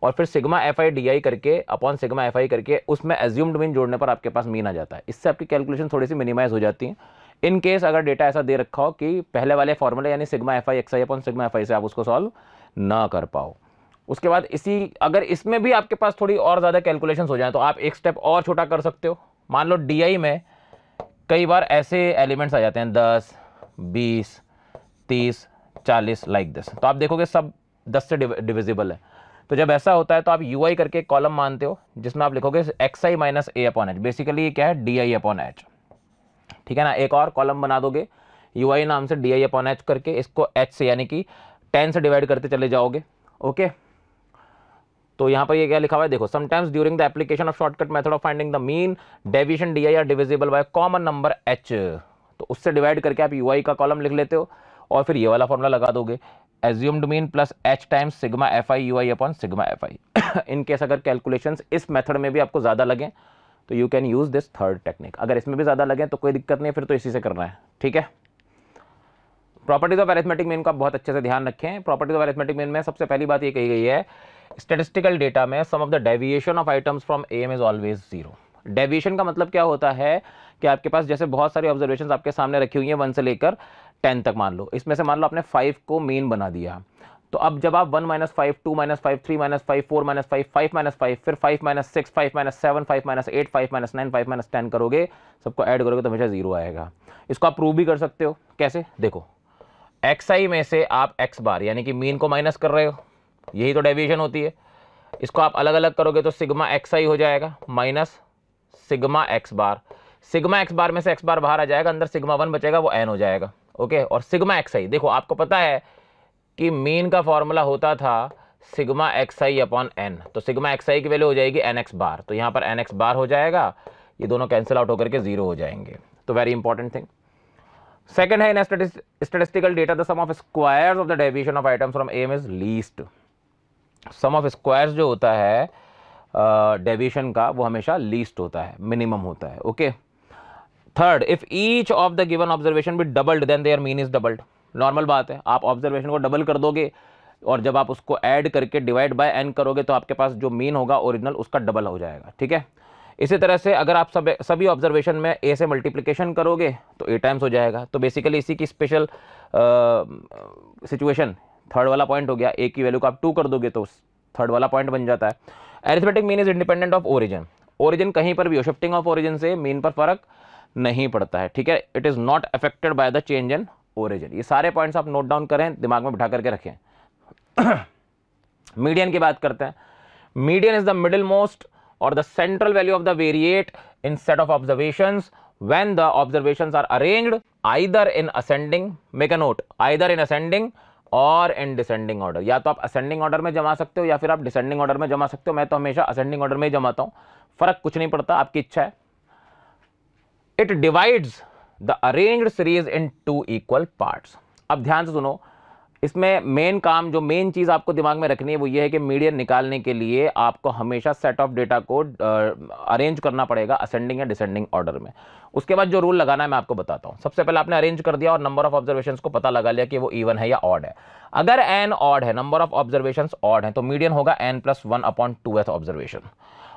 और फिर sigma f i d i करके अपॉन सिग्मा एफ आई करके उसमें एज्यूम्ड मीन जोड़ने पर आपके पास मीन आ जाता है इससे आपकी कैलकुलेशन थोड़ी सी मिनिमाइज हो जाती है इन केस अगर डेटा ऐसा दे रखा हो कि पहले वाले फॉर्मूले यानी sigma f i x i upon sigma f i से आप उसको सॉल्व ना कर पाओ उसके बाद इसी अगर इसमें भी आपके पास थोड़ी और ज़्यादा कैलकुलेशन हो जाए तो आप एक स्टेप और छोटा कर सकते हो मान लो डी में कई बार ऐसे एलिमेंट्स आ जाते हैं दस बीस तीस चालीस लाइक दस तो आप देखोगे सब दस से डिविजिबल है तो जब ऐसा होता है तो आप यू आई करके कॉलम मानते हो जिसमें आप लिखोगे x i minus a upon h basically ये क्या है डी आई अपॉन एच ठीक है ना एक और कॉलम बना दोगे यू आई नाम से डी आई अपॉन एच करके इसको एच से यानी कि टेन से डिवाइड करते चले जाओगे ओके तो यहाँ पर ये क्या लिखा हुआ है देखो sometimes during the application of shortcut method of finding the mean deviation d i are divisible by common number h तो उससे डिवाइड करके आप यू आई का कॉलम लिख लेते हो और फिर ये वाला फॉर्मूला लगा दोगे assumed mean plus h times sigma f i u i upon sigma f i in case अगर कैलकुलेशंस इस मेथड में भी आपको ज़्यादा लगें तो you can use this third technique अगर इसमें भी ज़्यादा लगें तो कोई दिक्कत नहीं है फिर तो इसी से करना है ठीक है प्रॉपर्टीज ऑफ एरिथमेटिक मीन को आप बहुत अच्छे से ध्यान रखें प्रॉपर्टीज ऑफ एरिथमेटिक मीन में सबसे पहली बात ये कही गई है स्टेटिस्टिकल डेटा में sum of the deviation of items from m is always zero deviation का मतलब क्या होता है कि आपके पास जैसे बहुत सारी ऑब्जर्वेशन आपके सामने रखी हुई हैं वन से लेकर टेन तक मान लो इसमें से मान लो आपने फाइव को मेन बना दिया तो अब जब आप one minus five two minus five three minus five four minus five five minus five फिर five minus six five minus seven five minus eight five minus nine five minus ten करोगे सबको add करोगे तो हमेशा zero आएगा इसको आप prove भी कर सकते हो कैसे देखो एक्स आई में से आप एक्स बार यानी कि मीन को माइनस कर रहे हो यही तो डेविएशन होती है इसको आप अलग अलग करोगे तो सिग्मा एक्स आई हो जाएगा minus sigma x bar sigma x bar में से एक्स बार बाहर आ जाएगा अंदर सिग्मा वन बचेगा वो एन हो जाएगा ओके और सिग्मा एक्स आई देखो आपको पता है कि मीन का फॉर्मूला होता था sigma x i upon n तो सिग्मा एक्स आई की वैल्यू हो जाएगी एन एक्स बार तो यहाँ पर एन एक्स बार हो जाएगा ये दोनों कैंसिल आउट होकर के जीरो हो जाएंगे तो वेरी इंपॉर्टेंट थिंग सेकेंड है in statistical data the sum of squares of the deviation of items from m is least sum of squares जो होता है डेविएशन uh, का वो हमेशा लीस्ट होता है मिनिमम होता है okay okay? Third if each of the given observation भी doubled then their mean is doubled normal बात है आप ऑब्जर्वेशन को डबल कर दोगे और जब आप उसको ऐड करके डिवाइड बाय एन करोगे तो आपके पास जो मीन होगा ओरिजिनल उसका डबल हो जाएगा ठीक है इसी तरह से अगर आप सब सभी ऑब्जर्वेशन में ए से मल्टीप्लिकेशन करोगे तो ए टाइम्स हो जाएगा तो बेसिकली इसी की स्पेशल सिचुएशन थर्ड वाला पॉइंट हो गया ए की वैल्यू को आप टू कर दोगे तो थर्ड वाला पॉइंट बन जाता है arithmetic mean is independent of origin origin कहीं पर भी हो शिफ्टिंग ऑफ ओरिजिन से मीन पर फर्क नहीं पड़ता है ठीक है it is not affected by the change in origin ये सारे पॉइंट्स आप नोट डाउन करें दिमाग में बिठा करके रखें मीडियन की बात करते हैं median is the middle most or the central value of the variate in set of observation when the observation are arrange either in ascending make a note either in ascending or in descending order या तो आप ascending order में जमा सकते हो या फिर आप डिसेंडिंग ऑर्डर में जमा सकते हो मैं तो हमेशा असेंडिंग ऑर्डर में ही जमाता हूँ फर्क कुछ नहीं पड़ता आपकी इच्छा है it divides the arranged series into equal parts अब ध्यान से सुनो इसमें मेन काम जो मेन चीज़ आपको दिमाग में रखनी है वो ये है कि मीडियन निकालने के लिए आपको हमेशा सेट ऑफ डेटा को अरेंज करना पड़ेगा असेंडिंग या डिसेंडिंग ऑर्डर में उसके बाद जो रूल लगाना है मैं आपको बताता हूँ सबसे पहले आपने अरेंज कर दिया और नंबर ऑफ ऑब्जर्वेशन को पता लगा लिया कि वो ईवन है या ऑड है अगर एन ऑड है नंबर ऑफ ऑब्जर्वेशन ऑड है तो मीडियन होगा n plus one upon two observation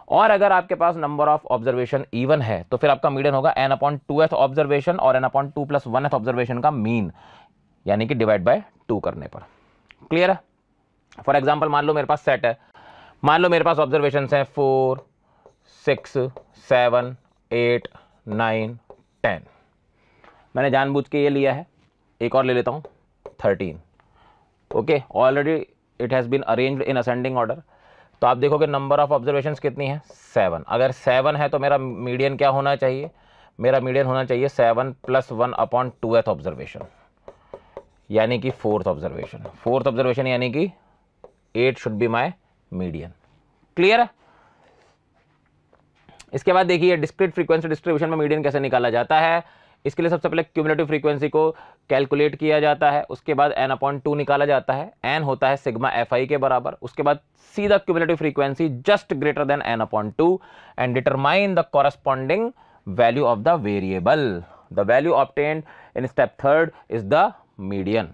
और अगर आपके पास नंबर ऑफ ऑब्जर्वेशन इवन है तो फिर आपका मीडियन होगा n upon two th observation और n upon two plus one th observation का मीन यानी कि डिवाइड बाय टू करने पर क्लियर है फॉर एग्जाम्पल मान लो मेरे पास सेट है मान लो मेरे पास ऑब्जर्वेशन हैं four six seven eight nine ten मैंने जानबूझ के ये लिया है एक और ले लेता हूँ thirteen okay already it has been arranged in ascending order तो आप देखोगे नंबर ऑफ ऑब्जर्वेशन कितनी है सेवन अगर सेवन है तो मेरा मीडियन क्या होना चाहिए मेरा मीडियन होना चाहिए seven plus one upon th observation यानी कि फोर्थ ऑब्जर्वेशन फोर्थ ऑब्जर्वेशन यानी कि eight should be my median clear है इसके बाद देखिए डिस्क्रिट फ्रीक्वेंसी डिस्ट्रीब्यूशन में मीडियन कैसे निकाला जाता है इसके लिए सबसे पहले क्यूमुलेटिव फ्रीक्वेंसी को कैलकुलेट किया जाता है उसके बाद एन अपॉइंट टू निकाला जाता है एन होता है सिग्मा एफ आई के बराबर उसके बाद सीधा cumulative frequency just greater than n upon two and determine the corresponding value of the variable the value obtained in step third is the median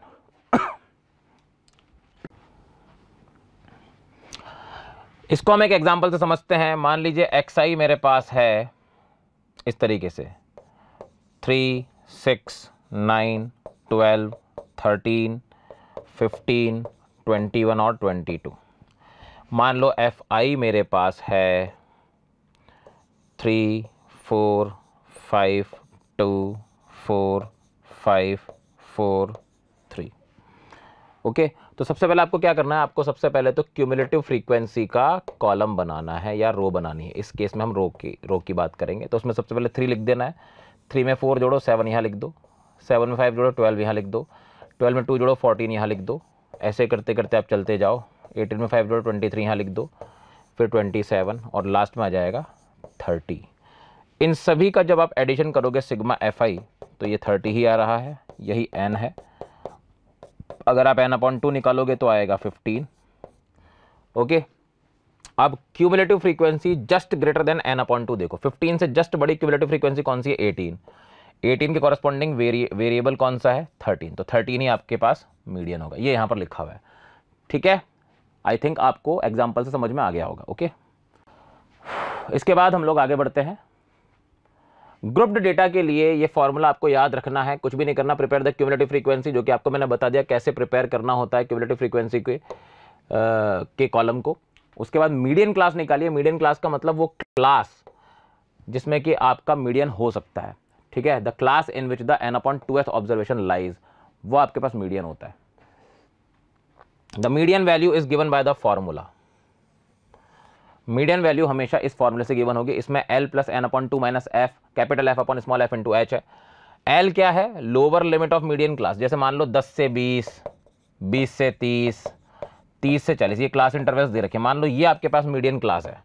इसको हम एक एग्जाम्पल से समझते हैं मान लीजिए एक्स आई मेरे पास है इस तरीके से three six nine twelve thirteen fifteen twenty one और ट्वेंटी टू मान लो एफ आई मेरे पास है three four five two four five four three okay तो सबसे पहले आपको क्या करना है आपको सबसे पहले तो क्यूमुलेटिव फ्रीक्वेंसी का कॉलम बनाना है या रो बनानी है इस केस में हम रो की रो की बात करेंगे तो उसमें सबसे पहले थ्री लिख देना है थ्री में फोर जोड़ो सेवन यहाँ लिख दो सेवन में फाइव जोड़ो ट्वेल्व यहाँ लिख दो ट्वेल्व में टू जोड़ो फोर्टीन यहाँ लिख दो ऐसे करते करते आप चलते जाओ एटीन में फाइव जोड़ो ट्वेंटी थ्री यहाँ लिख दो फिर ट्वेंटी सेवन और लास्ट में आ जाएगा थर्टी इन सभी का जब आप एडिशन करोगे सिग्मा एफ आई तो ये थर्टी ही आ रहा है यही एन है अगर आप एन अपॉन टू निकालोगे तो आएगा फिफ्टीन ओके अब cumulative frequency just greater than n upon two देखो 15 से जस्ट बड़ी क्यूमुलेटिव फ्रीक्वेंसी कौन सी है 18 18 के कॉरस्पॉन्डिंग वेरिएबल कौन सा है 13 तो 13 ही आपके पास मीडियन होगा ये यहाँ पर लिखा हुआ है ठीक है आई थिंक आपको एग्जाम्पल से समझ में आ गया होगा ओके इसके बाद हम लोग आगे बढ़ते हैं ग्रुप्ड डेटा के लिए ये फॉर्मूला आपको याद रखना है कुछ भी नहीं करना प्रिपेयर द क्यूमुलेटिव फ्रीक्वेंसी जो कि आपको मैंने बता दिया कैसे प्रिपेयर करना होता है क्यूमुलेटिव फ्रीक्वेंसी के आ, के कॉलम को उसके बाद मीडियन क्लास निकालिए मीडियन क्लास का मतलब वो क्लास जिसमें कि आपका मीडियन हो सकता है ठीक है the class in which the n upon two th observation lies वो आपके पास मीडियन होता है the median value is given by the formula median value हमेशा इस फॉर्मूले से गिवन होगी इसमें l plus n upon two minus f capital f upon small f into h है एल क्या है lower limit of median class जैसे मान लो दस से बीस बीस से तीस तीस से चालीस ये क्लास इंटरवल्स दे रखे मान लो ये आपके पास मीडियम क्लास है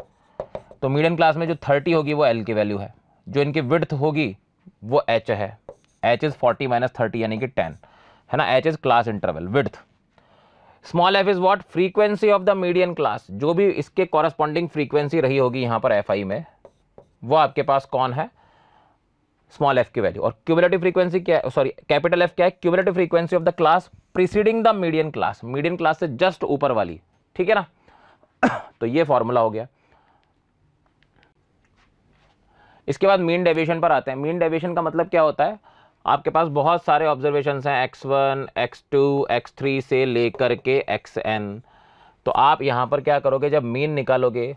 तो मीडियम क्लास में जो थर्टी होगी वो एल की वैल्यू है जो इनकी विड्थ होगी वो एच है h is forty minus thirty यानी कि टेन है ना h is class interval width small f is what frequency of the medium class जो भी इसके कॉरस्पॉन्डिंग फ्रीक्वेंसी रही होगी यहाँ पर एफ में वो आपके पास कौन है स्मॉल एफ की वैल्यू और क्यूबलेटिव फ्रीक्वेंसी क्या है सॉरी कैपिटल एफ क्या है cumulative frequency of the class preceding the median class median class से जस्ट ऊपर वाली ठीक है ना तो ये फॉर्मूला हो गया इसके बाद मीन डेविएशन पर आते हैं मीन डेविएशन का मतलब क्या होता है आपके पास बहुत सारे ऑब्जर्वेशन हैं x one x two x three से लेकर के एक्स एन तो आप यहाँ पर क्या करोगे जब मीन निकालोगे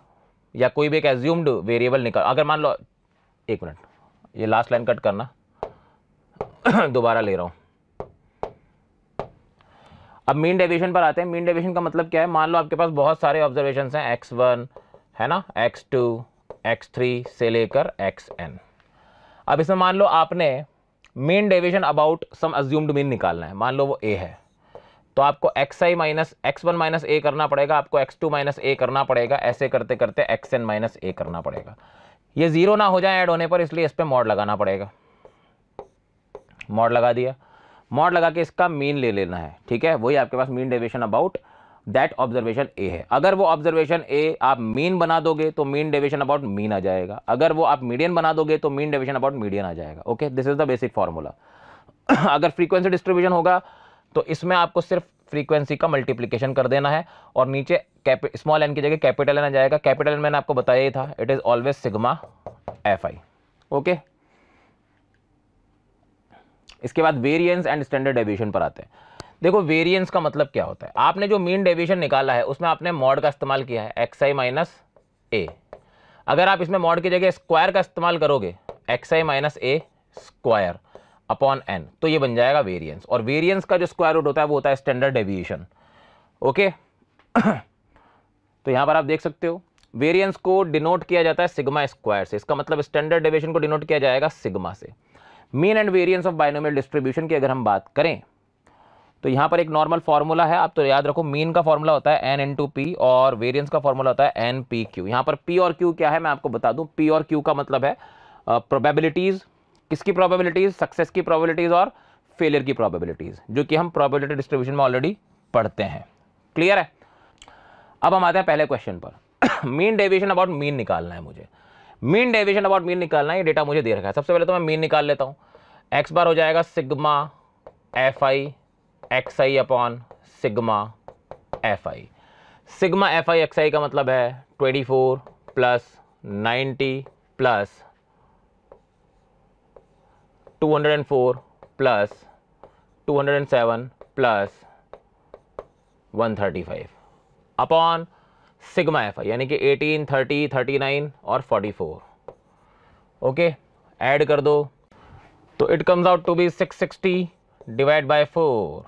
या कोई भी एक एज्यूम्ड वेरिएबल निकालो अगर मान लो एक मिनट ये लास्ट लाइन कट करना दोबारा ले रहा हूँ अब मीन डेविएशन पर आते हैं मीन डेविएशन का मतलब क्या है मान लो आपके पास बहुत सारे ऑब्जर्वेशन हैं एक्स वन है ना एक्स टू एक्स थ्री से लेकर एक्स एन अब इसमें मान लो आपने mean deviation about some assumed mean निकालना है मान लो वो ए है तो आपको x i minus x one minus a करना पड़ेगा आपको एक्स टू माइनस ए करना पड़ेगा ऐसे करते करते एक्स एन माइनस ए करना पड़ेगा ये ज़ीरो ना हो जाए ऐड होने पर इसलिए इस पर मॉड लगाना पड़ेगा मॉड लगा दिया मॉड लगा के इसका मीन ले लेना है ठीक है वही आपके पास mean deviation about that observation a है अगर वो ऑब्जर्वेशन ए आप मीन बना दोगे तो मीन डेविएशन अबाउट मीन आ जाएगा अगर वो आप मीडियन बना दोगे तो मीन डेविएशन अबाउट मीडियन आ जाएगा okay this is the basic formula अगर फ्रीक्वेंसी डिस्ट्रीब्यूशन होगा तो इसमें आपको सिर्फ फ्रीक्वेंसी का मल्टीप्लीकेशन कर देना है और नीचे स्मॉल एन की जगह कैपिटल एन आ जाएगा कैपिटल एन मैंने आपको बताया ही था it is always sigma f i okay इसके बाद वेरिएंस एंड स्टैंडर्ड डेविएशन पर आते हैं देखो वेरिएंस का मतलब क्या होता है आपने जो मीन डेविएशन निकाला है उसमें आपने मॉड का इस्तेमाल किया है एक्स आई माइनस ए अगर आप इसमें मॉड की जगह स्क्वायर का इस्तेमाल करोगे x i minus a square upon n तो ये बन जाएगा वेरियंस और वेरियंस का जो स्क्वायर रूट होता है वो होता है स्टैंडर्ड डेविएशन ओके तो यहाँ पर आप देख सकते हो वेरियंस को डिनोट किया जाता है सिग्मा स्क्वायर से इसका मतलब स्टैंडर्ड डेविएशन को डिनोट किया जाएगा सिग्मा से mean and variance of binomial distribution की अगर हम बात करें तो यहाँ पर एक नॉर्मल फार्मूला है आप तो याद रखो मीन का फॉर्मूला होता है एन इन टू पी और वेरियंस का फॉर्मूला होता है एन पी क्यू यहाँ पर पी और क्यू क्या है मैं आपको बता दूँ पी और क्यू का मतलब है प्रोबेबिलिटीज़ uh, किसकी प्रॉबेबिलिटीज सक्सेस की प्रॉबिलिटीज और फेलियर की प्रॉबेबिलिटीज जो कि हम प्रॉबिलिटी डिस्ट्रीब्यूशन में ऑलरेडी पढ़ते हैं क्लियर है अब हम आते हैं पहले क्वेश्चन पर मीन डेविएशन अबाउट मीन निकालना है मुझे मीन डेविएशन अबाउट मीन निकालना है ये डेटा मुझे दे रखा है सबसे पहले तो मैं मीन निकाल लेता हूँ एक्स बार हो जाएगा sigma f i x i upon sigma f i sigma f i x i का मतलब है twenty four plus ninety plus 204 plus 207 plus 135 upon sigma f यानी कि 18, 30, 39 और 44 ओके ऐड कर दो तो it comes out to be 660 divide by 4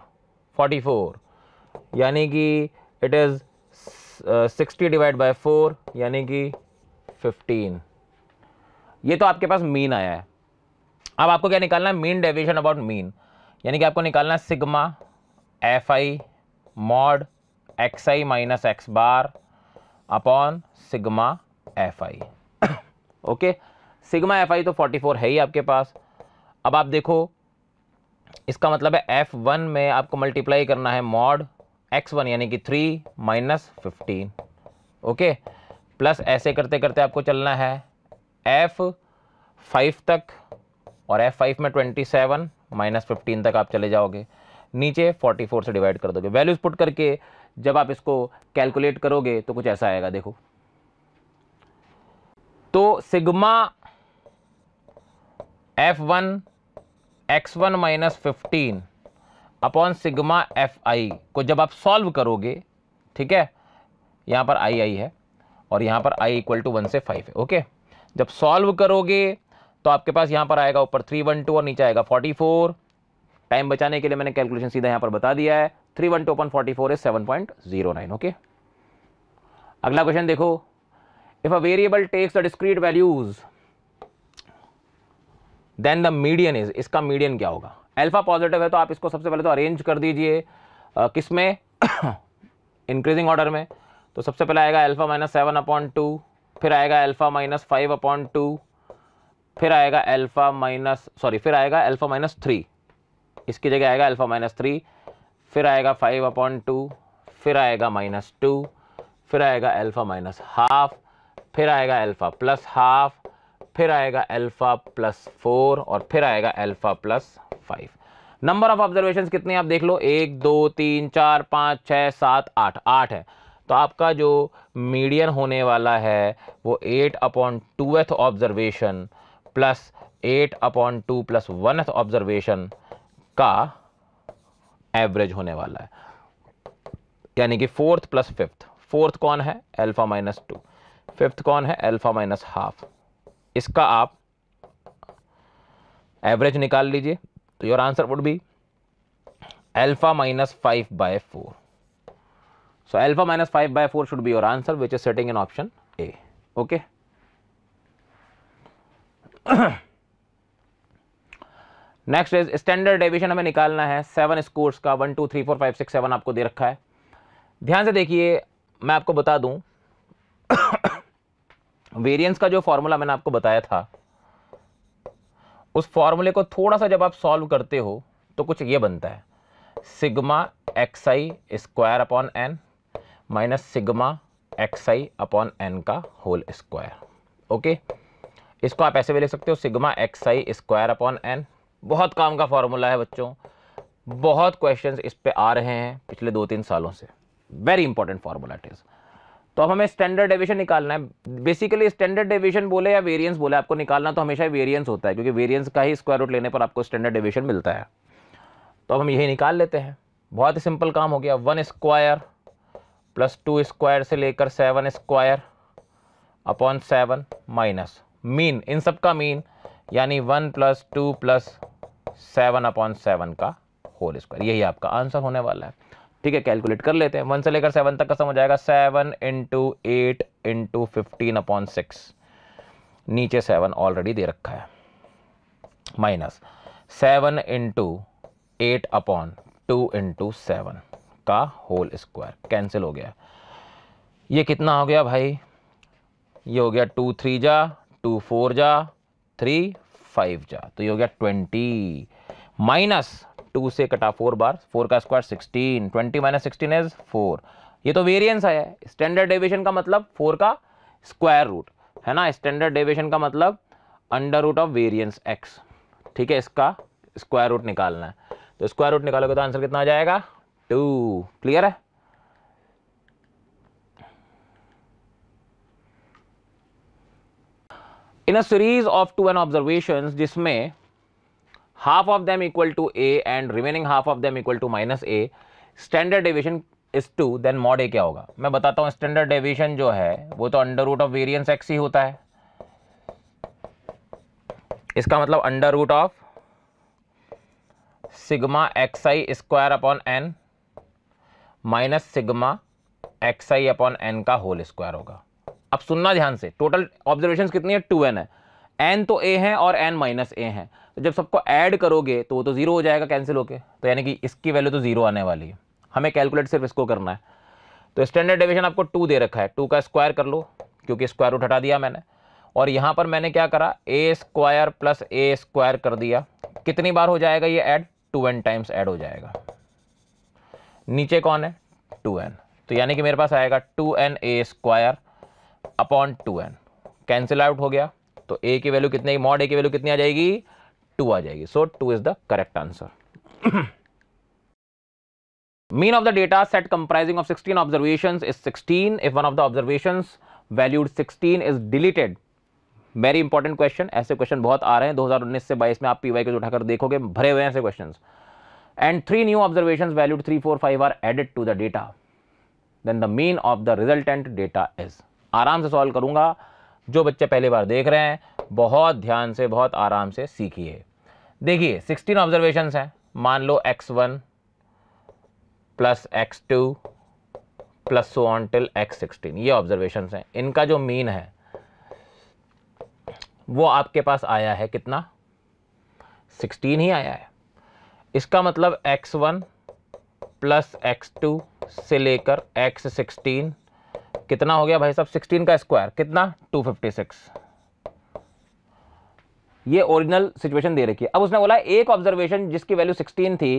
44 यानी कि it is sixty divide by four यानी कि फिफ्टीन ये तो आपके पास मीन आया है अब आपको क्या निकालना है मीन डेविएशन अबाउट मीन यानी कि आपको निकालना है sigma f i mod x i minus x bar upon sigma f i okay sigma f i तो 44 है ही आपके पास अब आप देखो इसका मतलब है एफ वन में आपको मल्टीप्लाई करना है मॉड एक्स वन यानी कि three minus fifteen okay plus ऐसे करते करते आपको चलना है एफ फाइव तक और एफ फाइव में ट्वेंटी सेवन माइनस फिफ्टीन तक आप चले जाओगे नीचे फोर्टी फोर से डिवाइड कर दोगे वैल्यूज पुट करके जब आप इसको कैलकुलेट करोगे तो कुछ ऐसा आएगा देखो तो sigma f one x one minus fifteen upon sigma f i को जब आप सॉल्व करोगे ठीक है यहाँ पर आई आई है और यहाँ पर आई इक्वल टू वन से फाइव है ओके जब सॉल्व करोगे तो आपके पास यहाँ पर आएगा ऊपर थ्री वन टू और नीचे आएगा फोर्टी फोर टाइम बचाने के लिए मैंने कैलकुलेशन सीधा यहाँ पर बता दिया है three one two upon forty four is seven point zero nine okay अगला क्वेश्चन देखो if a variable takes the discrete values then the median is इसका मीडियन क्या होगा एल्फा पॉजिटिव है तो आप इसको सबसे पहले तो अरेंज कर दीजिए किस में इंक्रीजिंग ऑर्डर में तो सबसे पहले आएगा alpha minus seven upon two फिर आएगा alpha minus five upon two फिर आएगा अल्फ़ा माइनस सॉरी फिर आएगा अल्फ़ा माइनस थ्री इसकी जगह आएगा अल्फ़ा माइनस थ्री फिर आएगा फाइव अपॉन टू फिर आएगा माइनस टू फिर आएगा अल्फ़ा माइनस हाफ फिर आएगा अल्फ़ा प्लस हाफ फिर आएगा अल्फ़ा प्लस फोर और फिर आएगा alpha plus five number of observation कितने आप देख लो एक दो तीन चार पाँच छः सात आठ आठ है तो आपका जो मीडियन होने वाला है वो eight upon two th observation plus eight upon two plus one observation का एवरेज होने वाला है यानी कि फोर्थ प्लस फिफ्थ फोर्थ कौन है अल्फा माइनस टू फिफ्थ कौन है अल्फा माइनस हाफ इसका आप एवरेज निकाल लीजिए तो your answer would be alpha minus five by four so minus five by four should be your answer which is setting in option a okay okay next is standard deviation हमें निकालना है seven scores का one two three four five six seven आपको दे रखा है ध्यान से देखिए मैं आपको बता दूं वेरिएंस का जो फॉर्मूला मैंने आपको बताया था उस फॉर्मूले को थोड़ा सा जब आप सॉल्व करते हो तो कुछ ये बनता है sigma x i square upon n minus sigma x i upon n का होल स्क्वायर ओके okay? इसको आप ऐसे भी लिख सकते हो sigma x i square upon n बहुत काम का फॉर्मूला है बच्चों बहुत क्वेश्चंस इस पे आ रहे हैं पिछले दो तीन सालों से very important formula it is तो अब हमें स्टैंडर्ड डेविएशन निकालना है बेसिकली स्टैंडर्ड डेविएशन बोले या वेरियंस बोले आपको निकालना तो हमेशा वेरियंस होता है क्योंकि वेरियंस का ही स्क्वायर रूट लेने पर आपको स्टैंडर्ड डेविएशन मिलता है तो अब हम यही निकाल लेते हैं बहुत ही सिंपल काम हो गया one square plus two square से लेकर seven square upon seven minus mean इन सब का मीन यानी one plus two plus seven upon seven का होल स्क्वायर यही आपका आंसर होने वाला है ठीक है कैलकुलेट कर लेते हैं वन से लेकर सेवन तक का समझ जाएगा seven into eight into fifteen upon six नीचे सेवन ऑलरेडी दे रखा है minus seven into eight upon two into seven का होल स्क्वायर कैंसिल हो गया ये कितना हो गया भाई ये हो गया टू थ्री जा टू फोर जा थ्री फाइव जा तो ये हो गया ट्वेंटी माइनस टू से कटा फोर बार फोर का square sixteen twenty minus sixteen is four ये तो वेरियंस आया है स्टैंडर्ड डेविएशन का मतलब फोर का स्क्वायर रूट है ना स्टैंडर्ड डेविएशन का मतलब under root of variance x ठीक है इसका स्क्वायर रूट निकालना है तो स्क्वायर रूट निकालोगे तो आंसर कितना आ जाएगा टू क्लियर है in series of two n observation जिसमें half of them equal to A and remaining half of them equal to minus a standard division is two then mod a क्या होगा मैं बताता हूँ standard division जो है वो तो under root of variance x ही होता है इसका मतलब under root of sigma x i square upon n minus sigma x i upon n का होल स्क्वायर होगा अब सुनना ध्यान से टोटल ऑब्जर्वेशन कितनी है टू एन है एन तो ए है और एन माइनस ए है तो जब सबको ऐड करोगे तो वो तो ज़ीरो हो जाएगा कैंसिल होके तो यानी कि इसकी वैल्यू तो ज़ीरो आने वाली है हमें कैलकुलेट सिर्फ इसको करना है तो स्टैंडर्ड डिवीजन आपको टू दे रखा है टू का स्क्वायर कर लो क्योंकि स्क्वायर रूट हटा दिया मैंने और यहाँ पर मैंने क्या करा a square plus a square कर दिया कितनी बार हो जाएगा ये add two n times add हो जाएगा नीचे कौन है टू एन तो यानी कि मेरे पास आएगा two n a square upon two n cancel out हो गया तो ए की वैल्यू कितने की मॉड ए की वैल्यू कितनी आ जाएगी टू आ जाएगी so two is the correct answer mean of the data set comprising of 16 observation is 16 if one of the observation valued 16 is deleted very important question ऐसे क्वेश्चन बहुत आ रहे हैं 2019 से 22 में आप पीवाई को उठाकर देखोगे भरे हुए ऐसे question and three new observation valued three four five are added to the data then the mean of the resultant data is आराम से सॉल्व करूँगा जो बच्चे पहली बार देख रहे हैं बहुत ध्यान से बहुत आराम से सीखिए देखिए सिक्सटीन ऑब्जर्वेशन हैं मान लो x one plus x two plus so on till x sixteen ये ऑब्जर्वेशन हैं इनका जो मीन है वो आपके पास आया है कितना सिक्सटीन ही आया है इसका मतलब x one plus x two से लेकर एक्स सिक्सटीन कितना हो गया भाई साहब सिक्सटीन का स्क्वायर कितना टू फिफ्टी सिक्स ये ओरिजिनल सिचुएशन दे रखी है अब उसने बोला एक ऑब्जर्वेशन जिसकी वैल्यू सिक्सटीन थी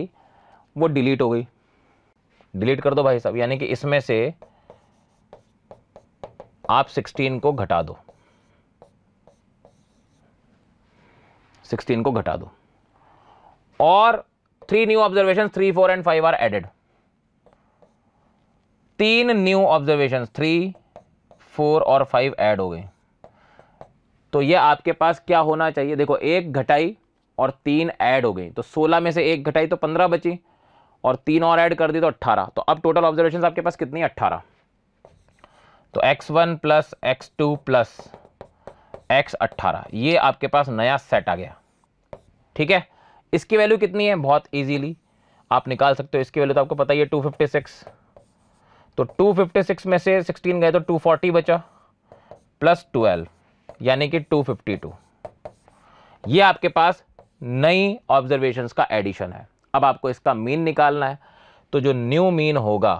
वो डिलीट हो गई डिलीट कर दो भाई साहब यानी कि इसमें से आप 16 को घटा दो 16 को घटा दो और three new observation three four and five are added तीन न्यू ऑब्जर्वेशन थ्री फोर और फाइव ऐड हो गए तो ये आपके पास क्या होना चाहिए देखो एक घटाई और तीन ऐड हो गई तो सोलह में से एक घटाई तो पंद्रह बची और तीन और ऐड कर दी तो अट्ठारह तो अब टोटल ऑब्जर्वेशन आपके पास कितनी अट्ठारह तो x one plus x two plus x अट्ठारह ये आपके पास नया सेट आ गया ठीक है इसकी वैल्यू कितनी है बहुत इजीली आप निकाल सकते हो इसकी वैल्यू तो आपको पता ही है टू फिफ्टी सिक्स तो 256 में से 16 गए तो 240 बचा प्लस 12 यानी कि 252 ये आपके पास नई ऑब्जर्वेशंस का एडिशन है अब आपको इसका मीन निकालना है तो जो न्यू मीन होगा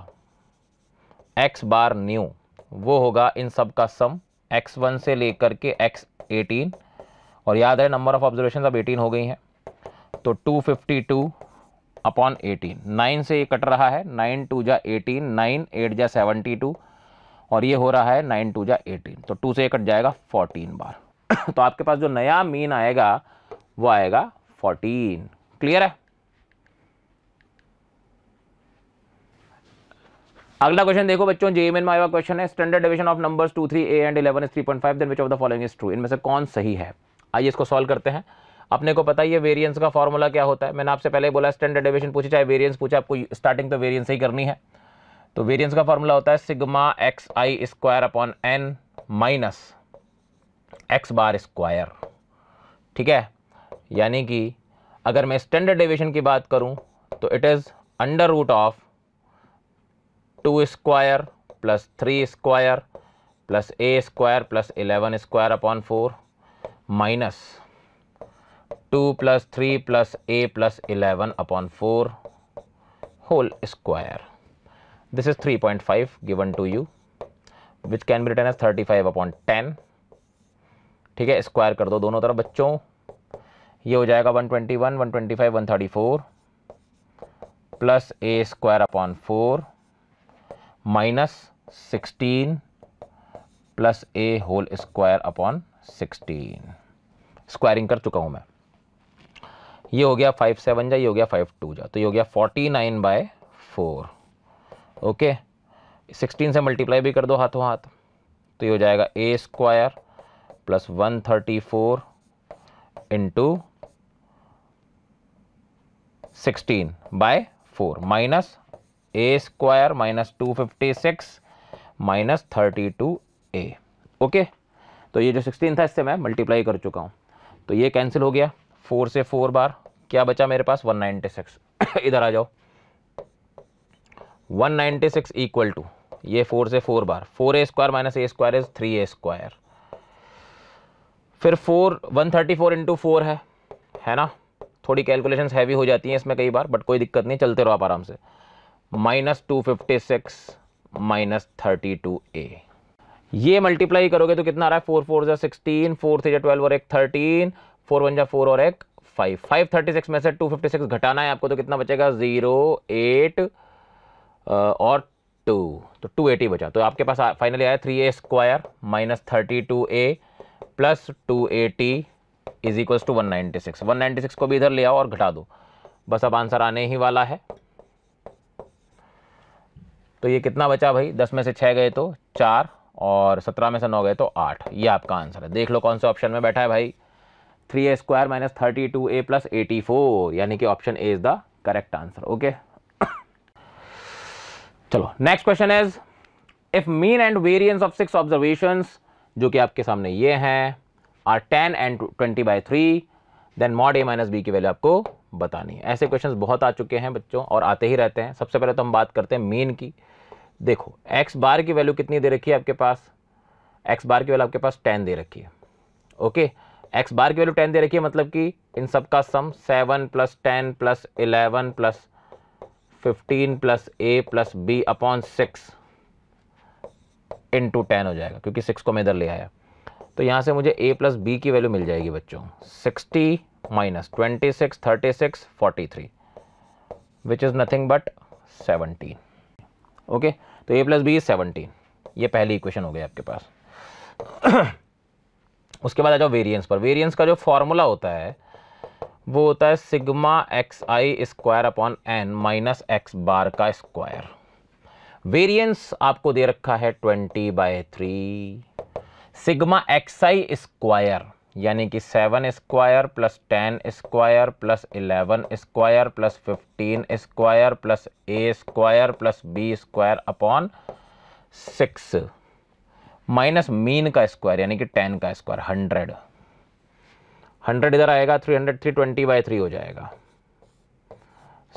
एक्स बार न्यू वो होगा इन सब का सम एक्स वन से लेकर के एक्स एटीन और याद है नंबर ऑफ ऑब्जर्वेशन अब एटीन हो गई हैं तो two fifty two upon eighteen nine से ये कट रहा है नाइन टू जा एटीन नाइन एट जा सेवेंटी टू और ये हो रहा है नाइन टू जा एटीन तो टू से ये कट जाएगा फोर्टीन बार तो आपके पास जो नया मीन आएगा वो आएगा फोर्टीन क्लियर है अगला क्वेश्चन देखो बच्चों जेएम एन का क्वेश्चन है standard division of numbers two three a and eleven is three point five then which of the following is true इनमें से कौन सही है आइए इसको सॉल्व करते हैं अपने को पता ही है वेरियंस का फॉर्मूला क्या होता है मैंने आपसे पहले बोला स्टैंडर्ड डेविएशन पूछे चाहे वेरियंस पूछे आपको स्टार्टिंग तो वेरियंस ही करनी है तो वेरियंस का फॉर्मूला होता है sigma x i square upon n minus x bar square ठीक है यानी कि अगर मैं स्टैंडर्ड डेविएशन की बात करूं तो it is under root of two square plus three square plus a square plus eleven square upon four minus two plus three plus a plus eleven upon four whole square this is three point five given to you which can be written as thirty five upon ten ठीक है square कर दो दोनों तरफ बच्चों ये हो जाएगा one twenty one one twenty five one thirty four plus a square upon four minus sixteen plus a whole square upon sixteen squaring कर चुका हूँ मैं ये हो गया फाइव सेवन जा ये हो गया फाइव टू जा तो ये हो गया forty nine by four okay sixteen से मल्टीप्लाई भी कर दो हाथों हाथ तो ये हो जाएगा a square plus one thirty four into sixteen by four minus a square minus two fifty six minus thirty two a okay तो ये जो सिक्सटीन था इससे मैं मल्टीप्लाई कर चुका हूँ तो ये कैंसिल हो गया फोर से फोर बार क्या बचा मेरे पास 196 इधर आ जाओ 196 नाइन्टी सिक्स इक्वल टू ये फोर से फोर बार four a square minus a square is three a square फिर four one thirty four into four है है ना थोड़ी कैलकुलेशंस हैवी हो जाती हैं इसमें कई बार बट कोई दिक्कत नहीं चलते रहो आप आराम से minus two fifty six minus thirty two a ये मल्टीप्लाई करोगे तो कितना आ रहा है फोर फोर जा सिक्सटीन फोर थ्री जा ट्वेल्व और एक थर्टीन फोर वन जा फोर और एक फाइव फाइव थर्टी सिक्स में से टू फिफ्टी सिक्स घटाना है आपको तो कितना बचेगा ज़ीरो एट uh, और टू तो टू एटी बचा तो आपके पास फाइनली आया three a square minus thirty two a plus two eighty is equals to one ninety six one ninety six को भी इधर ले आओ और घटा दो बस अब आंसर आने ही वाला है तो ये कितना बचा भाई दस में से छः गए तो चार और सत्रह में से नौ गए तो आठ ये आपका आंसर है देख लो कौन से ऑप्शन में बैठा है भाई three a square minus thirty two a plus eighty four यानी कि option a is the correct answer okay चलो next question is if mean and variance of six observation जो कि आपके सामने ये हैं are ten and twenty by three then mod a minus b की वैल्यू आपको बतानी है ऐसे क्वेश्चन बहुत आ चुके हैं बच्चों और आते ही रहते हैं सबसे पहले तो हम बात करते हैं मीन की देखो एक्स बार की वैल्यू कितनी दे रखी है आपके पास एक्स बार की वैल्यू आपके पास टेन दे रखी है ओके okay? एक्स बार की वैल्यू टेन दे रखी है मतलब कि इन सब का sum seven plus ten plus eleven plus fifteen plus a plus b upon six into ten हो जाएगा क्योंकि सिक्स को मैं इधर ले आया तो यहाँ से मुझे ए प्लस बी की वैल्यू मिल जाएगी बच्चों sixty minus twenty six thirty six forty three which is nothing but seventeen okay तो a plus b is seventeen ये पहली इक्वेशन हो गई आपके पास उसके बाद आ जाओ वेरियंस पर वेरियंस का जो फॉर्मूला होता है वो होता है sigma x i square upon n minus x bar का स्क्वायर वेरियंस आपको दे रखा है twenty by three sigma x i square यानी कि seven square plus ten square plus eleven square plus fifteen square plus a square plus b square upon six minus mean का square यानी कि ten का स्क्वायर हंड्रेड हंड्रेड इधर आएगा three hundred three twenty by three हो जाएगा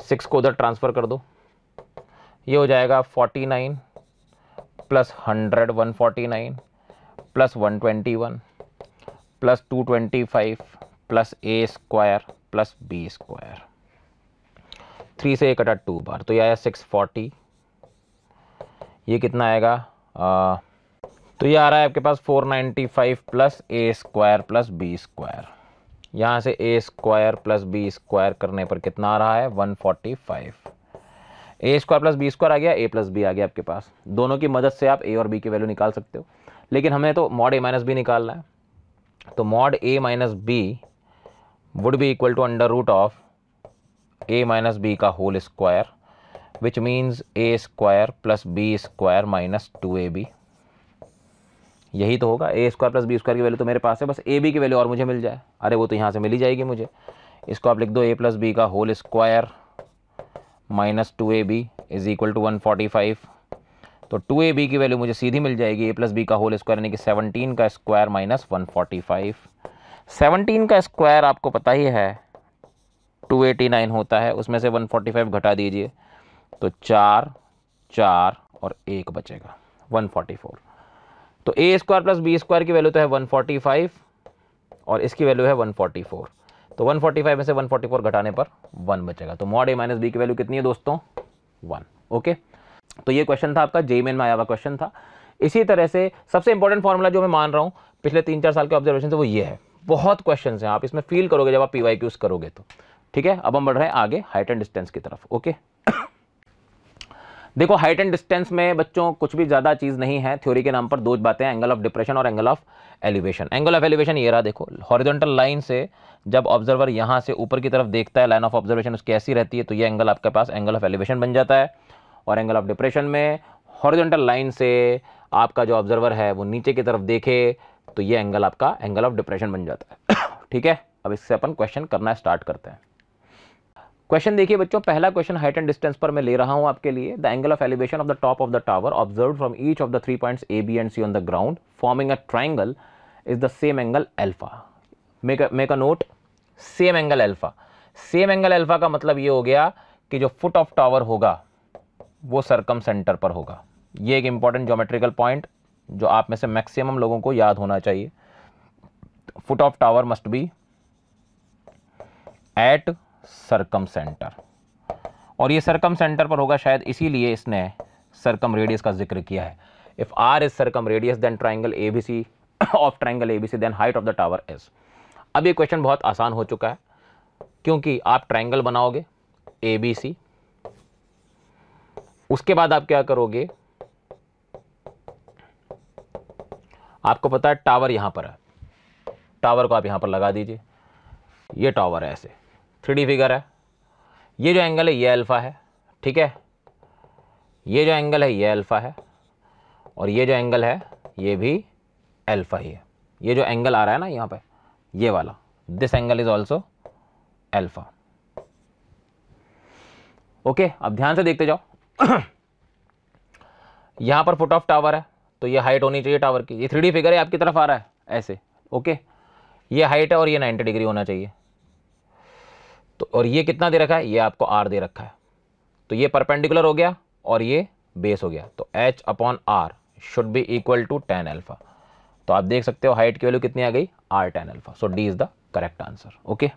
six को उधर ट्रांसफ़र कर दो ये हो जाएगा forty nine plus hundred one forty nine plus one twenty one plus two twenty five plus a square plus b square three से एक अटा टू बार तो ये आया सिक्स फोर्टी ये कितना आएगा तो ये आ रहा है आपके पास 495 plus a square plus b square यहाँ से a square plus b square करने पर कितना आ रहा है 145 a square plus b square आ गया ए प्लस बी आ गया आपके पास दोनों की मदद से आप ए और बी की वैल्यू निकाल सकते हो लेकिन हमें तो मॉड ए माइनस बी निकालना है तो mod a minus b would be equal to under root of a minus b का whole square which means a square plus b square minus two a b यही तो होगा a square plus b square की value तो मेरे पास है बस ए बी की वैल्यू और मुझे मिल जाए अरे वो तो यहाँ से मिली जाएगी मुझे इसको आप लिख दो ए प्लस बी का whole square minus two a b is equal to one forty five तो टू ए बी की वैल्यू मुझे सीधी मिल जाएगी ए प्लस बी का होल स्क्वायर यानी कि सेवनटीन का square minus one forty five seventeen का स्क्वायर आपको पता ही है टू एटी नाइन होता है उसमें से वन फोर्टी फाइव घटा दीजिए तो चार चार और एक बचेगा वन फोर्टी फोर तो a square plus b square की वैल्यू तो है 145 और इसकी वैल्यू है 144 तो 145 में से 144 घटाने पर 1 बचेगा तो मॉड ए माइनस बी की वैल्यू कितनी है दोस्तों 1 ओके तो ये क्वेश्चन था आपका जेई मेन में आया हुआ क्वेश्चन था इसी तरह से सबसे इंपॉर्टेंट फॉर्मूला जो मैं मान रहा हूँ पिछले तीन चार साल के ऑब्जर्वेशन से वो ये है बहुत क्वेश्चन हैं आप इसमें फील करोगे जब आप पी वाई करोगे तो ठीक है अब हम बढ़ रहे हैं आगे हाइट एंड डिस्टेंस की तरफ ओके देखो हाइट एंड डिस्टेंस में बच्चों कुछ भी ज़्यादा चीज़ नहीं है थ्योरी के नाम पर दो बातें एंगल ऑफ डिप्रेशन और angle of elevation angle of elevation ये रहा देखो हॉरिजॉन्टल लाइन से जब ऑब्जर्वर यहाँ से ऊपर की तरफ देखता है लाइन ऑफ ऑब्जर्वेशन उसकी ऐसी रहती है तो ये एंगल आपके पास एंगल ऑफ एलिवेशन बन जाता है और एंगल ऑफ डिप्रेशन में हॉरिजॉन्टल लाइन से आपका जो ऑब्जर्वर है वो नीचे की तरफ देखे तो ये एंगल आपका एंगल ऑफ डिप्रेशन बन जाता है ठीक है अब इससे अपन क्वेश्चन करना स्टार्ट करते हैं क्वेश्चन देखिए बच्चों पहला क्वेश्चन हाइट एंड डिस्टेंस पर मैं ले रहा हूं आपके लिए the angle of elevation of the top of the tower observe from each of the three points A B and C on the ground forming a triangle is the same angle alpha make make a note same angle alpha same angle alpha का मतलब ये हो गया कि जो foot of tower होगा वो सरकम centre पर होगा ये एक इंपॉर्टेंट जोमेट्रिकल पॉइंट जो आप में से मैक्सिमम लोगों को याद होना चाहिए foot of tower must be at circumcentre और ये सरकम सेंटर पर होगा शायद इसीलिए इसने सरकम रेडियस का जिक्र किया है if R is circumradius then triangle A B C of triangle A B C then height of the tower is अब ये क्वेश्चन बहुत आसान हो चुका है क्योंकि आप ट्राइंगल बनाओगे ए बी सी उसके बाद आप क्या करोगे आपको पता है टावर यहां पर है टावर को आप यहां पर लगा दीजिए ये टावर है ऐसे थ्री फिगर है ये जो एंगल है ये अल्फ़ा है ठीक है ये जो एंगल है ये अल्फ़ा है और ये जो एंगल है ये भी अल्फ़ा ही है ये जो एंगल आ रहा है ना यहाँ पे ये वाला this angle is also alpha okay अब ध्यान से देखते जाओ यहाँ पर फुट ऑफ टावर है तो ये हाइट होनी चाहिए टावर की ये थ्री फिगर है आपकी तरफ आ रहा है ऐसे ओके ये हाइट है और ये नाइन्टी डिग्री होना चाहिए तो और ये कितना दे रखा है ये आपको आर दे रखा है तो ये परपेंडिकुलर हो गया और ये बेस हो गया तो h upon r should be equal to tan alpha तो आप देख सकते हो हाइट की वैल्यू कितनी आ गई r tan alpha so d is the correct answer okay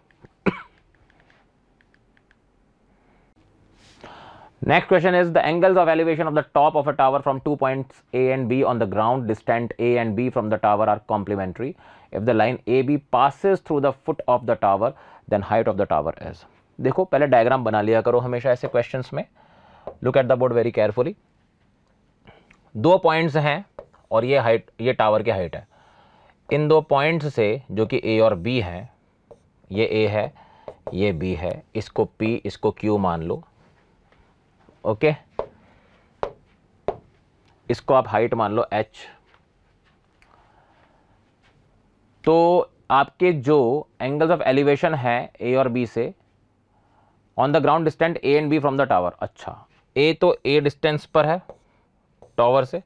Next question is the angles of elevation of the top of a tower from two points A and B on the ground distant A and B from the tower are complementary. If the line AB passes through the foot of the tower, then height of the tower is. देखो पहले diagram बना लिया करो हमेशा ऐसे questions में look at the board very carefully दो points हैं और ये हाइट ये टावर की हाइट है इन दो पॉइंट्स से जो कि ए और बी हैं ये ए है ये बी है इसको पी इसको क्यू मान लो ओके इसको आप हाइट मान लो एच तो आपके जो एंगल्स ऑफ एलिवेशन है ए और बी से on the ground distant A and B from the tower अच्छा ए तो ए डिस्टेंस पर है टावर से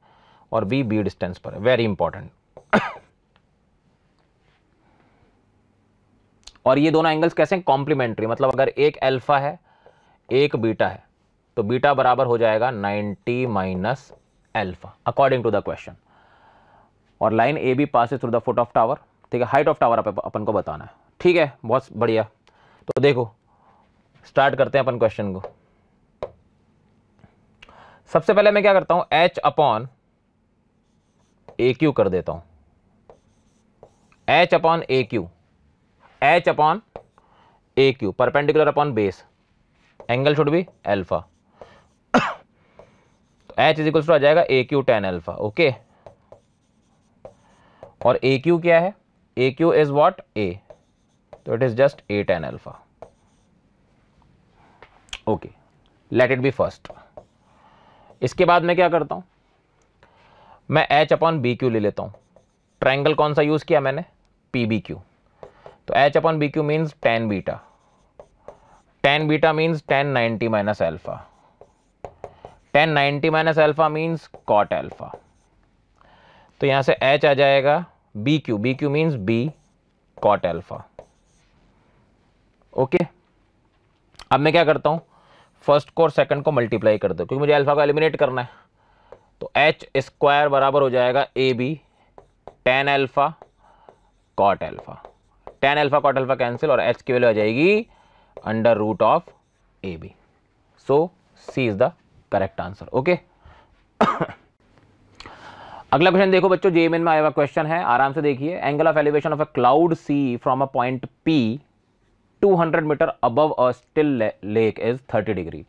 और बी बी डिस्टेंस पर है वेरी इंपॉर्टेंट और ये दोनों एंगल्स कैसे हैं कॉम्प्लीमेंट्री मतलब अगर एक अल्फा है एक बीटा है तो बीटा बराबर हो जाएगा 90 minus alpha according to the question और line A B pass through the foot of tower ठीक है हाइट ऑफ टावर अपन को बताना है ठीक है बहुत बढ़िया तो देखो स्टार्ट करते हैं अपन क्वेश्चन को सबसे पहले मैं क्या करता हूं एच अपॉन ए क्यू कर देता हूं h upon A Q h upon A Q perpendicular upon base angle should be alpha h is equals to आ जाएगा A Q tan alpha okay और ए क्यू क्या है A Q is what A तो it is just A tan alpha okay let it be first इसके बाद मैं क्या करता हूं मैं एच अपॉन बी क्यू ले लेता हूं ट्रायंगल कौन सा यूज़ किया मैंने पी बी क्यू तो h upon B Q means tan beta tan beta means tan ninety minus alpha tan ninety minus alpha means cot alpha तो यहाँ से एच आ जाएगा B Q B Q means B cot alpha okay अब मैं क्या करता हूँ फर्स्ट को और सेकंड को मल्टीप्लाई कर दो क्योंकि मुझे अल्फ़ा को एलिमिनेट करना है तो एच स्क्वायर बराबर हो जाएगा A B tan alpha cot alpha tan alpha cot alpha cancel और एच की वैल्यू आ जाएगी under root of A B so C is the correct answer okay अगला क्वेश्चन देखो बच्चों जेएमएन में आया हुआ क्वेश्चन है आराम से देखिए angle of elevation of a cloud C from a point P 200 metre above still lake is is 30 degree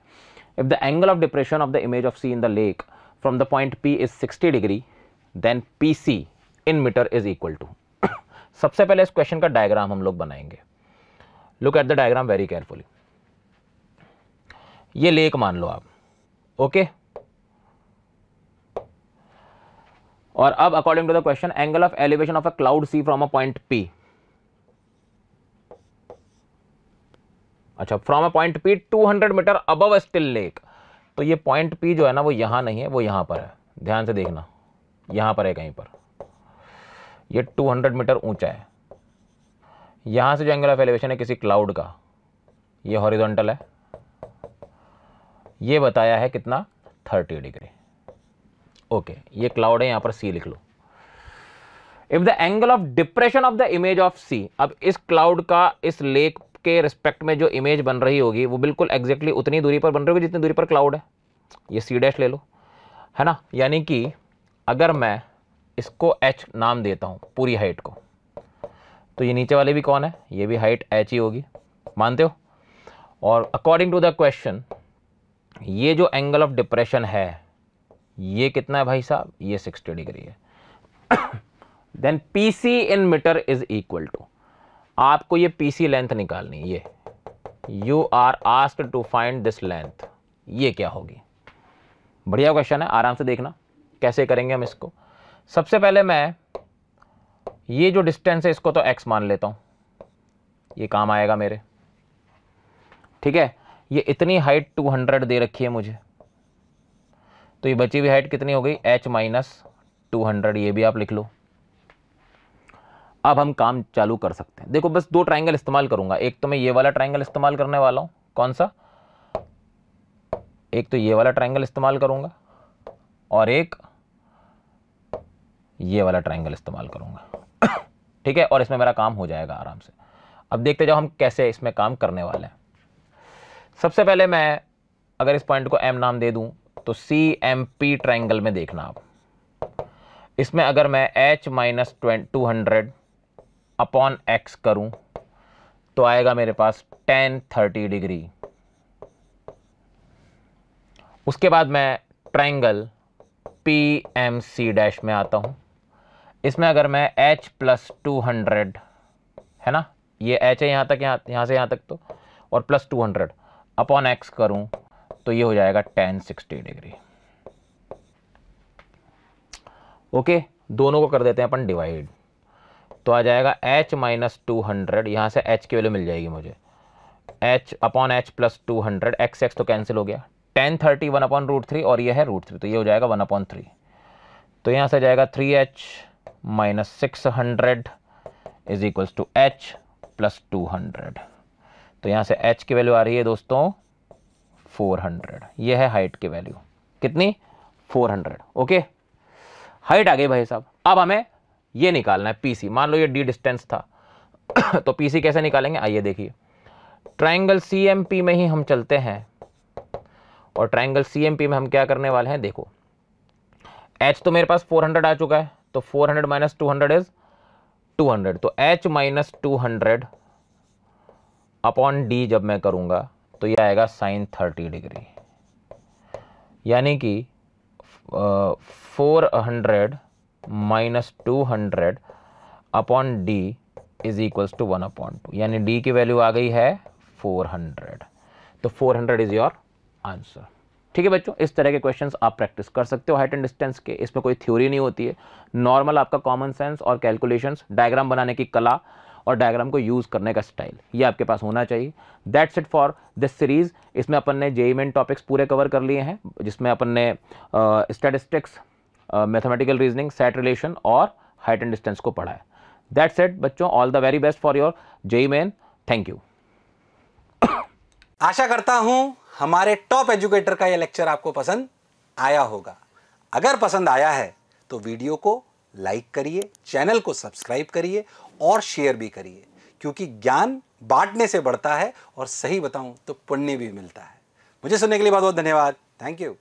if the angle of depression of the image of C in the lake from the point P is 60 then P C in metre is equal to सबसे पहले इस question का diagram हम लोग बनाएंगे look at the diagram very carefully ये lake मान लो आप ओके और अब according to the question angle of elevation of a cloud C from a point P अच्छा from a point P 200 metre above still lake तो ये point P जो है ना वो यहां नहीं है वो यहां पर है ध्यान से देखना यहां पर है कहीं पर ये 200 मीटर ऊंचा है यहां से जो एंगल ऑफ एलिवेशन है किसी क्लाउड का ये हॉरिजॉन्टल है ये बताया है कितना थर्टी डिग्री ओके ये क्लाउड है यहां पर सी लिख लो if the angle of depression of the image of C अब इस क्लाउड का इस लेक के रिस्पेक्ट में जो इमेज बन रही होगी वो बिल्कुल एग्जैक्टली उतनी दूरी पर बन रही होगी जितनी दूरी पर क्लाउड है ये सी डैश ले लो है ना यानी कि अगर मैं इसको एच नाम देता हूं पूरी हाइट को तो ये नीचे वाले भी कौन है ये भी हाइट एच ही होगी मानते हो और अकॉर्डिंग टू द क्वेश्चन ये जो एंगल ऑफ डिप्रेशन है ये कितना है भाई साहब ये 60 डिग्री है then P C in metre is equal to आपको ये पी सी लेंथ निकालनी ये you are ask to find this length ये क्या होगी बढ़िया क्वेश्चन है आराम से देखना कैसे करेंगे हम इसको सबसे पहले मैं ये जो डिस्टेंस है इसको तो एक्स मान लेता हूँ ये काम आएगा मेरे ठीक है ये इतनी हाइट 200 दे रखी है मुझे तो ये बची हुई हाइट कितनी हो गई एच माइनस टू ये भी आप लिख लो अब हम काम चालू कर सकते हैं देखो बस दो ट्राइंगल इस्तेमाल करूंगा एक तो मैं ये वाला ट्राइंगल इस्तेमाल करने वाला हूं कौन सा एक तो ये वाला ट्राइंगल इस्तेमाल करूंगा और एक ये वाला ट्राइंगल इस्तेमाल करूंगा ठीक है और इसमें मेरा काम हो जाएगा आराम से अब देखते जाओ हम कैसे इसमें काम करने वाले हैं सबसे पहले मैं अगर इस पॉइंट को एम नाम दे दूँ तो सी एम पी ट्राइंगल में देखना आप इसमें अगर मैं h minus two hundred upon x करूँ तो आएगा मेरे पास टेन थर्टी डिग्री उसके बाद मैं triangle P M C dash में आता हूँ इसमें अगर मैं एच प्लस टू हंड्रेड है ना ये एच है यहाँ तक यहाँ यहाँ से यहाँ तक तो और plus two hundred upon x करूं तो ये हो जाएगा टेन सिक्सटी डिग्री ओके दोनों को कर देते हैं अपन डिवाइड तो आ जाएगा एच माइनस टू हंड्रेड यहाँ से एच की वैल्यू मिल जाएगी मुझे h upon h plus two hundred x x तो कैंसिल हो गया tan thirty one upon root three और ये है रूट थ्री तो ये हो जाएगा वन अपॉन थ्री तो यहाँ से जाएगा three h minus six hundred is equals to h plus two hundred तो यहाँ से एच की वैल्यू आ रही है दोस्तों 400 ये है हाइट की वैल्यू कितनी 400 ओके हाइट आ गई भाई साहब अब हमें ये निकालना है पीसी मान लो ये डी डिस्टेंस था तो पीसी कैसे निकालेंगे आइए देखिए ट्राइंगल सी में ही हम चलते हैं और ट्राइंगल सी में हम क्या करने वाले हैं देखो एच तो मेरे पास 400 आ चुका है तो 400 हंड्रेड माइनस टू इज 200 तो h minus two hundred upon d जब मैं करूँगा तो ये आएगा साइन थर्टी डिग्री यानी कि four hundred minus two hundred upon d is equals to one upon two यानी डी की वैल्यू आ गई है फोर हंड्रेड तो four hundred is your answer ठीक है बच्चों इस तरह के क्वेश्चंस आप प्रैक्टिस कर सकते हो हाइट एंड डिस्टेंस के इसमें कोई थ्योरी नहीं होती है नॉर्मल आपका कॉमन सेंस और कैलकुलेशंस डायग्राम बनाने की कला और डायग्राम को यूज़ करने का स्टाइल ये आपके पास होना चाहिए that's it for this series इसमें अपन ने जेई मेन टॉपिक्स पूरे कवर कर लिए हैं जिसमें अपन ने statistics mathematical reasoning set relation और हाइट एंड डिस्टेंस को पढ़ा है दैट्स इट बच्चों all the very best for your JEE Main thank you आशा करता हूं हमारे टॉप एजुकेटर का यह लेक्चर आपको पसंद आया होगा अगर पसंद आया है तो वीडियो को लाइक करिए चैनल को सब्सक्राइब करिए और शेयर भी करिए क्योंकि ज्ञान बांटने से बढ़ता है और सही बताऊं तो पुण्य भी मिलता है मुझे सुनने के लिए बहुत बहुत धन्यवाद थैंक यू